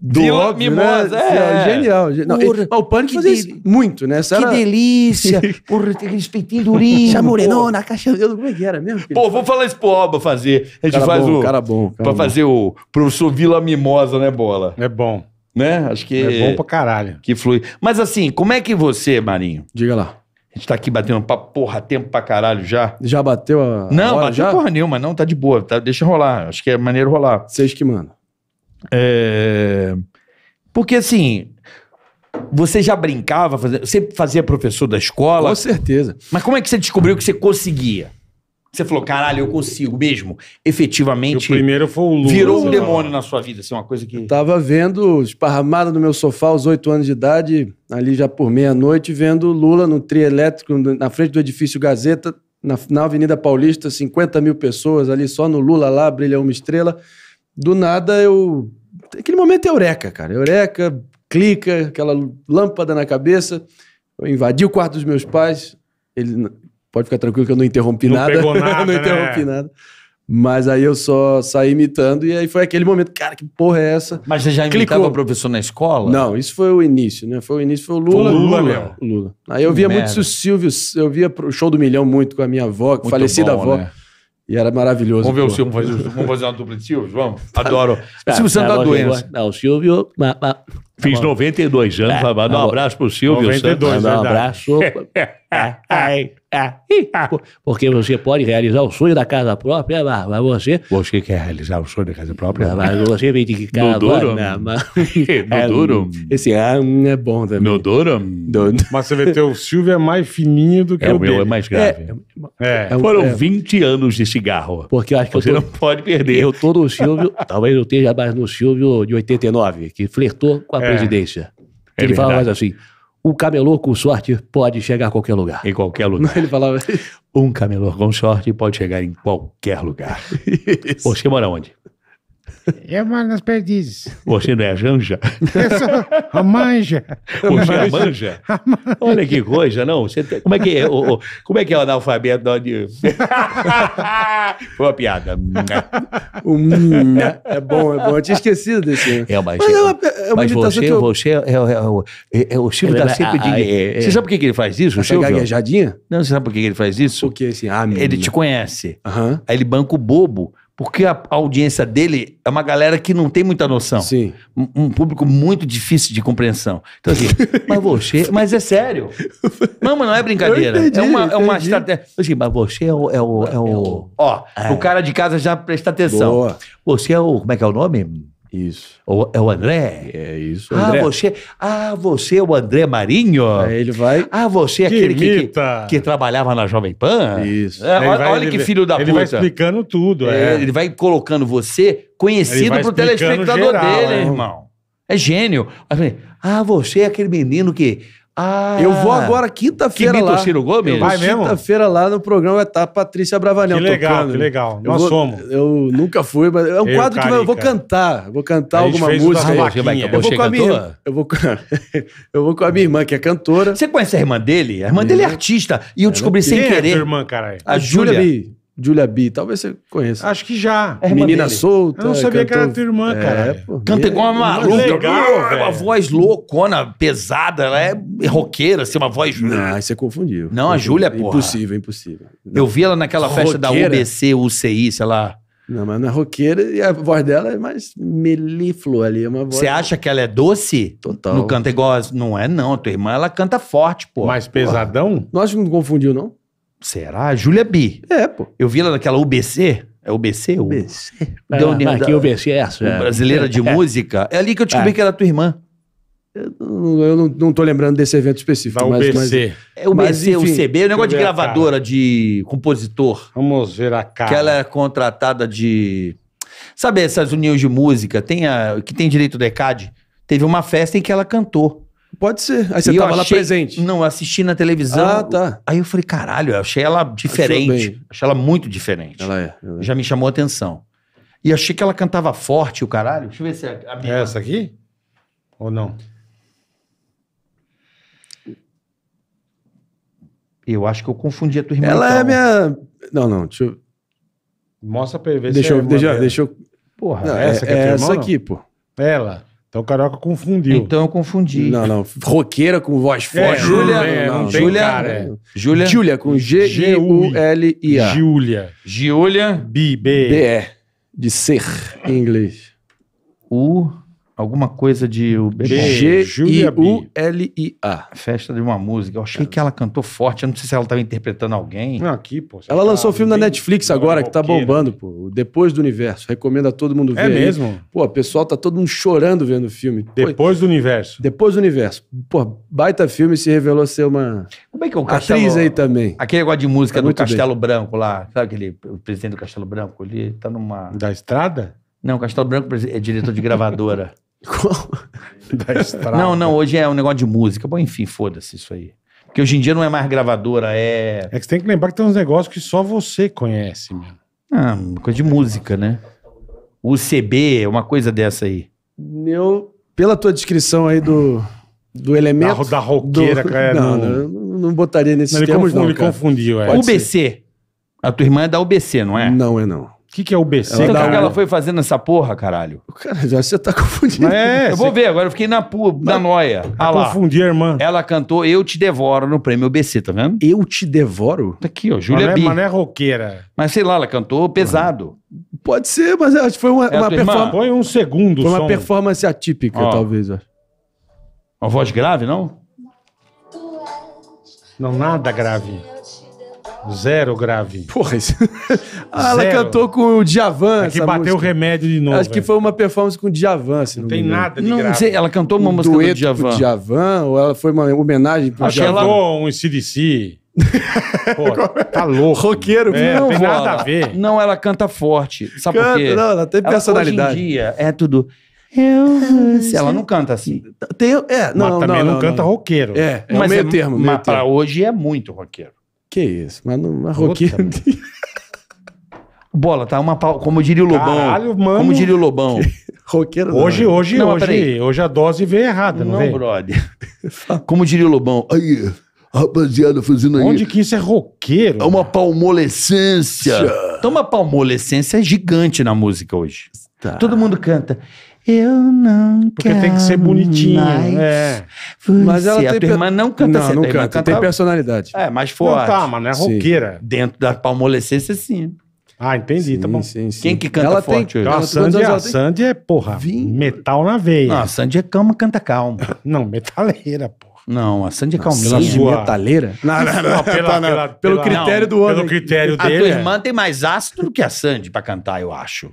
do Vila óbvio, né? Mimosa. Né? É. é. Genial. Não, o Pânico fazia isso muito, né? Essa que era... delícia. Porra, tem aqueles peitinhos durinhos. na caixa... Como é que era mesmo? Pô, vou falar isso pro Oba fazer. A gente cara faz bom, o... Cara bom. Cara pra bom. fazer o professor Vila Mimosa, né, Bola? É bom. Né? Acho que. É bom pra caralho. Que flui. Mas assim, como é que você, Marinho? Diga lá. A gente tá aqui batendo pra porra, tempo pra caralho já. Já bateu a. Não, hora, bateu já? porra nenhuma, não, tá de boa. Tá, deixa rolar. Acho que é maneiro rolar. Vocês que mandam. É... Porque assim, você já brincava, fazia... você fazia professor da escola? Com certeza. Mas como é que você descobriu que você conseguia? Você falou, caralho, eu consigo mesmo. Efetivamente. E o primeiro foi o Lula. Virou um demônio na sua vida, assim, uma coisa que. Eu tava vendo, esparramado no meu sofá aos oito anos de idade, ali já por meia-noite, vendo Lula no elétrico na frente do edifício Gazeta, na, na Avenida Paulista, 50 mil pessoas ali, só no Lula lá, brilha uma estrela. Do nada eu. Aquele momento é eureka, cara. Eureka, clica, aquela lâmpada na cabeça. Eu invadi o quarto dos meus pais. Ele, Pode ficar tranquilo que eu não interrompi não nada. Pegou nada não né? interrompi né? nada. Mas aí eu só saí imitando e aí foi aquele momento, cara, que porra é essa? Mas você já imitava professor na escola? Não, isso foi o início, né? Foi o início, foi o Lula. Foi o Lula, Lula, Lula. Aí eu via Merda. muito o Silvio, eu via o Show do Milhão muito com a minha avó, muito falecida bom, avó. Né? E era maravilhoso. Vamos ver o Silvio, fazer, vamos fazer uma dupla de Silvio? Vamos? Adoro. O ah, Silvio Santos tá doença. Não, o Silvio... Tá Fiz 92 anos, é, tá um abraço pro Silvio 92, Santos. É um abraço. É, é, porque você pode realizar o sonho da casa própria, mas você. Você quer realizar o sonho da casa própria? Mas você vem de casa. Né? No duro? No duro? Esse ano é bom também. No duro? Mas você vê, o Silvio é mais fininho do que é, o meu. É mais grave. É, é. Foram é, 20 anos de cigarro. Porque eu acho que você tô, não pode perder. Eu tô no Silvio, talvez eu esteja mais no Silvio de 89, que flertou com a é, presidência. É ele verdade. falava mais assim: o camelô com sorte pode chegar a qualquer lugar. Em qualquer lugar. Ele falava: um camelô com sorte pode chegar em qualquer lugar. Isso. você mora onde? Eu é moro nas perdizes. Você não é a Janja? Eu é sou a Manja. Você é a Manja? Olha que coisa, não. Você tem... como, é que é, o, o, como é que é o analfabeto? de Foi uma piada. O né? é bom, é bom. Eu tinha esquecido desse. É, mas, mas, é uma, é, é uma mas você, eu... você é, é, é o Silvio está sempre ah, de... A, você sabe por que, que ele faz isso, A Silvio? gaguejadinha? Não, você sabe por que, que ele faz isso? Porque assim, ah, Ele te conhece. Uhum. Aí ele banca o bobo porque a audiência dele é uma galera que não tem muita noção. Sim. Um, um público muito difícil de compreensão. Então, assim, mas você. Mas é sério. Não, mas não é brincadeira. Entendi, é uma, é uma estratégia. Então, assim, mas você é o. É o, é o... É ó, é. o cara de casa já presta atenção. Boa. Você é o. Como é que é o nome? Isso. O, é o André? É isso. Ah, André. Ah, você, ah, você é o André Marinho? Aí ele vai. Ah, você é que aquele que, que, que, trabalhava na Jovem Pan? Isso. É, olha, vai, olha que filho da ele puta. Ele vai explicando tudo. É, é. Ele vai colocando você conhecido pro telespectador geral, dele, é, irmão. É gênio. Ah, você é aquele menino que ah, eu vou agora quinta-feira lá. Ciro Gomes? Vai mesmo? Quinta-feira lá no programa vai é tá Patrícia Bravanel que legal, tocando. Que legal, eu vou, somos. Eu nunca fui, mas é um eu, quadro Carica. que eu vou cantar. vou cantar alguma música. Eu vou, com a minha, irmã, eu, vou, eu vou com a minha irmã, que é cantora. Você conhece a irmã dele? A irmã dele é uhum. artista. E eu é, descobri né? sem querer. É a irmã, caralho. A, a Júlia. Júlia Julia B, talvez você conheça. Acho que já. É Menina dele. solta. Eu não sabia cantou... que era tua irmã, é, cara. Canta igual uma maluca. Legal, uma voz loucona, pesada, ela é roqueira, assim, uma voz. Não, você confundiu. Não, a Júlia, pô. Impossível, impossível. Não. Eu vi ela naquela festa roqueira. da UBC, UCI, sei lá. Não, mas não é roqueira, e a voz dela é mais melíflua ali, é uma voz... Você acha que ela é doce? Total. Não canta igual... Não é não, tua irmã, ela canta forte, pô. Mais pesadão? Nós Não não confundiu, não? Será? Júlia B. É, pô. Eu vi ela naquela UBC. É UBC? UBC. É, da União, da, que UBC é essa? É. Brasileira de é. Música. É ali que eu descobri é. que era tua irmã. Eu, não, eu não, tô lembrando desse evento específico. Ah, mas. UBC. Mas, é o BC, o CB, o negócio de gravadora, de compositor. Vamos ver a cara. Que ela é contratada de... Sabe essas uniões de música? Tem a, que tem direito do ECAD? Teve uma festa em que ela cantou. Pode ser. Aí você e tava achei... lá presente. Não, assisti na televisão. Ah, tá. Aí eu falei, caralho, eu achei ela diferente. Achei ela muito diferente. Ela é, ela é. Já me chamou a atenção. E achei que ela cantava forte, o caralho. Deixa eu ver se é a minha. É essa aqui? Ou não? Eu acho que eu confundi a tua irmã. Ela é então. minha. Não, não, deixa eu. Mostra pra ver deixa se eu, é deixa, deixa eu. Porra, não, essa é, que é, é tua essa aqui, pô. Ela. Então o Carioca confundiu. Então eu confundi. Não, não. Roqueira com voz é, forte. É, Júlia. não, Júlia, cara. É. Júlia. Júlia com g u l i a Júlia. Júlia. B-B. B-E. De ser em inglês. U alguma coisa de G-I-U-L-I-A. Festa de uma música. Eu achei que ela cantou forte. Eu não sei se ela estava interpretando alguém. Não, aqui, pô. Ela tá lançou um filme da Netflix agora, que tá bombando, pô. Depois do Universo. Recomendo a todo mundo é ver. É mesmo? Pô, o pessoal tá todo mundo chorando vendo o filme. Depois do Universo. Depois do Universo. Pô, baita filme se revelou ser uma. Como é que é o Castelo... Atriz aí também. Aquele negócio de música tá do Castelo Branco lá. Sabe aquele presidente do Castelo Branco ali? Tá numa. Da Estrada? Não, Castelo Branco é diretor de gravadora. Qual? Da estrada. Não, não, hoje é um negócio de música. Bom, enfim, foda-se isso aí. Porque hoje em dia não é mais gravadora, é. É que você tem que lembrar que tem uns negócios que só você conhece, meu. Ah, coisa de música, né? O CB, uma coisa dessa aí. Meu, pela tua descrição aí do, do elemento. Da, da roqueira, cara. É, não, não, não, não botaria nesses termos, confunde, não. Ele confundiu, é. UBC. Ser. A tua irmã é da UBC, não é? Não é, não. O que, que é o BC, Tanto que ela foi fazendo essa porra, caralho. Cara, você tá confundindo. é, eu vou ver, agora eu fiquei na, na noia. Ah lá. Confundi a irmã. Ela cantou Eu Te Devoro no prêmio BC, tá vendo? Eu Te Devoro? Tá aqui, ó, Júlia Mas B. mas não é roqueira. Mas sei lá, ela cantou pesado. Pode ser, mas acho que foi uma, É uma performance. Põe um segundo Foi uma som. performance atípica, Ó. talvez. acho. Uma voz grave, não? Não, nada grave. Zero grave. Porra, isso... ah, ela cantou com o Djavan. É que bateu o remédio de novo. Acho que é. foi uma performance com o Djavan. Se não, não tem nada de não, grave. Não sei, ela cantou uma um música do Djavan. Com o Djavan. Ou ela foi uma homenagem pro Acho Djavan. Acho ela... um CDC. Pô, tá louco. Roqueiro, é, não, tem nada a ver. Não, ela canta forte. Sabe canta, por quê? Não, ela tem personalidade. Ela, hoje em dia é tudo. Eu, se ela não canta assim. Tem, é, não, mas também não, não canta não. roqueiro. É, é mas meio é, termo. Meio mas termo. pra hoje é muito roqueiro. Que isso, mas não marroquino. Bola, tá uma pau, como diria o Lobão. Caralho, mano. Como diria o Lobão. Roqueiro é. hoje, não. hoje, não, hoje, hoje a dose veio errada, não, não veio? brother. como diria o Lobão. Aí, rapaziada, fazendo aí. Onde que isso é roqueiro? É uma palmolescência. Então, uma palmolescência é gigante na música hoje. Tá. Todo mundo canta. Eu não Porque quero. Porque tem que ser bonitinha, É. Mas ela a tem. Irmã não canta não, assim, não canta, canta, tem tá- personalidade. É, mais forte. Não, tá, mas não é roqueira. Dentro da palmolescência, sim. Ah, entendi, tá sim, tá bom. Sim, sim. Quem que canta ela forte tem, Então, a Sandy, é- a Sandy é, porra, Vim. metal na veia. Não, a Sandy é calma, canta calmo. não, metaleira, porra. Não, a Sandy é calminha. Sandy sua... metaleira? Não, não, não. pela, tá, pela, pelo critério do homem. Pelo critério dele. A tua irmã é. tem mais ácido do que a Sandy pra cantar, eu acho.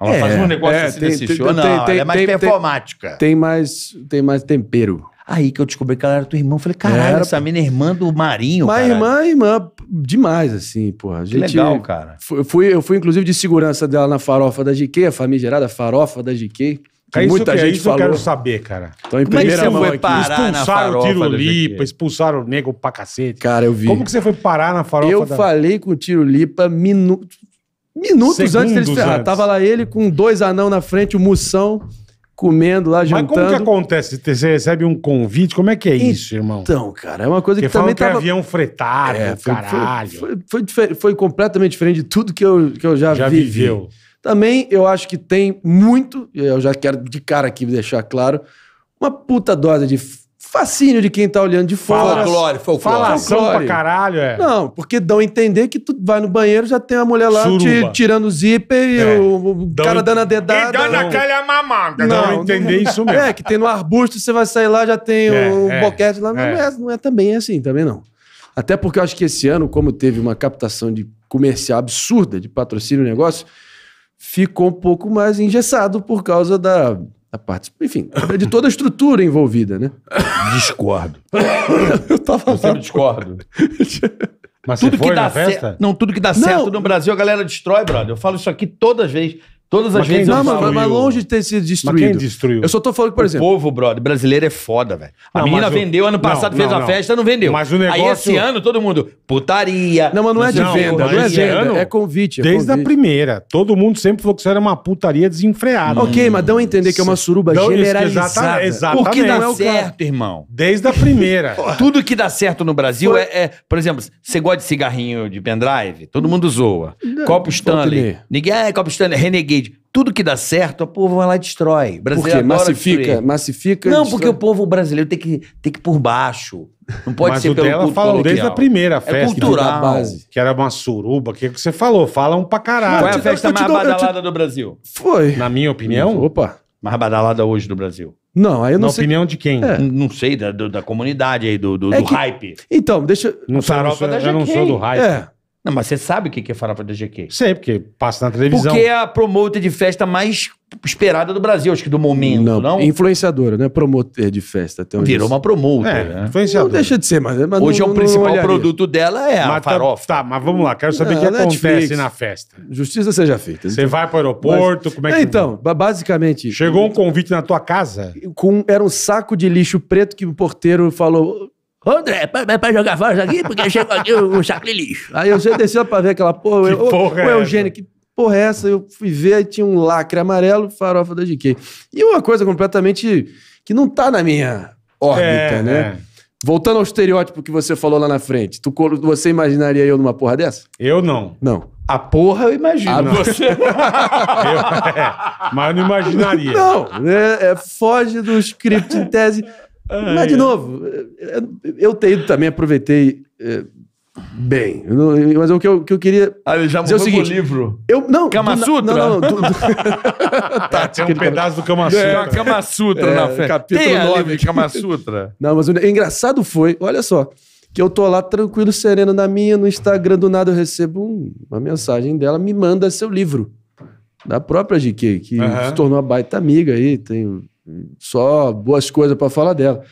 Ela é, faz um é, negócio é, assim tem, desse tem, show. Ah, tem, não, tem, é mais performática. Tem, mais, tem mais tempero. Aí que eu descobri que ela era tua irmã. Eu falei, caralho, era, essa menina é irmã do Marinho, cara. irmã é irmã demais, assim, porra. Gente, que legal, cara. Fui, fui, eu fui, inclusive, de segurança dela na farofa da GQ, a famigerada farofa da GQ. Que é muita que, é gente é isso falou. eu quero saber, cara. Então, em Como é primeira é mão foi aqui. Expulsaram o Tiro Lipa, expulsaram o Nego pra cacete. Cara, eu vi. Como que você foi parar na farofa Eu da... falei com o Tiro Lipa minutos Minutos Segundos antes deles ferrar. Antes. Tava lá ele com dois anão na frente, o Mução, comendo lá, jantando. Mas como que acontece? Você recebe um convite? Como é que é isso, então, irmão? Então, cara, é uma coisa Porque que também que é tava... avião fretado, é, foi, caralho. Foi, foi, foi, foi, completamente diferente de tudo que eu, que eu já, já vivi. viveu. Também eu acho que tem muito, eu já quero de cara aqui deixar claro, uma puta dose de fascínio de quem tá olhando de fora. Folclore, folclore. Falação folclore. pra caralho, é. Não, porque dão a entender que tu vai no banheiro, já tem a mulher lá te, tirando o zíper e é. o, o cara dando a dedada. E dando aquela mamada. Não, não entender isso mesmo. É, que tem no arbusto, você vai sair lá, já tem é, um é, boquete lá. É. Não é. é, não é também assim, também não. Até porque eu acho que esse ano, como teve uma captação de comercial absurda de patrocínio negócio, ficou um pouco mais engessado por causa da da parte. Enfim, de toda a estrutura envolvida, né? Discordo. eu tava eu discordo. Mas tudo que dá certo. Não, tudo que dá não. certo no Brasil, a galera destrói, brother. Eu falo isso aqui todas as vezes. Todas as vezes eu falo. Mas, longe de ter sido destruído. Mas quem destruiu? Eu só tô falando por exemplo. O povo, brother, brasileiro é foda, velho. A menina vendeu ano passado, não, fez não, a festa, não vendeu. Mas o negócio. Aí esse ano todo mundo, putaria. Não, mas não é de venda, não é venda. Ano, é convite. É desde convite. a primeira. Todo mundo sempre falou que isso era uma putaria desenfreada. Ok, mas dão a entender que é uma hum. suruba dão generalizada. Exatamente. Porque dá é certo, irmão. Desde a primeira. Tudo que dá certo no Brasil é, é, Por exemplo, você gosta de cigarrinho de pendrive? Todo mundo zoa. Copo Stanley. Ninguém é copo Stanley, renegade. Tudo que dá certo, o povo vai lá e destrói. O brasileiro Por quê? Massifica, massifica. Não, porque o povo brasileiro tem que, tem que ir por baixo. Não pode Mas ser o pelo dela culto desde a é. primeira é festa. É cultural, base. Que era uma suruba, que é o que você falou, falam pra caralho. Qual é a festa mais dou, badalada te... do Brasil? Foi. Na minha opinião? Opa. Mais badalada hoje do Brasil. Não, aí eu não Na sei. opinião de quem? É. Não sei, da, da, comunidade aí, do, do, é do que... hype. Então, deixa. Não, eu, não sou, eu não sou do hype. É. Não, mas você sabe o que é farofa da GQ. Sei, porque passa na televisão. Porque é a promoter de festa mais esperada do Brasil, acho que do momento, não? não? Influenciadora, né? Promoter de festa. Até Virou uma promoter. É, né? influenciadora. Não deixa de ser, mas... mas Hoje não, é o principal produto dela é a mas tá, farofa. Tá, tá, mas vamos lá, quero saber o que é Netflix, acontece na festa. Justiça seja feita. Você então. vai para o aeroporto, mas, como é que... É, então, basicamente... Chegou um convite na tua casa? Com, era um saco de lixo preto que o porteiro falou Ô André, pra, pra jogar fora aqui, porque chegou aqui o, o lixo. Aí eu já desci pra ver aquela porra. Que eu, porra o, é Eugênio, que porra é essa? Eu fui ver, aí tinha um lacre amarelo, farofa da GK. E uma coisa completamente que não tá na minha órbita, é, né? É. Voltando ao estereótipo que você falou lá na frente, tu, você imaginaria eu numa porra dessa? Eu não. Não. A porra eu imagino. Ah, você... eu, é, mas eu não imaginaria. Não, né, é, foge do script em tese. Ai, ah, Mas, de é. novo, eh, eu tenho também, aproveitei é, bem. mas o que eu, que eu queria. Ah, ele já é mudou o livro. Eu, não, Kama do, Sutra? Não, não, do, do... tá, tem um pedaço do Kama Sutra. É, Kama Sutra é, na frente. Capítulo 9 de Kama Sutra. não, mas o engraçado foi, olha só, que eu tô lá tranquilo, sereno na minha, no Instagram, do nada eu recebo um, uma mensagem dela, me manda seu livro. Da própria GK, que uhum. se tornou uma baita amiga aí, tem só boas coisas para falar dela.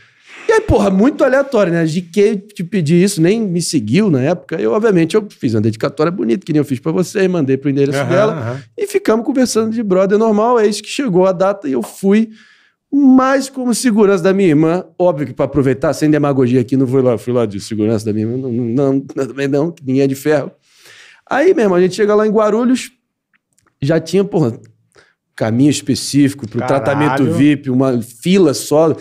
E aí, porra, muito aleatório, né? De que te pedir isso, nem me seguiu na época. Eu, obviamente, eu fiz uma dedicatória bonita, que nem eu fiz para você, mandei pro endereço uhum, dela. Uhum. E ficamos conversando de brother normal. É isso que chegou a data e eu fui mas como segurança da minha irmã, óbvio que para aproveitar, sem demagogia aqui, não fui lá, fui lá de segurança da minha irmã, não, não, também não, que ninguém é de ferro. Aí, mesmo, a gente chega lá em Guarulhos, já tinha, porra, caminho específico para o tratamento VIP, uma fila só.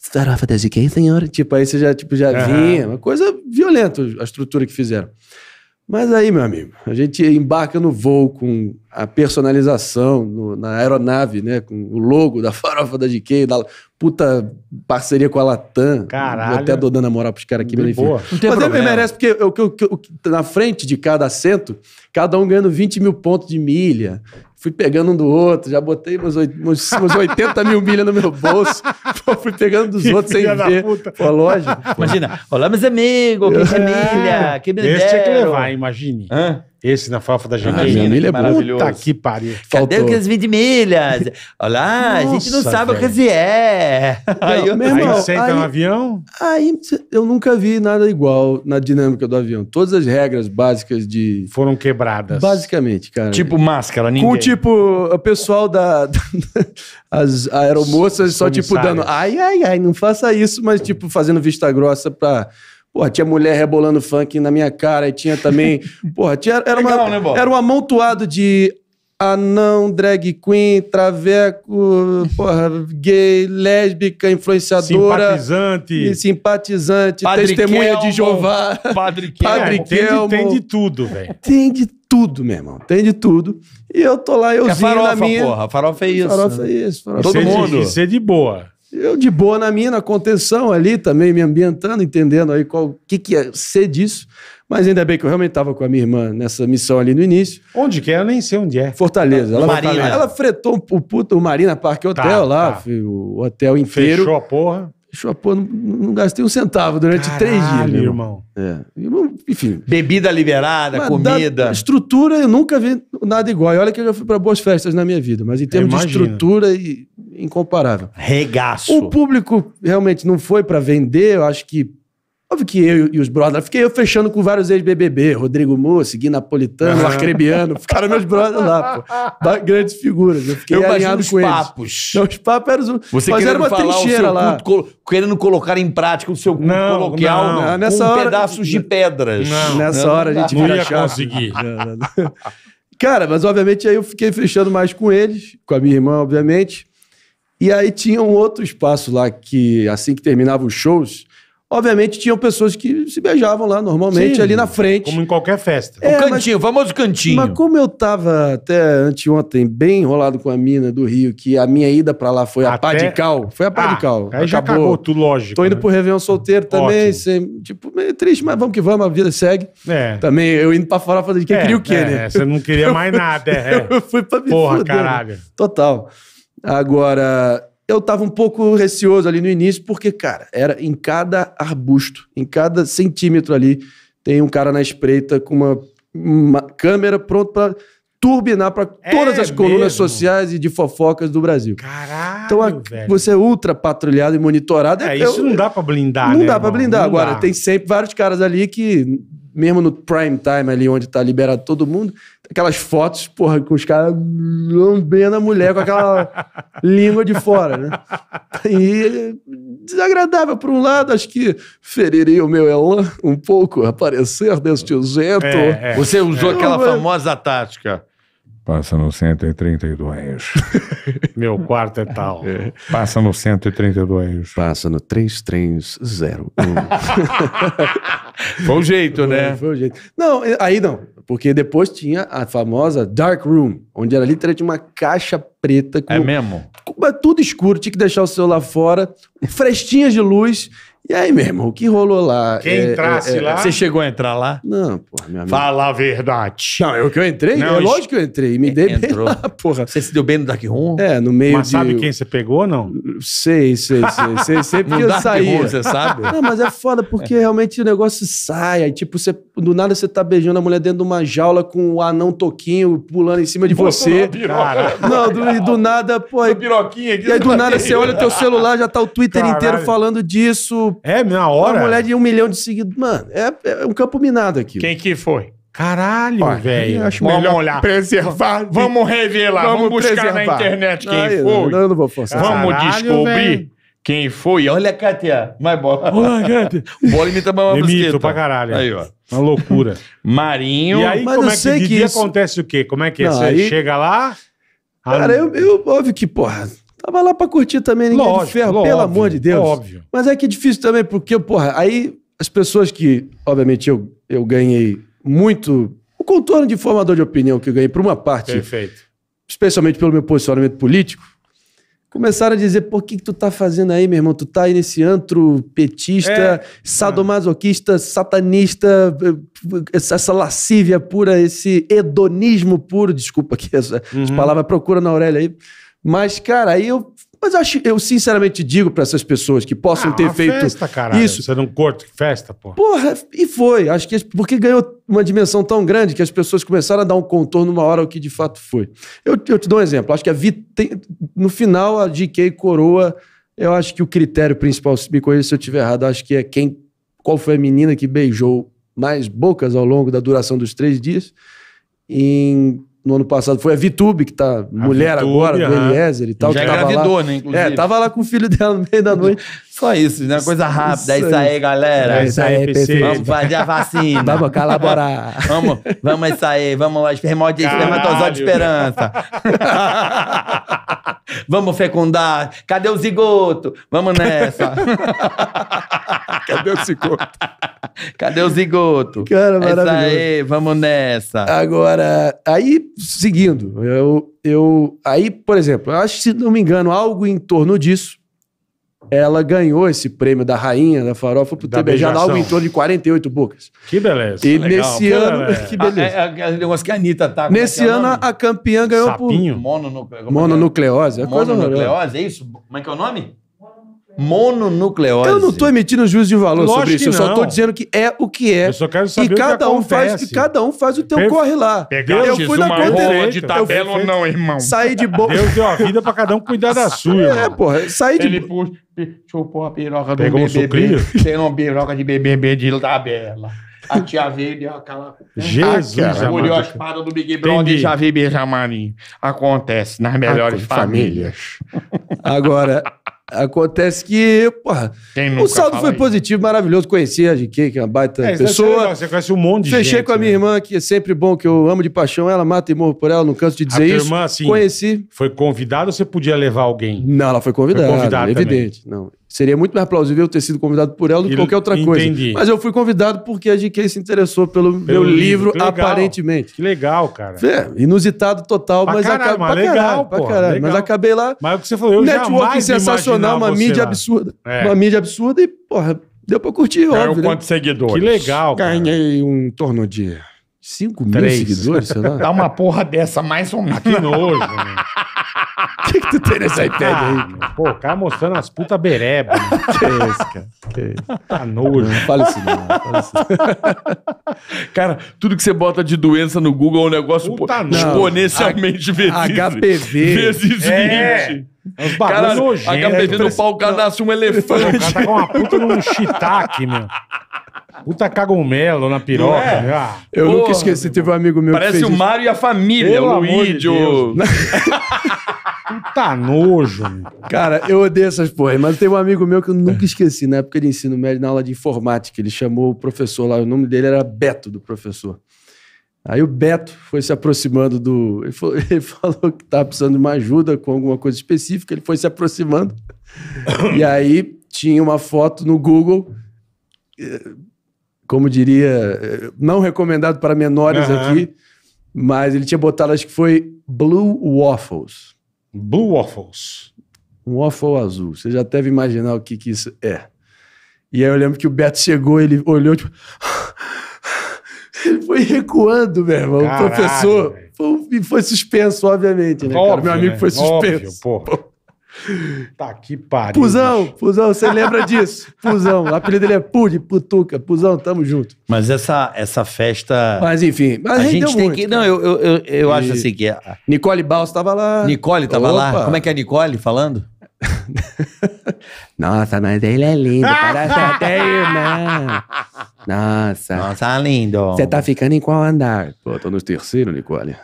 farofa da ZK, senhor? Tipo, aí você já, tipo, já uhum. vinha. Uma coisa violenta a estrutura que fizeram. Mas aí, meu amigo, a gente embarca no voo com a personalização no, na aeronave, né? Com o logo da farofa da GK, da puta parceria com a Latam. Caralho. Eu até dou dando a moral pros caras aqui, mas enfim. Boa. Não tem mas problema. merece, porque eu, eu, eu, na frente de cada assento, cada um ganhando 20 mil pontos de milha fui pegando um do outro, já botei meus, meus, meus 80 mil milhas no meu bolso, pô, fui pegando dos que outros sem ver. Puta. Pô, lógico. Imagina, olá meus amigos, que é família, que beleza. Esse tinha que levar, imagine. Hã? Esse na farofa da gente Ah, Jamília é maravilhoso. Puta que pariu. Cadê o que aqueles 20 milhas? Olha lá, a gente não Nossa, sabe o que se é. Aí eu, meu Aí irmão, senta no avião? Aí eu nunca vi nada igual na dinâmica do avião. Todas as regras básicas de. Foram quebradas. Basicamente, cara. Tipo máscara, ninguém. Com tipo, o pessoal da. da- as aeromoças só, tipo, dando. Ai, ai, ai, não faça isso, mas, tipo, fazendo vista grossa pra Porra, tinha mulher rebolando funk na minha cara e tinha também. Porra, tinha, era, Legal, uma, né, era um amontoado de anão, drag queen, traveco, porra, gay, lésbica, influenciadora. Simpatizante. Simpatizante, Padre testemunha Kelmo, de Jeová. Padre Kelmo. Padre Kelmo. Tem, de, tem de tudo, velho. Tem de tudo, meu irmão. Tem de tudo. E eu tô lá, eu é farofa, na minha... porra. Farofa é isso. Farofa né? é isso. Farofa. Todo mundo. Isso é de boa. Eu de boa na minha, na contenção ali também, me ambientando, entendendo aí qual que, que ia é ser disso. Mas ainda bem que eu realmente estava com a minha irmã nessa missão ali no início. Onde que é? Eu nem sei onde é. Fortaleza. Ela, Marina. ela fretou o puto, o Marina Parque Hotel tá, lá, tá. o hotel inteiro. Fechou a porra. Deixa pô, não, não, gastei um centavo durante Caralho, três dias. Meu irmão. irmão. É. Enfim. Bebida liberada, comida. estrutura, eu nunca vi nada igual. E olha que eu já fui para boas festas na minha vida, mas em termos de estrutura, incomparável. Regaço. O público realmente não foi para vender, eu acho que Óbvio que eu e os brothers, fiquei eu fechando com vários ex-BBB, Rodrigo Moço, Gui Napolitano, Arcrebiano, ficaram meus brothers lá, pô. Grandes figuras. Eu fiquei eu alinhado com os papos. Eles. Não, os papos eram... Você mas querendo era uma trincheira lá. Culto, querendo colocar em prática o seu culto não, coloquial não, não. Nessa com hora, pedaços de pedras. Não, nessa não, hora a gente não ia conseguir. Cara, mas obviamente aí eu fiquei fechando mais com eles, com a minha irmã, obviamente. E aí tinha um outro espaço lá que, assim que terminava os shows Obviamente tinham pessoas que se beijavam lá normalmente, Sim, ali na frente. Como em qualquer festa. É, o cantinho, mas, o famoso cantinho. Mas como eu tava até anteontem bem enrolado com a mina do Rio, que a minha ida para lá foi até... a pá de cal. Foi a pá ah, de cal. Aí acabou. já acabou tudo, lógico. Tô indo né? pro Réveillon solteiro também, sem, tipo, meio triste, mas vamos que vamos, a vida segue. É. Também eu indo pra fora fazer quem é, queria o quê, é, né? Você não queria mais nada, é. eu fui pra me Porra, fuder, caralho. Total. Agora, eu estava um pouco receoso ali no início, porque, cara, era em cada arbusto, em cada centímetro ali, tem um cara na espreita com uma, uma câmera pronto para turbinar para é todas é as colunas mesmo? sociais e de fofocas do Brasil. Caralho, então a, você é ultra patrulhado e monitorado. É, é isso eu, não dá para blindar, Não né, dá para blindar. Não Agora, dá. tem sempre vários caras ali que mesmo no prime time ali, onde tá liberado todo mundo, aquelas fotos, porra, com os caras lambendo a mulher com aquela língua de fora, né? E desagradável por um lado, acho que feriria o meu elan é um pouco, aparecer desse jeito. É, é. Você usou é. aquela famosa tática. Passa no 132. Meu quarto é tal. É. Passa no 132. Passa no 3301. foi o jeito, né? Foi, foi o jeito. Não, é, aí não. Porque depois tinha a famosa Dark Room, onde era literalmente uma caixa preta. Com, é mesmo? Com, tudo escuro, tinha que deixar o celular fora, frestinhas de luz e aí, meu irmão, o que rolou lá? Quem é, entrasse é, é lá. Você chegou a entrar lá? Não, porra, minha amiga. Fala a verdade. Não, eu que eu entrei? Não, é lógico que eu entrei. Me dei Entrou. bem lá, porra. Você se deu bem no Dark Room? É, no meio mas de... Mas sabe quem você pegou, não? Sei, sei, sei. sei, sei porque eu saí. você sabe? Não, mas é foda porque realmente o negócio sai. Aí, tipo, você do nada você tá beijando a mulher dentro de uma jaula com o anão toquinho pulando em cima de você. Piroca, não, do, e do nada, pô. Aí, piroquinha aqui, e aí do né? nada você olha o teu celular, já tá o Twitter Caralho. inteiro falando disso. É, na hora. Uma mulher de um milhão de seguidores. Mano, é, é um campo minado aqui. Quem que foi? Caralho, velho. vamos melhor olhar. preservar. Vamos revelar. Vamos, vamos buscar preservar. na internet quem foi. Não, não vou forçar. Vamos descobrir. Véio. Quem foi? Olha, Kátia. Mais bola. Olá, Kátia. bola imita uma Imito brusqueta. pra caralho. Aí, ó. Uma loucura. Marinho. E aí, Mas como eu é sei que, que isso... acontece o quê? Como é que é? Você aí... chega lá... Cara, ah, eu, eu... Óbvio que, porra... Tava lá pra curtir também, ninguém é lógico, de ferro, lógico, pelo amor de Deus. Óbvio. Mas é que é difícil também, porque, porra, aí as pessoas que, obviamente, eu, eu ganhei muito. O contorno de formador de opinião que eu ganhei, por uma parte. Perfeito. Especialmente pelo meu posicionamento político, Começaram a dizer, por que, que tu tá fazendo aí, meu irmão? Tu tá aí nesse antro petista, é. sadomasoquista, satanista, essa lascívia pura, esse hedonismo puro. Desculpa aqui essa uhum. palavra procura na orelha aí. Mas, cara, aí eu mas acho, eu sinceramente digo para essas pessoas que possam ah, ter uma feito festa, caralho. isso. Você não corta festa, pô. Porra, e foi. Acho que porque ganhou uma dimensão tão grande que as pessoas começaram a dar um contorno uma hora ao que de fato foi. Eu, eu te dou um exemplo. Acho que a Vi tem, no final a GK coroa. Eu acho que o critério principal, se me corrija se eu estiver errado, acho que é quem qual foi a menina que beijou mais bocas ao longo da duração dos três dias em no ano passado foi a Vitube, que tá a mulher Vitube, agora, do Eliezer e tal. Já que tava lá. né? Inclusive. É, tava lá com o filho dela no meio da noite. Só isso, né? Coisa rápida. Isso é isso aí, galera. É isso aí, é PC. Vamos fazer a vacina. vamos colaborar. vamos, vamos isso aí. Vamos lá. Espermatozoide de esperança. Vamos fecundar. Cadê o zigoto? Vamos nessa. Cadê o zigoto? Cadê o zigoto? Cara, maravilhoso. Isso aí, vamos nessa. Agora, aí, seguindo, eu, eu. Aí, por exemplo, eu acho se não me engano, algo em torno disso ela ganhou esse prêmio da rainha da farofa por da ter beijado algo em torno de 48 bocas. Que beleza. E legal. nesse que ano. Beleza. Que beleza. A, ah, é, é, é negócio que a Anitta tá. É nesse é ano, a campeã ganhou Sapinho? por. Mononucle... É Mononucleose. É Mononucleose, é isso? Como é que é o nome? Mononucleose. Eu não estou emitindo juízo de valor Lógico sobre isso. Eu só estou dizendo que é o que é. Eu só quero saber e cada um acontece. faz E cada um faz o teu Perfe... corre lá. Pegar eu fui na conta de tabela ou não, irmão. Saí de boa. Deus deu a vida para cada um cuidar da sua. É, porra. Saí de boca. Chupou a piroca do Pegou BBB. Um Tem uma piroca de BBB de tabela. A tia veio deu aquela. Jesus! Escolheu ah, a espada do Big Brother e já veio beijar Marinho. Acontece nas melhores ah, famílias. Agora. Acontece que, porra, o saldo foi aí? positivo, maravilhoso. Conheci a GK, que é uma baita é, pessoa. Você conhece um monte de Fechei gente. Fechei com a minha né? irmã, que é sempre bom, que eu amo de paixão ela, mata e morro por ela, não canso de dizer a isso. Irmã, assim, Conheci. Foi convidado ou você podia levar alguém? Não, ela foi convidada. Foi convidada. Evidente. Também. Não. Seria muito mais plausível eu ter sido convidado por ela do que qualquer outra Entendi. coisa. Mas eu fui convidado porque a GK se interessou pelo, pelo meu livro, que aparentemente. Que legal, cara. É, inusitado total, pra mas caralho, Legal, pô, legal. Mas acabei lá. Mas é o que você falou, eu Networking sensacional, uma mídia lá. absurda. É. Uma mídia absurda e, porra, deu pra curtir, Caiu óbvio. Né? quantos né? seguidores? Que legal, cara. Ganhei um torno de 5 mil seguidores, sei lá. Dá uma porra dessa, mais ou menos. Que nojo, mano. Né? que, que tu tem nesse iPad aí? Pô, o cara mostrando as putas berebas. Né? que isso, cara? Que isso? Tá nojo. Não fala isso não. Fala isso. cara, tudo que você bota de doença no Google é um negócio Puta, não. exponencialmente H vezes... HPV. Vezes é. 20. Os é cara, nojento, HPV no é, pau, o cara nasce um elefante. O cara tá com uma puta num shiitake, meu. Puta cagumelo na piroca. É? Ah, eu porra, nunca esqueci, teve um amigo meu Parece que fez o Mário e a família, Pelo o Luigi. Puta tá nojo. Cara, eu odeio essas porras, mas tem um amigo meu que eu nunca esqueci, na época de ensino médio, na aula de informática. Ele chamou o professor lá, o nome dele era Beto, do professor. Aí o Beto foi se aproximando do. Ele falou, ele falou que estava precisando de uma ajuda com alguma coisa específica, ele foi se aproximando. e aí tinha uma foto no Google, eh, como diria, eh, não recomendado para menores uhum. aqui, mas ele tinha botado, acho que foi Blue Waffles. Blue Waffles. Um waffle azul. Você já deve imaginar o que, que isso é. E aí eu lembro que o Beto chegou, ele olhou, tipo. ele foi recuando, meu irmão. Caralho, o professor. Foi, foi suspenso, obviamente, né? Óbvio, meu amigo né? foi suspenso. Óbvio, porra. Tá que pariu. Fusão, bicho. você lembra disso? Fusão, o apelido dele é Pude, Putuca, Fusão, tamo junto. Mas essa, essa festa. Mas enfim, mas a gente tem muito, que. Cara. Não, eu, eu, eu, eu e... acho assim que. A... Nicole Baus tava lá. Nicole tava Opa. lá. Como é que é a Nicole falando? Nossa, mas ele é lindo, parece até irmão. Nossa. Nossa, tá lindo. Você tá ficando em qual andar? Pô, tô no terceiro, Nicole.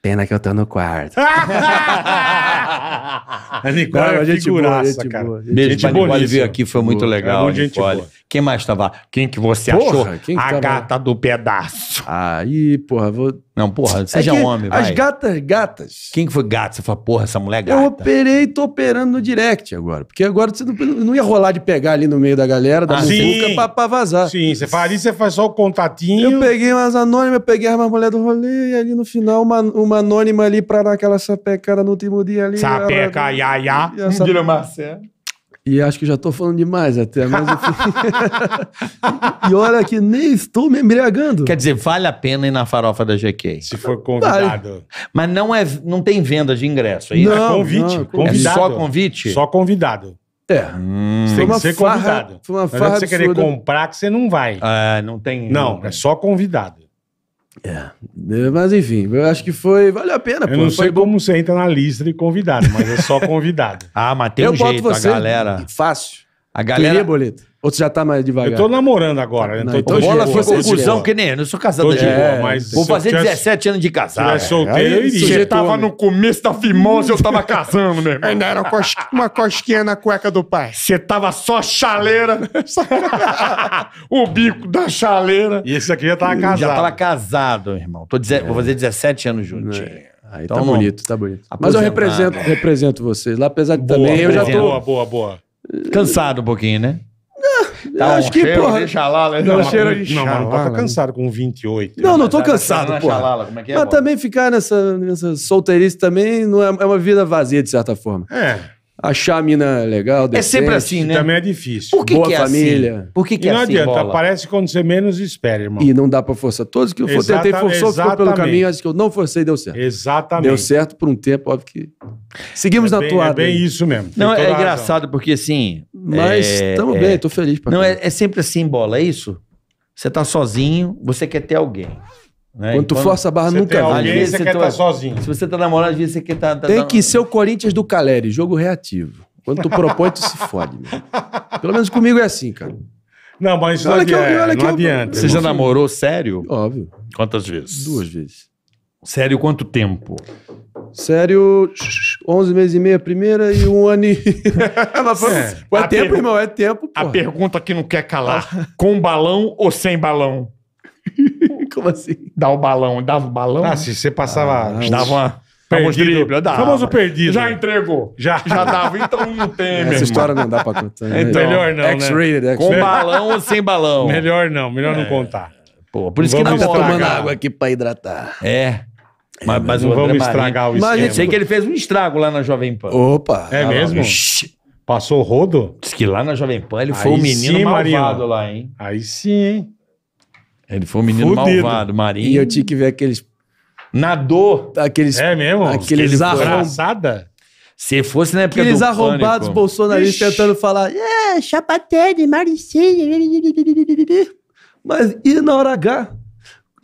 Pena que eu tô no quarto. a Nicole é figuraça, cara. Boa, gente Beijo pra Nicole veio aqui, foi muito legal. Nicole. Quem mais tava? Quem que você porra, achou? Quem que a tava... gata do pedaço. Aí, porra, vou. Não, porra, é seja é um homem, vai. As gatas, gatas. Quem que foi gata? Você falou, porra, essa mulher é gata. Eu operei e tô operando no direct agora. Porque agora você não, não ia rolar de pegar ali no meio da galera, da ah, muvuca, pra, pra, vazar. Sim, você faz ali, você faz só o contatinho. Eu peguei umas anônimas, peguei peguei uma mulher do rolê, e ali no final, uma, uma anônima ali pra dar aquela sapecada no último dia ali. Sapeca, ia, ia. Essa... Marcelo. E acho que já estou falando demais até, mas enfim. e olha que nem estou me embriagando. Quer dizer, vale a pena ir na farofa da GK. Se for convidado. Vale. Mas não, é, não tem venda de ingresso aí. É não, é convite. Não, convidado. É só convite? Só convidado. É. Hum. Tem que ser farra, convidado. Foi uma farra não é você querer comprar que você não vai. É, não tem. Não, né? é só convidado. É. é. Mas enfim, eu acho que foi. vale a pena, eu pô. não sei como bom. você entra na lista de convidado, mas é só convidado. ah, mas tem eu um jeito, vocês, a galera. Fácil. A galera. Queria boleto. Ou você já tá mais devagar? Eu tô namorando agora, né? Não, tô, tô então bola foi conclusão que nem. Eu não sou casado ainda. É, mas Vou fazer tivesse, 17 anos de casado. É. solteiro, eu iria. Você tava no começo da fimose, eu tava casando, meu né, irmão. Ainda era uma cosquinha na cueca do pai. Você tava só chaleira. Né? o bico da chaleira. E esse aqui já tava casado. Já tava casado, irmão. Tô dizer, é. Vou fazer 17 anos juntinho. É. Aí tá então, tá bonito, tá bonito. Mas eu represento, represento vocês lá, apesar de boa, também boa, eu já tô. Boa, boa, boa. Cansado um pouquinho, né? Não, tá acho que, cheiro, porra. lá, né? não, não, cheiro é de né? não, não, não tô cansado com 28. Não, não tô cansado, pô. xalala, porra. É é, mas também ficar nessa, nessa solteirice também não é, é uma vida vazia, de certa forma. É achar a mina legal. Decente. É sempre assim, né? Também é difícil. Por que Boa que é assim? família. Assim? Por que, que e é não assim, adianta, bola? aparece quando você menos espera, irmão. E não dá pra forçar. Todos que eu for, tentei forçou, ficou pelo caminho, acho que eu não forcei deu certo. Exatamente. Deu certo por um tempo, óbvio que. Seguimos é na bem, toada. É bem aí. isso mesmo. Não, é engraçado porque assim. Mas estamos é, é... bem, tô feliz pra Não, é, é sempre assim, bola, é isso? Você tá sozinho, você quer ter alguém. Né? Quando tu quando força a barra, nunca vai. alguém, você, você quer estar tá sozinho. Se você tá namorando, às vezes você quer estar... Tá, tá, tem que ser o Corinthians do Caleri, jogo reativo. Quando tu propõe, tu se fode. Meu. Pelo menos comigo é assim, cara. Não, mas olha não que adianta. Eu, olha que não eu... adianta. Você já namorou sério? Óbvio. Quantas vezes? Duas vezes. Sério, quanto tempo? Sério, 11 meses e meio a primeira e um ano e... é, é tempo, irmão, é tempo. Porra. A pergunta que não quer calar. Ah. Com balão ou sem balão? Como assim? Dá o balão, dava o balão? Ah, se você passava. Ah, dava uma. Famoso drible, eu dava. Famoso perdido. Já entregou. Já. Já dava, então não tem, Essa história não dá pra contar. Né? Então, melhor não, né? X-rated, né? Com balão ou sem balão? Melhor não, melhor é. não contar. Pô, por isso vamos que não tá tomando água aqui pra hidratar. É. é mas, mas não vamos estragar o esquema. Mas a gente sei que ele fez um estrago lá na Jovem Pan. Opa. É mesmo? Passou rodo? Diz que lá na Jovem Pan ele foi o menino sim, malvado lá, hein? Aí sim, hein? Ele foi um menino Fudido. malvado, marinho. E eu tinha que ver aqueles. Nadou. Aqueles, é mesmo? Aqueles arrombados. Se fosse na época Aqueles do arrombados bolsonaristas Ixi. tentando falar, é, de maricinha. Mas e na hora H?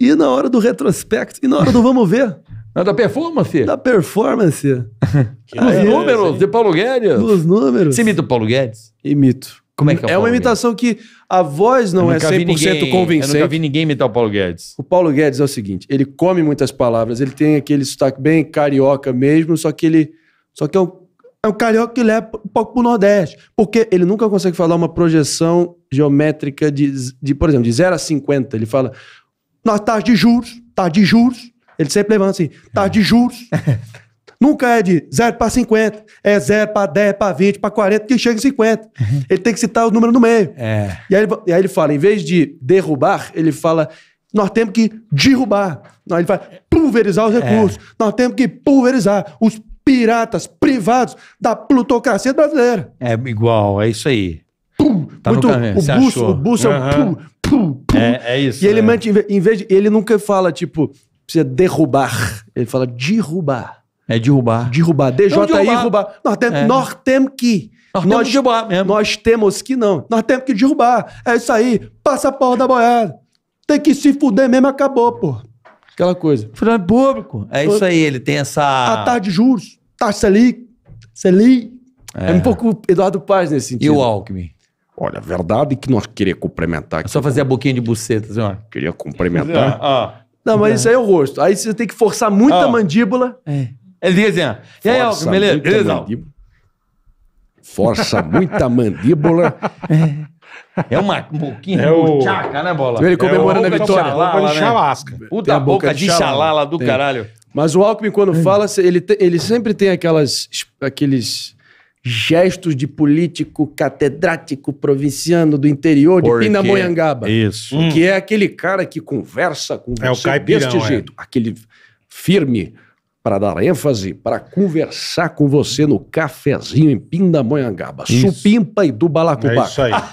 E na hora do retrospecto? E na hora do vamos ver? Não, da performance? Da performance. Que Dos é, números, é, de Paulo Guedes. Dos números. Você imita o Paulo Guedes? Imito. Como é que é o É Paulo uma imitação Guedes? que a voz não é 100% ninguém, convincente. Eu nunca vi ninguém imitar o Paulo Guedes. O Paulo Guedes é o seguinte, ele come muitas palavras, ele tem aquele sotaque bem carioca mesmo, só que ele só que é um, é um carioca que leva um pouco pro Nordeste, porque ele nunca consegue falar uma projeção geométrica de, de por exemplo, de 0 a 50, ele fala nós tá de juros, tá de juros, ele sempre levanta assim, tá de juros. Nunca é de 0 para 50, é 0 para 10, para 20, para 40, que chega em 50. Uhum. Ele tem que citar o número no meio. É. E, aí, e aí ele fala, em vez de derrubar, ele fala, nós temos que derrubar. Ele fala, pulverizar os é. recursos. É. Nós temos que pulverizar os piratas privados da plutocracia brasileira. É igual, é isso aí. Pum, tá muito, caminho, o, buço, o buço uhum. é um pum, pum, pum. É, é isso. E ele, é. Mente, em vez de, ele nunca fala, tipo, precisa derrubar. Ele fala derrubar. É derrubar. Derrubar. DJI derrubar. Nós, é. nós temos que. Nós, nós temos que derrubar mesmo. Nós temos que não. Nós temos que derrubar. É isso aí. Passa a porra da boiada. Tem que se fuder mesmo, acabou, pô. Aquela coisa. Funcionário é público. É isso aí, ele tem essa. A tarde de juros, taxa ali. Selim. É. é um pouco Eduardo Paz nesse sentido. E o Alckmin? Olha, a verdade é que nós queria cumprimentar aqui. É só fazer a boquinha de buceta, senhor. Queria cumprimentar. Ah, ah. Não, mas isso aí é o rosto. Aí você tem que forçar muito ah. a mandíbula. É. Ele dizem. assim, ó. E aí, Alckmin, beleza? beleza? Força muita mandíbula. É. é uma boquinha é o... chaca, né, Bola? Ele comemorando é a vitória. Xalala, boca de chalasca. Né? Puta boca, boca de do tem. caralho. Mas o Alckmin, quando fala, ele, te, ele sempre tem aquelas, aqueles gestos de político catedrático provinciano do interior de Porque... Pindamonhangaba. Isso. Hum. Que é aquele cara que conversa com é você o caipirão, deste é. jeito. Aquele firme para dar ênfase, para conversar com você no cafezinho em Pindamonhangaba. Isso. Supimpa e do Balacubá. É isso aí.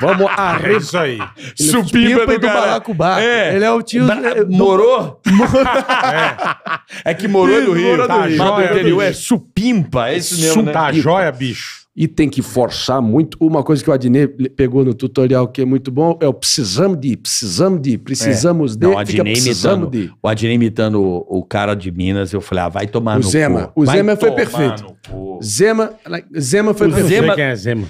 Vamos arre... É isso aí. Ele Supimpa e do, do Balacubá. É. Ele é o tio... Da... Morou? Morou. É. é que morou no Rio. Morou tá Rio. do tá, é Supimpa, é isso mesmo, Supimpa. Né? Tá joia, bicho e tem que forçar muito. Uma coisa que o Adnê pegou no tutorial que é muito bom é o precisamos de, precisamos de, precisamos é. de. Não, o Adnê imitando, de. O Adnê imitando o, o, cara de Minas, eu falei, ah, vai tomar o no Zema. Cu. O vai Zema foi perfeito. Zema, Zema foi o perfeito. Zema, quem é Zema?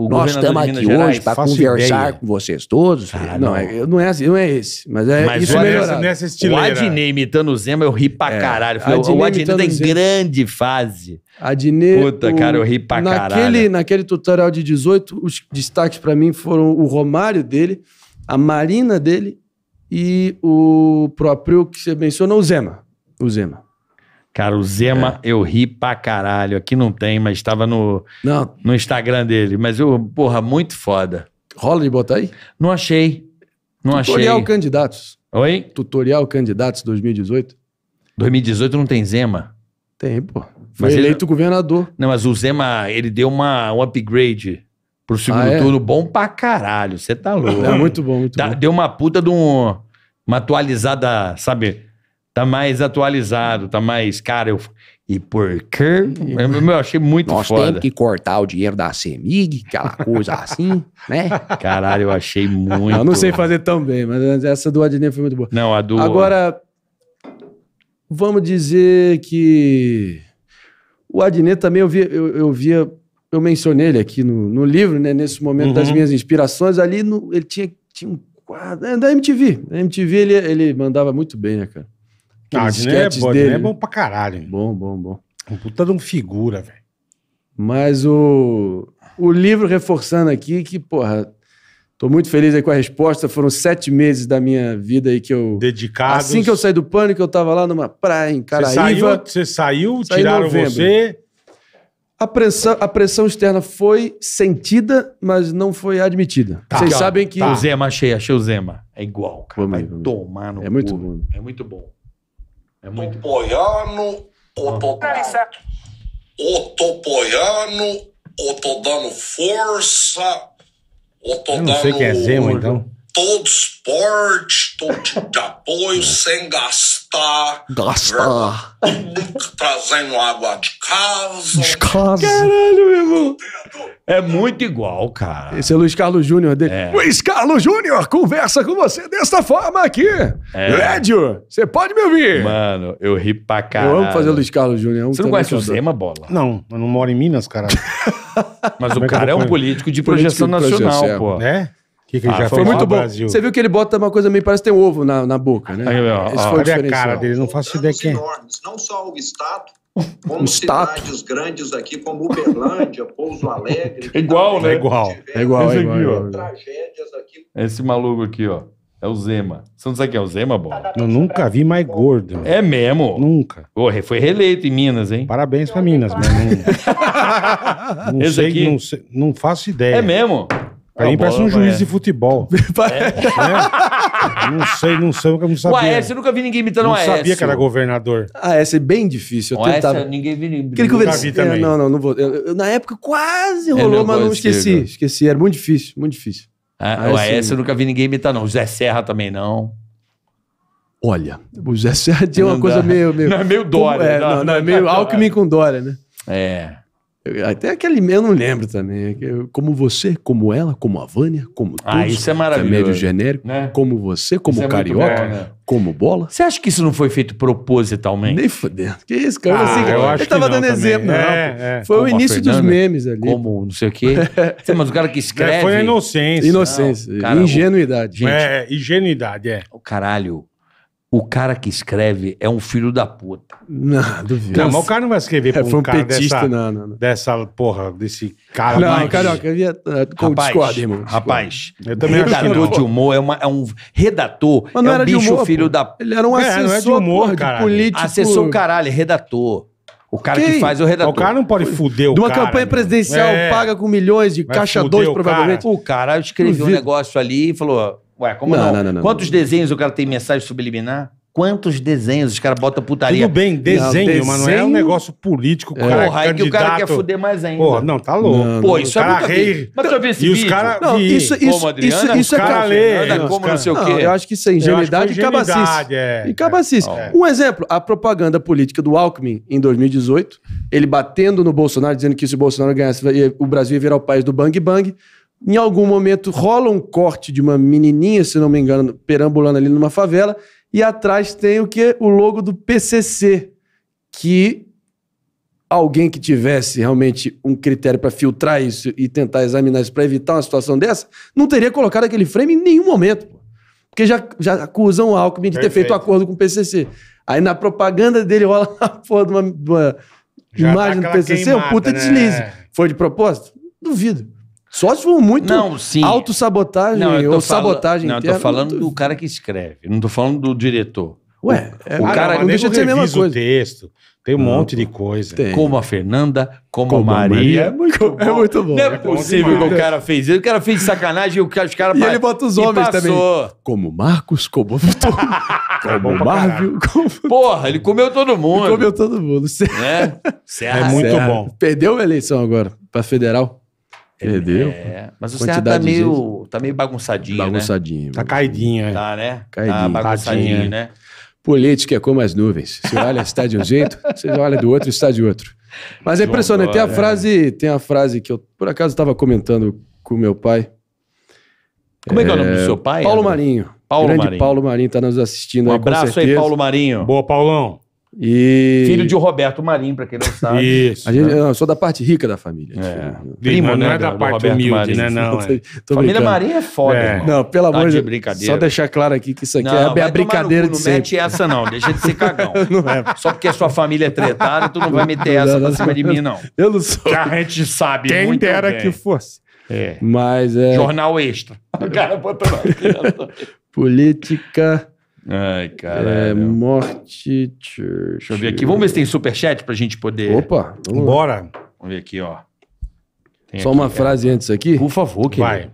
O Nós estamos aqui hoje para conversar ideia. com vocês todos. Ah, não, não. É, não, é, assim, não é esse, mas é mas isso mesmo. Nessa é o Adnei imitando o Zema, eu ri pra é. caralho. Falei, Adnei o Adnei tá em grande fase. Adnei... Puta, o, cara, eu ri pra naquele, caralho. Naquele tutorial de 18, os destaques para mim foram o Romário dele, a Marina dele e o próprio que você mencionou, o Zema. O Zema. Cara, o Zema, é. eu ri pra caralho. Aqui não tem, mas estava no, no Instagram dele. Mas, eu, porra, muito foda. Rola de botar aí? Não achei. Não Tutorial achei. Tutorial Candidatos. Oi? Tutorial Candidatos 2018. 2018 não tem Zema? Tem, pô. Foi mas eleito ele... governador. Não, mas o Zema, ele deu uma, um upgrade pro segundo ah, é? turno bom pra caralho. Você tá é louco. É muito bom, muito tá, bom. Deu uma puta de um, uma atualizada, sabe? tá mais atualizado, tá mais. Cara, eu. E por quê? Eu, achei muito Nós foda. Nós temos que cortar o dinheiro da CEMIG, aquela coisa assim, né? Caralho, eu achei muito. Eu não sei fazer tão bem, mas essa do Adnet foi muito boa. Não, a do. Agora, vamos dizer que. O Adnet também eu via. Eu, eu, via, eu mencionei ele aqui no, no livro, né? Nesse momento uhum. das minhas inspirações. Ali no, ele tinha, tinha um quadro. É da MTV. Da MTV ele, ele mandava muito bem, né, cara? Ah, é, bom, né? dele. é bom pra caralho. Bom, bom, bom. Um puta de um figura, velho. Mas o, o livro reforçando aqui que, porra, tô muito feliz aí com a resposta. Foram sete meses da minha vida aí que eu... Dedicados. Assim que eu saí do pânico, eu tava lá numa praia em Caraíva. Você saiu, você saiu tiraram você... A pressão, a pressão externa foi sentida, mas não foi admitida. Tá, Vocês tá. sabem que. Tá. O Zema, achei, achei o Zema. É igual, cara. Vamos, Vai vamos. tomar no é cu. bom. É muito bom. É muito... Topoiano, Otodan. Otopoiano, Otodano Força, Otodano... Eu não sei quem é Zema, então todo esporte, todo tipo de apoio, é. sem gastar. Gastar. Né? Trazendo água de casa. De casa. Caralho, meu irmão. É muito igual, cara. Esse é Luiz Carlos Júnior dele. É. Luiz Carlos Júnior conversa com você desta forma aqui. É. Lédio, você pode me ouvir? Mano, eu ri pra caralho. Eu amo fazer o Luiz Carlos Júnior. É você não conhece o Zema, Bola? Não, eu não moro em Minas, cara. Mas Como é o cara é um político de projeção nacional, pô. É? Que que ah, já foi muito bom. Brasil. Você viu que ele bota uma coisa meio parece ter um ovo na, na boca, né? Aí, ó, Esse ó, foi olha a cara dele, não faço ideia quem. É. Enormes, não só o estado, como um cidades grandes aqui como Uberlândia, Pouso Alegre. É igual, então, né? É igual. É igual, Esse, igual, igual. Tragédias aqui. Esse maluco aqui, ó. É o Zema. Você não sabe quem é o Zema, bom? Eu nunca vi mais gordo. É mesmo? Nunca. foi reeleito em Minas, hein? Parabéns pra Minas, mas não, não, sei, não, sei, não faço ideia. É mesmo? Pra mim parece um juiz é. de futebol. É. Não sei, não sei, nunca não sabia. O Aécio, eu nunca vi ninguém imitando o Aécio. Não sabia que era governador. Aécio ah, é bem difícil. Eu o tentava... Aécio, ninguém viu ninguém. imitar. nunca vi também. É, não, não, não vou. Eu, eu, na época quase é rolou, mas não esqueci. Esqueci, era muito difícil, muito difícil. Ah, Aécio... O assim, Aécio eu nunca vi ninguém imitar, não. O Zé Serra também não. Olha, o Zé Serra tinha uma coisa meio, meio... Não, é meio Dória. Como, é, não, não, não, é meio Alckmin com Dória, né? É. Até aquele, eu não lembro também. É como você, como ela, como a Vânia, como tudo Ah, isso é maravilhoso. é meio genérico. Né? Como você, como é isso carioca, é bom, né? como bola. Você acha que isso não foi feito propositalmente? Nem fudendo. Que isso, cara? Ah, assim, eu, eu acho tava que dando exemplo. É, é, Foi como o início dos memes ali. Como não sei o quê. Mas o cara que escreve... foi a inocência. Inocência. Não, cara, ingenuidade. Gente, é, ingenuidade, é. O caralho o cara que escreve é um filho da puta. Não, duvido. Não, mas o cara não vai escrever é, pra um, um cara petista, dessa, não, não, não. dessa porra, desse cara. Não, mais... eu queria uh, é, discordo, irmão. Rapaz, eu também redator acho que... de humor é, uma, é um redator, mas não é um era bicho de humor, filho pô. da... Ele era um assessor, é, é, de, humor, porra, caralho. de político. Assessor, caralho, redator. O cara Quem? que faz é o redator. O cara não pode fuder o De uma cara, campanha presidencial, é. paga com milhões de vai caixa dois, provavelmente. Cara. O cara escreveu um negócio ali e falou Ué, como não? não? não, não Quantos desenhos o cara tem mensagem subliminar? Quantos desenhos os caras botam putaria? Tudo bem, desenho, não, mas não é um negócio político. É. Cara, Porra, que o cara quer fuder mais ainda. Pô, não, tá louco. Não, Pô, isso é muito... Rei... Mas eu vi esse e os caras... Não, isso, isso, isso, isso é cara... Fernanda, como cara... não sei o quê. Não, eu acho que isso é ingenuidade, que é ingenuidade e cabacice. É, e cabacice. É. Um exemplo, a propaganda política do Alckmin em 2018, ele batendo no Bolsonaro, dizendo que se o Bolsonaro ganhasse, o Brasil ia virar o país do bang bang. Em algum momento rola um corte de uma menininha, se não me engano, perambulando ali numa favela, e atrás tem o que o logo do PCC, que alguém que tivesse realmente um critério para filtrar isso e tentar examinar isso para evitar uma situação dessa, não teria colocado aquele frame em nenhum momento. Porque já, já acusam o Alckmin de Perfeito. ter feito um acordo com o PCC. Aí na propaganda dele rola a porra de uma, de uma imagem do PCC, o um puta né? deslize. Foi de propósito? Duvido. Só se for muito não, sim. autossabotagem não, ou falo... sabotagem Não, eu tô falando do cara que escreve, não tô falando do diretor. Ué, o, é, o ah, cara não, deixa de ser a mesma coisa. texto, tem um não, monte de coisa. Tem. Como a Fernanda, como, como a Maria. É muito, é, muito bom. Não é, é possível que o cara fez isso. O cara fez sacanagem e os caras... E ele bota os homens também. Como Marcos, como Vitor, como Marvel, como... Porra, ele comeu todo mundo. Ele comeu todo mundo. Certo. É, certo. é muito certo. bom. Perdeu a eleição agora pra federal. Perdeu. É, mas o Serra tá meio, tá meio bagunçadinho, né? bagunçadinho tá é. tá, né? Tá caidinha. Tá, né? Caidinho. Tá bagunçadinho, é. né? Política é como as nuvens. Você olha, está de um jeito, você olha do outro, está de outro. Mas é impressionante. Tem a frase, tem a frase que eu, por acaso, estava comentando com meu pai. Como é, que é o é, nome do seu pai? Paulo Marinho. Paulo grande Marinho. Paulo Marinho está nos assistindo. Um aí, abraço aí, Paulo Marinho. Boa, Paulão. E... Filho de Roberto Marinho, para quem não sabe. Isso. A gente, né? eu sou da parte rica da família. É. Primo, não é né, é da, da parte Roberto humilde, Marinho. né? Não, não é. Família Marinho é foda, é. Não, pelo tá amor de Deus. Só deixar claro aqui que isso aqui é não, é a brincadeira cu, de Não mete essa, não. Deixa de ser cagão. não é. Só porque a sua família é tretada, tu não vai meter essa pra cima de mim, não. Eu não sou. Que a gente sabe Quem muito dera que fosse. É. Mas é... Jornal Extra. O cara botou Política... Ai, é caralho. É, morte. Deixa eu ver aqui. Vamos ver se tem superchat pra gente poder. Opa, vamos Bora. Vamos ver aqui, ó. Tem Só aqui, uma é. frase antes aqui. Por favor, querido. Vai.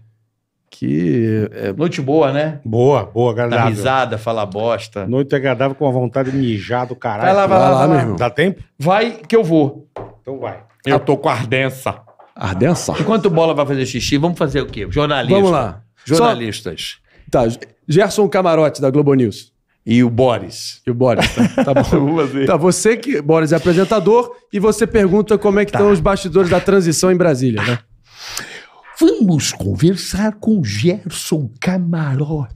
Que. É... Noite boa, né? Boa, boa, agradável. Dá risada, fala bosta. Noite é agradável com a vontade de mijar do caralho. Vai lá, vai lá, vai lá, meu irmão. Dá tempo? Vai que eu vou. Então vai. Eu tô com ardença. Ardença? Enquanto o Bola vai fazer xixi, vamos fazer o quê? Jornalistas. Vamos lá. Jornalistas. Só... Tá, Gerson Camarote, da Globo News. E o Boris. E o Boris, tá, tá bom. tá, você que. Boris é apresentador e você pergunta como é que tá. estão os bastidores da transição em Brasília, né? Vamos conversar com Gerson Camarote.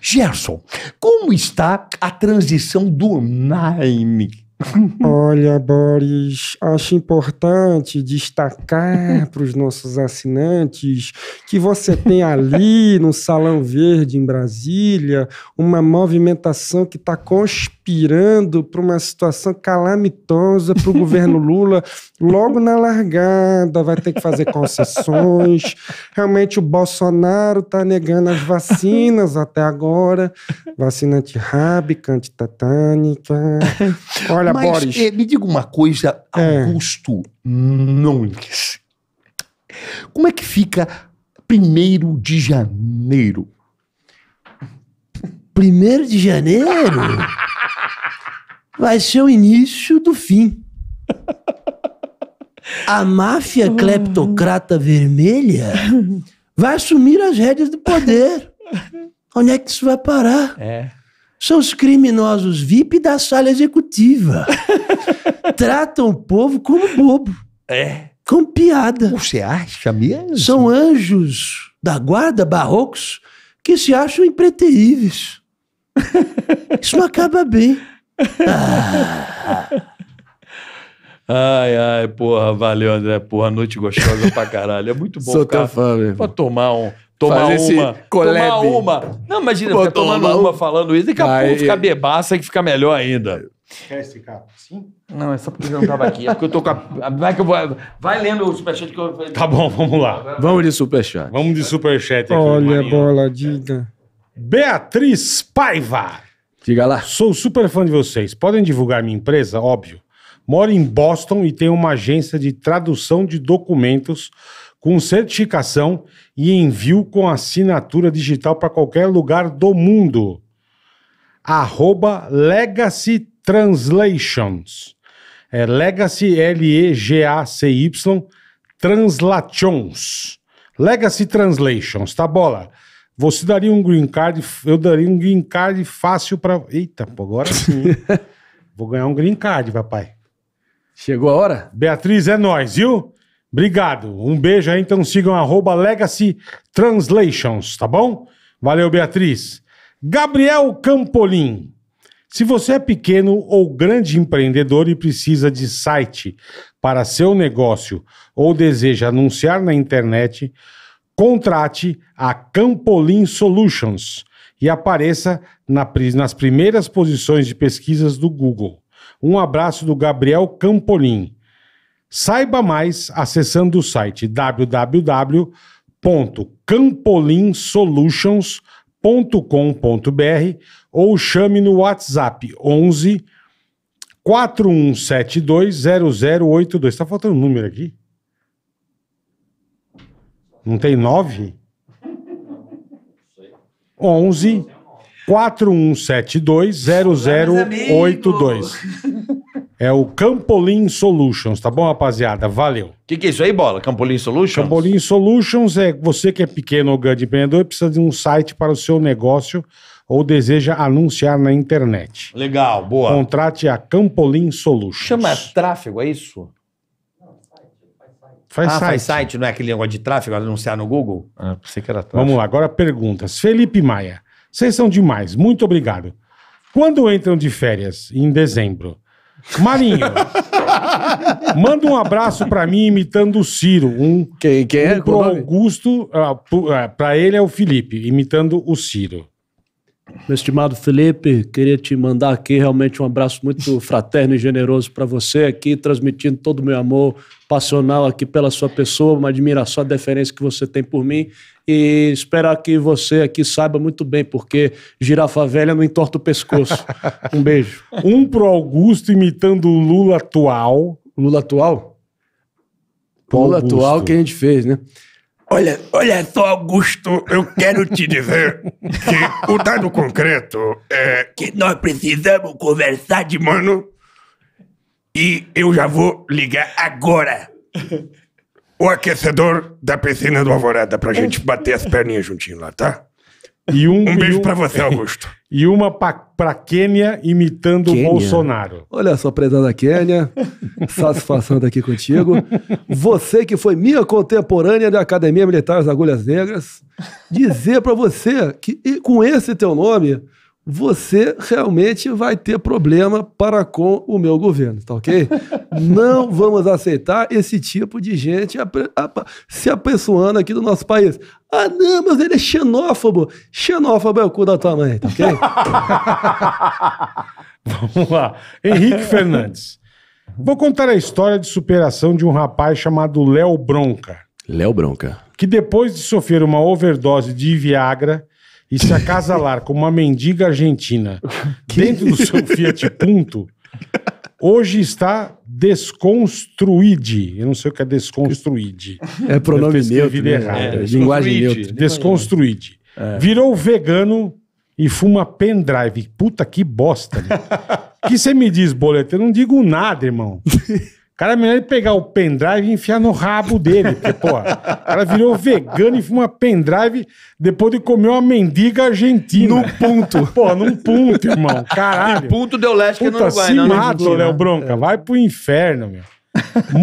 Gerson, como está a transição do online Olha, Boris, acho importante destacar para os nossos assinantes que você tem ali no Salão Verde, em Brasília, uma movimentação que está conspirando para uma situação calamitosa para o governo Lula logo na largada. Vai ter que fazer concessões. Realmente, o Bolsonaro está negando as vacinas até agora vacina antirrábica, tatânica. Olha, Olha, Mas, Boris. É, me diga uma coisa, é. Augusto é. Nunes. Como é que fica primeiro de janeiro? Primeiro de janeiro? vai ser o início do fim. A máfia ah. cleptocrata vermelha vai assumir as rédeas do poder. Onde é que isso vai parar? É. São os criminosos VIP da sala executiva. Tratam o povo como bobo. É. Com piada. Você acha mesmo? São anjos da guarda barrocos que se acham impreteríveis. Isso não acaba bem. Ah. Ai, ai, porra, valeu, André. Porra, noite gostosa pra caralho. É muito bom, Sou cara. Teu fã, mesmo. Pra tomar um. Tomar Faz esse uma. Collab. Tomar uma. Não, imagina, Pô, ficar tomando uma, uma falando isso, daqui a Aí. pouco ficar bebaça e fica melhor ainda. Quer esse cara Sim? Não, é só porque eu não tava aqui. É porque eu tô com a. Vai, que eu vou... Vai lendo o superchat que eu. Tá bom, vamos lá. Vamos de superchat. Vamos de superchat aqui. Olha a boladinha. Beatriz Paiva. Diga lá. Sou super fã de vocês. Podem divulgar minha empresa? Óbvio. Moro em Boston e tenho uma agência de tradução de documentos com certificação e envio com assinatura digital para qualquer lugar do mundo. Arroba Legacy Translations. É Legacy L-E-G-A-C-Y Translations. Legacy Translations, tá bola? Você daria um green card, eu daria um green card fácil para. Eita, pô, agora sim. Vou ganhar um green card, papai. Chegou a hora? Beatriz, é nós, viu? Obrigado. Um beijo aí, então sigam arroba Legacy Translations, tá bom? Valeu, Beatriz. Gabriel Campolim. Se você é pequeno ou grande empreendedor e precisa de site para seu negócio ou deseja anunciar na internet, contrate a Campolim Solutions e apareça nas primeiras posições de pesquisas do Google. Um abraço do Gabriel Campolim. Saiba mais acessando o site www.campolinsolutions.com.br ou chame no WhatsApp 11 4172 0082. Está faltando um número aqui? Não tem 9? 11 4172 0082. É o Campolin Solutions, tá bom, rapaziada? Valeu. O que, que é isso aí, bola? Campolin Solutions? Campolin Solutions é você que é pequeno ou grande empreendedor e precisa de um site para o seu negócio ou deseja anunciar na internet. Legal, boa. Contrate a Campolin Solutions. Chama tráfego, é isso? Faz ah, site. faz site, não é aquele negócio de tráfego, anunciar no Google? Ah, pensei que era tráfego. Vamos lá, agora perguntas. Felipe Maia, vocês são demais, muito obrigado. Quando entram de férias, em dezembro, Marinho, manda um abraço pra mim imitando o Ciro. Um, Quem, quem é? um ah, é? pro o Augusto, para pra ele é o Felipe, imitando o Ciro. Meu estimado Felipe, queria te mandar aqui realmente um abraço muito fraterno e generoso para você aqui, transmitindo todo o meu amor passional aqui pela sua pessoa, uma admiração, a deferência que você tem por mim e espero que você aqui saiba muito bem, porque girafa velha não entorta o pescoço. um beijo. Um pro Augusto imitando o Lula atual. Lula atual? Pro Lula Augusto. atual que a gente fez, né? Olha, olha só, Augusto, eu quero te dizer que o dado concreto é que nós precisamos conversar de mano e eu já vou ligar agora o aquecedor da piscina do Alvorada pra é. gente bater as perninhas juntinho lá, tá? E um, um beijo um, para você, Augusto. E uma pra, pra Quênia imitando Quênia. o Bolsonaro. Olha só, prezada Quênia, satisfação estar tá aqui contigo. Você que foi minha contemporânea da Academia Militar das Agulhas Negras, dizer para você que com esse teu nome você realmente vai ter problema para com o meu governo, tá ok? Não vamos aceitar esse tipo de gente se apessoando aqui do nosso país. Ah, não, mas ele é xenófobo. Xenófobo é o cu da tua mãe, tá ok? Vamos lá. Henrique Fernandes. Vou contar a história de superação de um rapaz chamado Léo Bronca. Léo Bronca. Que depois de sofrer uma overdose de Viagra e se acasalar com uma mendiga argentina dentro do seu Fiat Punto, hoje está desconstruíde. Eu não sei o que é desconstruíde. É pronome neutro. Né? Errado. É, é linguagem neutra. Né? Desconstruíde. É. Virou vegano e fuma pendrive. Puta que bosta. O né? que você me diz, boleto? Eu não digo nada, irmão. cara é melhor ele pegar o pendrive e enfiar no rabo dele. Porque, pô, o cara virou vegano e fuma pendrive depois de comer uma mendiga argentina. Num ponto. pô, num ponto, irmão. Caralho. Num ponto deu leste Puta, que não vai, se não. Mate, né, Léo né, Bronca. É. Vai pro inferno, meu.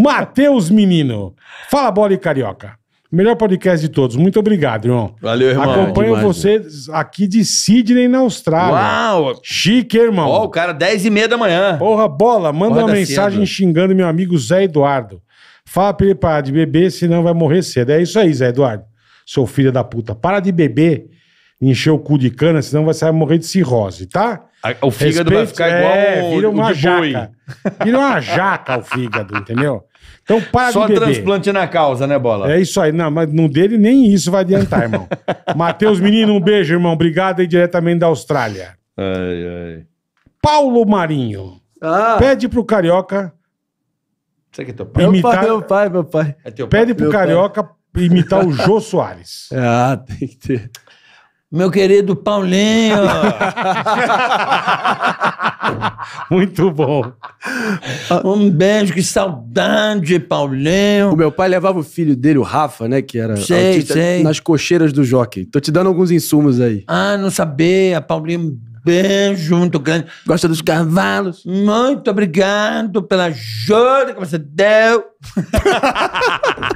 Matheus, menino. Fala bola e carioca. Melhor podcast de todos. Muito obrigado, irmão. Valeu, irmão. Acompanho Demais, você mano. aqui de Sydney, na Austrália. Uau! Chique, irmão. Ó, oh, o cara, 10 e meia da manhã. Porra, bola, manda uma mensagem cedo. xingando meu amigo Zé Eduardo. Fala pra ele parar de beber, senão vai morrer cedo. É isso aí, Zé Eduardo. Seu filho da puta. Para de beber, encher o cu de cana, senão você vai morrer de cirrose, tá? O fígado Respeito, vai ficar igual é, vira uma jaca. Boi. Vira uma jaca o fígado, entendeu? Então para Só de transplante na causa, né, Bola? É isso aí. Não, mas no dele nem isso vai adiantar, irmão. Matheus Menino, um beijo, irmão. Obrigado aí diretamente da Austrália. Ai, ai. Paulo Marinho. Ah. Pede pro Carioca... Isso aqui é teu pai? Imitar... Meu pai, meu pai, meu pai. É Pede pro meu Carioca pai. imitar o Jô Soares. Ah, tem que ter. Meu querido Paulinho. Muito bom. Um beijo, que saudade, Paulinho. O meu pai levava o filho dele, o Rafa, né? Que era sei, sei. nas cocheiras do jockey. Tô te dando alguns insumos aí. Ah, não sabia, Paulinho. Beijo muito grande. Gosta dos cavalos? Muito obrigado pela ajuda que você deu.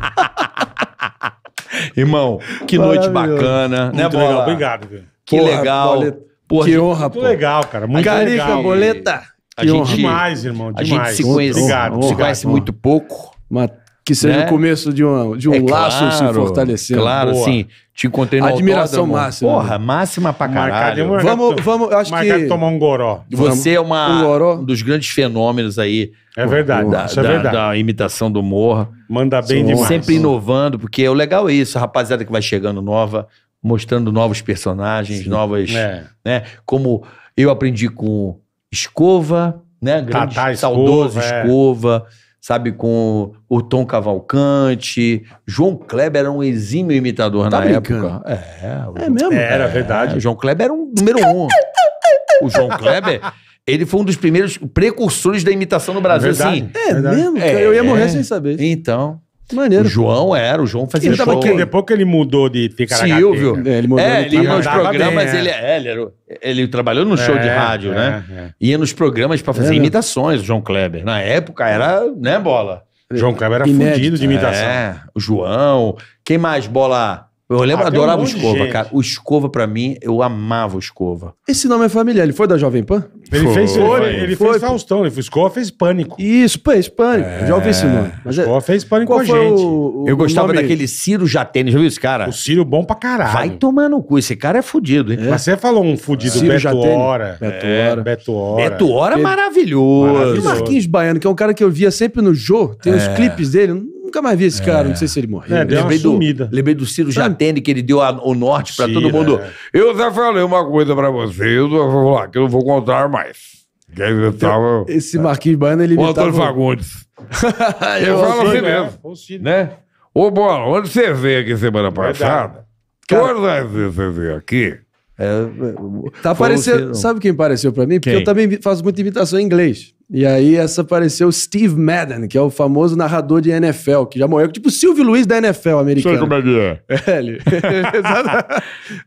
Irmão, que noite bacana, né, Muito legal, obrigado. Que Porra, legal. Porra, que honra, pô. legal, cara. Muito Carica, legal. boleta. A que gente, honra. demais, irmão. Demais. A gente se conhece, obrigado, se obrigado, conhece muito pouco. Mas que seja né? o começo de um, de um é laço claro, se fortalecendo. Claro, Boa. sim. Te encontrei no Admiração autódromo. máxima. Porra, né? máxima pra caralho. É marcado, vamos, vamos, acho marcado que... tomar um goró. Você é uma, um, goró. um dos grandes fenômenos aí. É verdade, da, isso é verdade. Da, imitação do Morra. Manda bem São demais. Sempre inovando, porque o legal é isso, a rapaziada que vai chegando nova mostrando novos personagens, Sim. novas. É. Né? Como eu aprendi com Escova, né? Grande, Tatá, saudoso é. Escova. é. Sabe, com o Tom Cavalcante. João Kleber era um exímio imitador tá na brincando. época. É, o... é mesmo? É, era verdade. É, João Kleber era um número um. o João Kleber. Ele foi um dos primeiros precursores da imitação no Brasil, verdade, assim. É, é verdade. mesmo? É, eu ia morrer sem saber. Então. Maneiro. O João era, o João fazia ele show. Que, depois que ele mudou de Ticaracate. Silvio. É, ele mudou é, ele ia nos programas, bem, é. ele, é, ele, era, ele trabalhou no show de é, rádio, né? É, é. Ia nos programas para fazer né? imitações, o João Kleber. Na época era, né, bola? João Kleber era fodido fudido de imitação. É, o João. Quem mais, bola? Eu lembro, Ah, um adorava o Escova, gente. cara. O Escova, pra mim, eu amava o Escova. Esse nome é familiar, ele foi da Jovem Pan? Ele Foi. fez, ele, foi- ele Foi, fez pô. Faustão, ele fez escova fez Pânico. Isso, pô, hispânico. É, já ouvi esse nome. Mas é- fez Pânico com a gente. O... o- eu gostava nome- daquele Ciro Jatene, já viu esse cara? Ciro bom pra caralho. Vai tomar no cu, esse cara é fudido, hein? É. Mas você falou um fudido Ciro Beto Jatene. Hora. Beto Hora. É, Beto Hora. Beto Hora é maravilhoso. E o Marquinhos Baiano, que é um cara que eu via sempre no Jô, tem os clipes dele, Nunca mais vi esse cara, é. não sei se ele morreu. É, deu lembrei, do, lembrei do Ciro Jatene, que ele deu a, o norte para todo mundo. É. Eu já falei uma coisa para vocês, eu vou falar que eu não vou contar mais. Então, tava... Esse Marquinhos Baiano, ele O Antônio tava... Fagundes. ele é fala assim né? mesmo, né? Ô, Bola, onde você veio aqui semana passada, quando você veio aqui, é, tá aparecendo, sabe quem apareceu para mim? Porque quem? eu também faço muita imitação em inglês. E aí essa apareceu Steve Madden, que é o famoso narrador de NFL, que já morreu, tipo o Silvio Luiz da NFL americana. Sei como é que é. É, ele.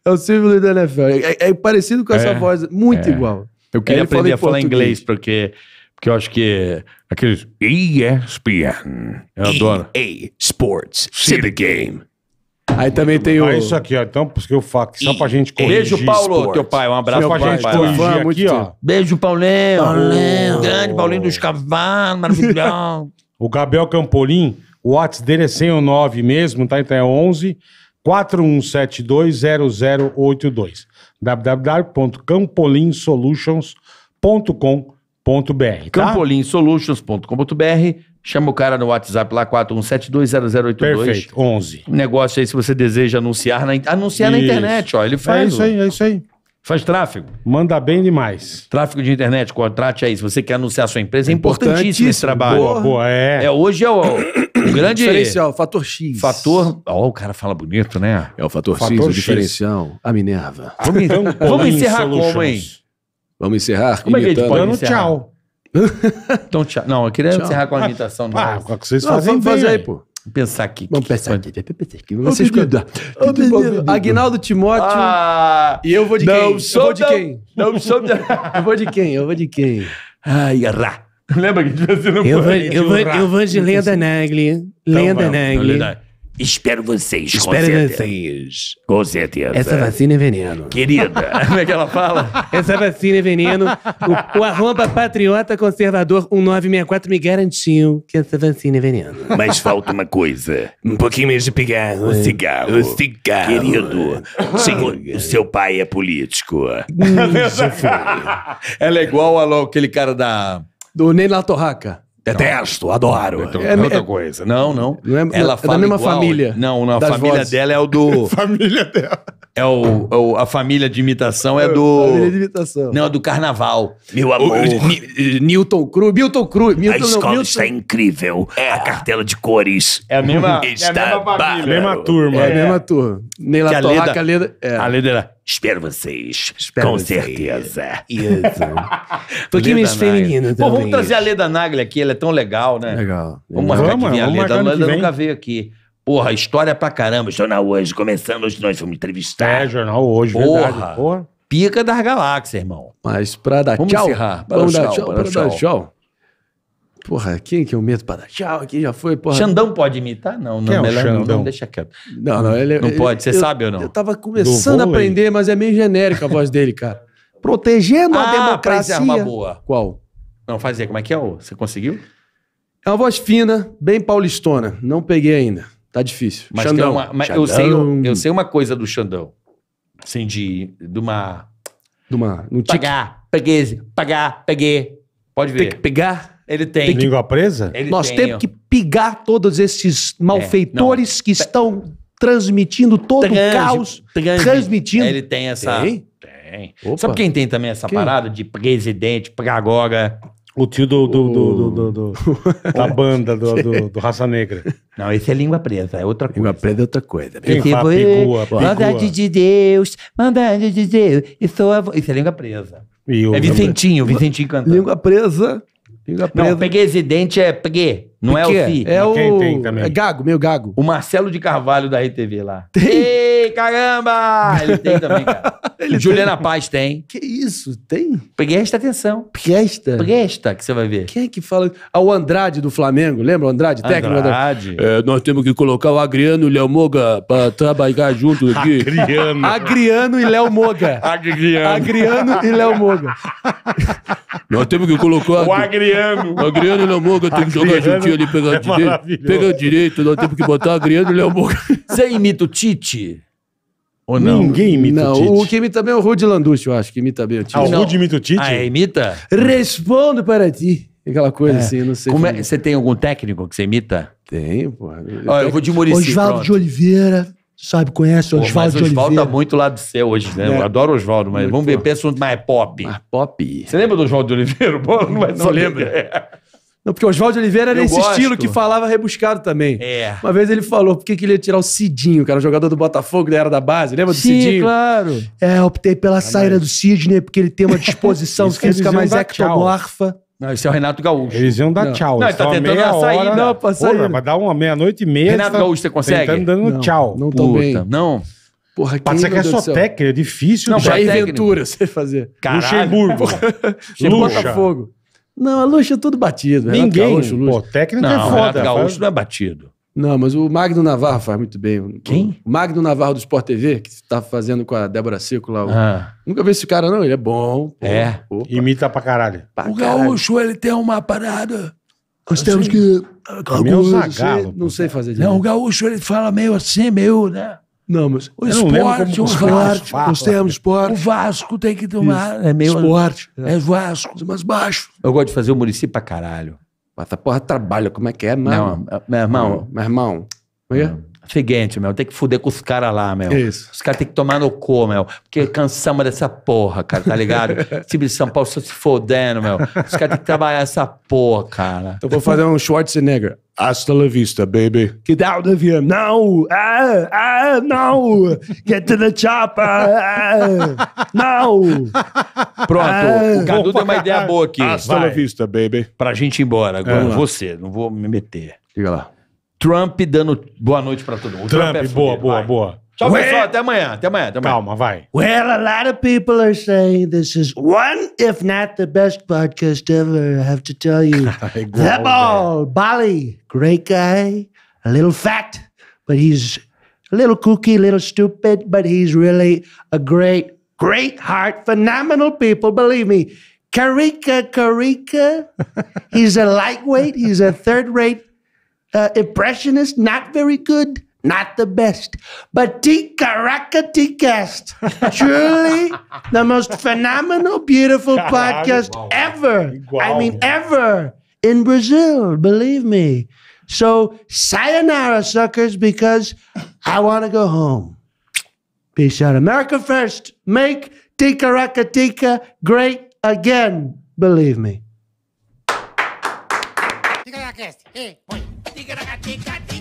é o Silvio Luiz da NFL. É, é, é parecido com é, essa voz, muito é. igual. Eu queria aprender a falar inglês, porque, porque eu acho que aqueles ESPN, eu adoro. EA Sports, see the game. Aí também tem ah, o. Ah, isso aqui, ó. Então, porque o fax, só pra gente é corrigir. Beijo, Paulo, esporte. teu pai. Um abraço pra gente pai, corrigir aqui, ó. Beijo, Paulinho. Paulinho. Grande Paulinho dos Cavalos, maravilhão. o Gabriel Campolim, o WhatsApp dele é 109 mesmo, tá? Então é 11 41720082. www.campolinsolutions.com.br. Tá? Campolinsolutions.com.br Chama o cara no WhatsApp lá, 41720082. Perfeito, 11. Um negócio aí, se você deseja anunciar na, anunciar na internet, ó. Ele é faz. É isso aí, é isso aí. Faz tráfego. Manda bem demais. Tráfego de internet, contrate aí. Se você quer anunciar a sua empresa, é, é importantíssimo esse trabalho. Boa, boa, é. é hoje é o, o grande... Diferencial, fator X. Fator... Ó, oh, o cara fala bonito, né? É o fator, fator X, X, o diferencial. A Minerva. Vamos, então, vamos encerrar como, hein? Vamos encerrar como É que a gente pode encerrar? tchau. então, tchau. Não, eu queria tchau. encerrar com a ah, imitação. Ah, com não. que vocês não, fazem vamos fazer aí, pô. Pensar aqui. Vamos que pensar aqui. Vamos pensar aqui. Vamos escutar. Aguinaldo Timóteo. Ah, e eu vou de não quem? Sou eu vou de quem? Não sou de... eu vou de quem? Eu vou de quem? Ai, arra. Lembra que a gente fazia no eu, vou, eu, vou, eu vou de tá Lenda Nagli. Lenda Nagli. Espero vocês, Espero com certeza. vocês. Com certeza. Essa vacina é veneno. Querida. Como é que ela fala? Essa vacina é veneno. O, o arroba patriota conservador 1964 me garantiu que essa vacina é veneno. Mas falta uma coisa. Um pouquinho mais de pigarro. O cigarro. O cigarro. Querido, senhor, o seu pai é político. Hum, já foi. ela é igual aquele cara da... Do Ney Torraca. Detesto, não. adoro. Então, é, é outra é- coisa. Não, não. não é, ela é, fala da mesma igual. família. Não, não. A família vozes. dela é o do. família dela. É o, é o, a família de imitação é, é do. Família de imitação. Não, é do carnaval. Meu amor. O, Newton Cruz. Milton Cruz. Milton, a escola não, está incrível. É. A cartela de cores. É a mesma. Está é a mesma, família. mesma turma. É. a mesma turma. Neila é. a Torraca, a Leda. É. A Leda era. Espero vocês. Espero com vocês. certeza. Isso. Porque mais feminino também. Pô, vamos trazer a Leda Nagli aqui. Ela é tão legal, né? Legal. Vamos marcar vamos, a Leda. A Leda nunca veio aqui. Porra, história pra caramba. Jornal Hoje, começando hoje, nós fomos entrevistar. É, Jornal Hoje, porra. verdade. Porra. Pica das galáxias, irmão. Mas pra dar vamos tchau... Encerrar. dar tchau, para, tchau. dar tchau. Porra, quem que eu meto pra dar tchau aqui? Já foi, porra. Xandão pode imitar? Não, não, é melhor Xandão? não, deixa quieto. Não, não, ele... É- não ele, pode, você sabe ou não? Eu tava começando a aprender, mas é meio genérica a voz dele, cara. Protegendo ah, é, a democracia... Ah, uma boa. Qual? Não, fazer. como é que é? Você conseguiu? É uma voz fina, bem paulistona. Não peguei ainda. Tá difícil. Mas, Xandão. Uma, mas Xandão. Eu, sei, eu, sei uma coisa do Xandão. Assim, de, de uma. De uma. Um pagar, peguei, pagar, peguei. Pode ver. Tem que pegar. Ele tem. tem que, língua presa? Ele nós tem, temos que pigar todos esses é, malfeitores é, que estão transmitindo todo Trans, o caos. Trans, transmitindo. Ele tem essa. Tem? Tem. Sabe quem tem também essa quem? parada de presidente pra agora? O tio do, do, do, do, do- do- da banda do, do, do Raça Negra. Não, esse é língua presa, é outra coisa. Língua presa é outra coisa. Né? Quem Esse foi- Maldade de Deus, maldade de Deus. Isso é, isso é língua presa. E o- É Vicentinho, Vicentinho cantando. Língua presa. Língua presa. Não, peguei esse dente, é peguei. Não é o si. É quem o. tem também? É gago, meu gago. O Marcelo de Carvalho da RTV lá. Ei, caramba! Ele tem também, cara. Ele Juliana tem... Paz tem. Que isso? Tem? Presta atenção. Presta? Presta, que você vai ver. Quem é que fala? Ah, o Andrade do Flamengo, lembra o Andrade, Andrade. técnico? Andrade. É, nós temos que colocar o Agriano e o Léo Moga pra trabalhar junto aqui. Agriano. Agriano e Léo Moga. Agriano. Agriano e Léo Moga. nós temos que colocar... O Agriano. O Agriano e Léo Moga tem que jogar juntinho ali, pegar é direito. Pegar direito, nós temos que botar Agriano e Léo Moga. Você imita o Tite? Ou não? Ninguém imita não, o Tite. O que imita bem é o Rudy Landucci, eu acho que imita bem o Tite. Ah, o Rude imita o Tite? Ah, imita? Respondo para ti. Aquela coisa é. assim, não sei. É? Como é, você tem algum técnico que você imita? tem pô. Olha, eu vou de Muricy. Oswaldo de Oliveira, sabe, conhece Oswaldo de Osvaldo tá Oliveira. tá muito lá do seu hoje, né? É. Eu adoro Oswaldo, mas muito vamos ver, pensa mais pop. Mais pop. Você lembra do Oswaldo de Oliveira? Pô, não, não, lembra. É. Não, porque o Oswaldo Oliveira era eu esse gosto. estilo que falava rebuscado também. É. Uma vez ele falou por que ele ia tirar o Cidinho, que era o jogador do Botafogo, da era da base, lembra do Sim, Cidinho? claro. É, optei pela ah, saída mas... do Sidney, porque ele tem uma disposição física mais ectomorfa. Não, esse é o Renato Gaúcho. Eles iam dar tchau. Não, ele tá tentando dar saída. Não, pra sair. Porra, vai dar uma meia-noite e meia. Renato tá Gaúcho, você consegue? Tentando dando não, tchau. Não tô bem. Não. Porra, Pode ser que é só técnica, é difícil. Não, é Ventura, você fazer. Caralho. Luxemburgo. Luxa. Botafogo. Não, a Luxa é tudo batido. Né? Ninguém. Gaúcho, Pô, técnico não, é foda. O Gaúcho faz... não é batido. Não, mas o Magno Navarro faz muito bem. Quem? O Magno Navarro do Sport TV, que tá fazendo com a Débora Seco lá. Ah. Nunca vi esse cara, não. Ele é bom. é. Opa. Imita pra caralho. Pra o caralho. Gaúcho, ele tem uma parada. Nós temos assim, que. Meu é zagalo, não sei fazer direito. Não, o Gaúcho, ele fala meio assim, meio, né? Não, mas o esporte, o esporte, nós temos esporte. O Vasco tem que tomar. Isso. É meio esporte. É. Vasco, mas baixo. Eu gosto de fazer o município pra caralho. Mas essa porra trabalha, como é que é, mano? Não, meu irmão. Meu irmão. Meu é irmão. É? seguinte, meu, tem que fuder com os caras lá, meu. Isso. Os caras tem que tomar no cu, meu. Porque cansamos dessa porra, cara, tá ligado? Time de São Paulo só se fodendo, meu. Os caras tem que trabalhar essa porra, cara. Então vou fazer um Schwarzenegger. Hasta la vista, baby. Get out of here now. Ah, ah, now. Get to the chopper. Ah, now. Pronto. Ah, o Cadu deu uma ideia boa aqui. Hasta Vai. la vista, baby. Pra gente ir embora. Agora é. você. Não vou me meter. Diga lá. Trump dando boa noite pra todo mundo. Trump, é boa, boa, vai. boa. Tchau, Where... pessoal. Até amanhã, até amanhã, até amanhã. Calma, vai. Well, a lot of people are saying this is one, if not the best podcast ever, I have to tell you. É the Ball, Bali, great guy, a little fat, but he's a little kooky, a little stupid, but he's really a great, great heart, phenomenal people, believe me. Karika, Karika, he's a lightweight, he's a third-rate uh, impressionist, not very good, not the best, but Tikarakati truly the most phenomenal, beautiful podcast wow. ever. Wow. I mean, ever in Brazil, believe me. So, sayonara, suckers, because I want to go home. Peace out. America first. Make Tika great again, believe me. Hey, boy tigre, a tica.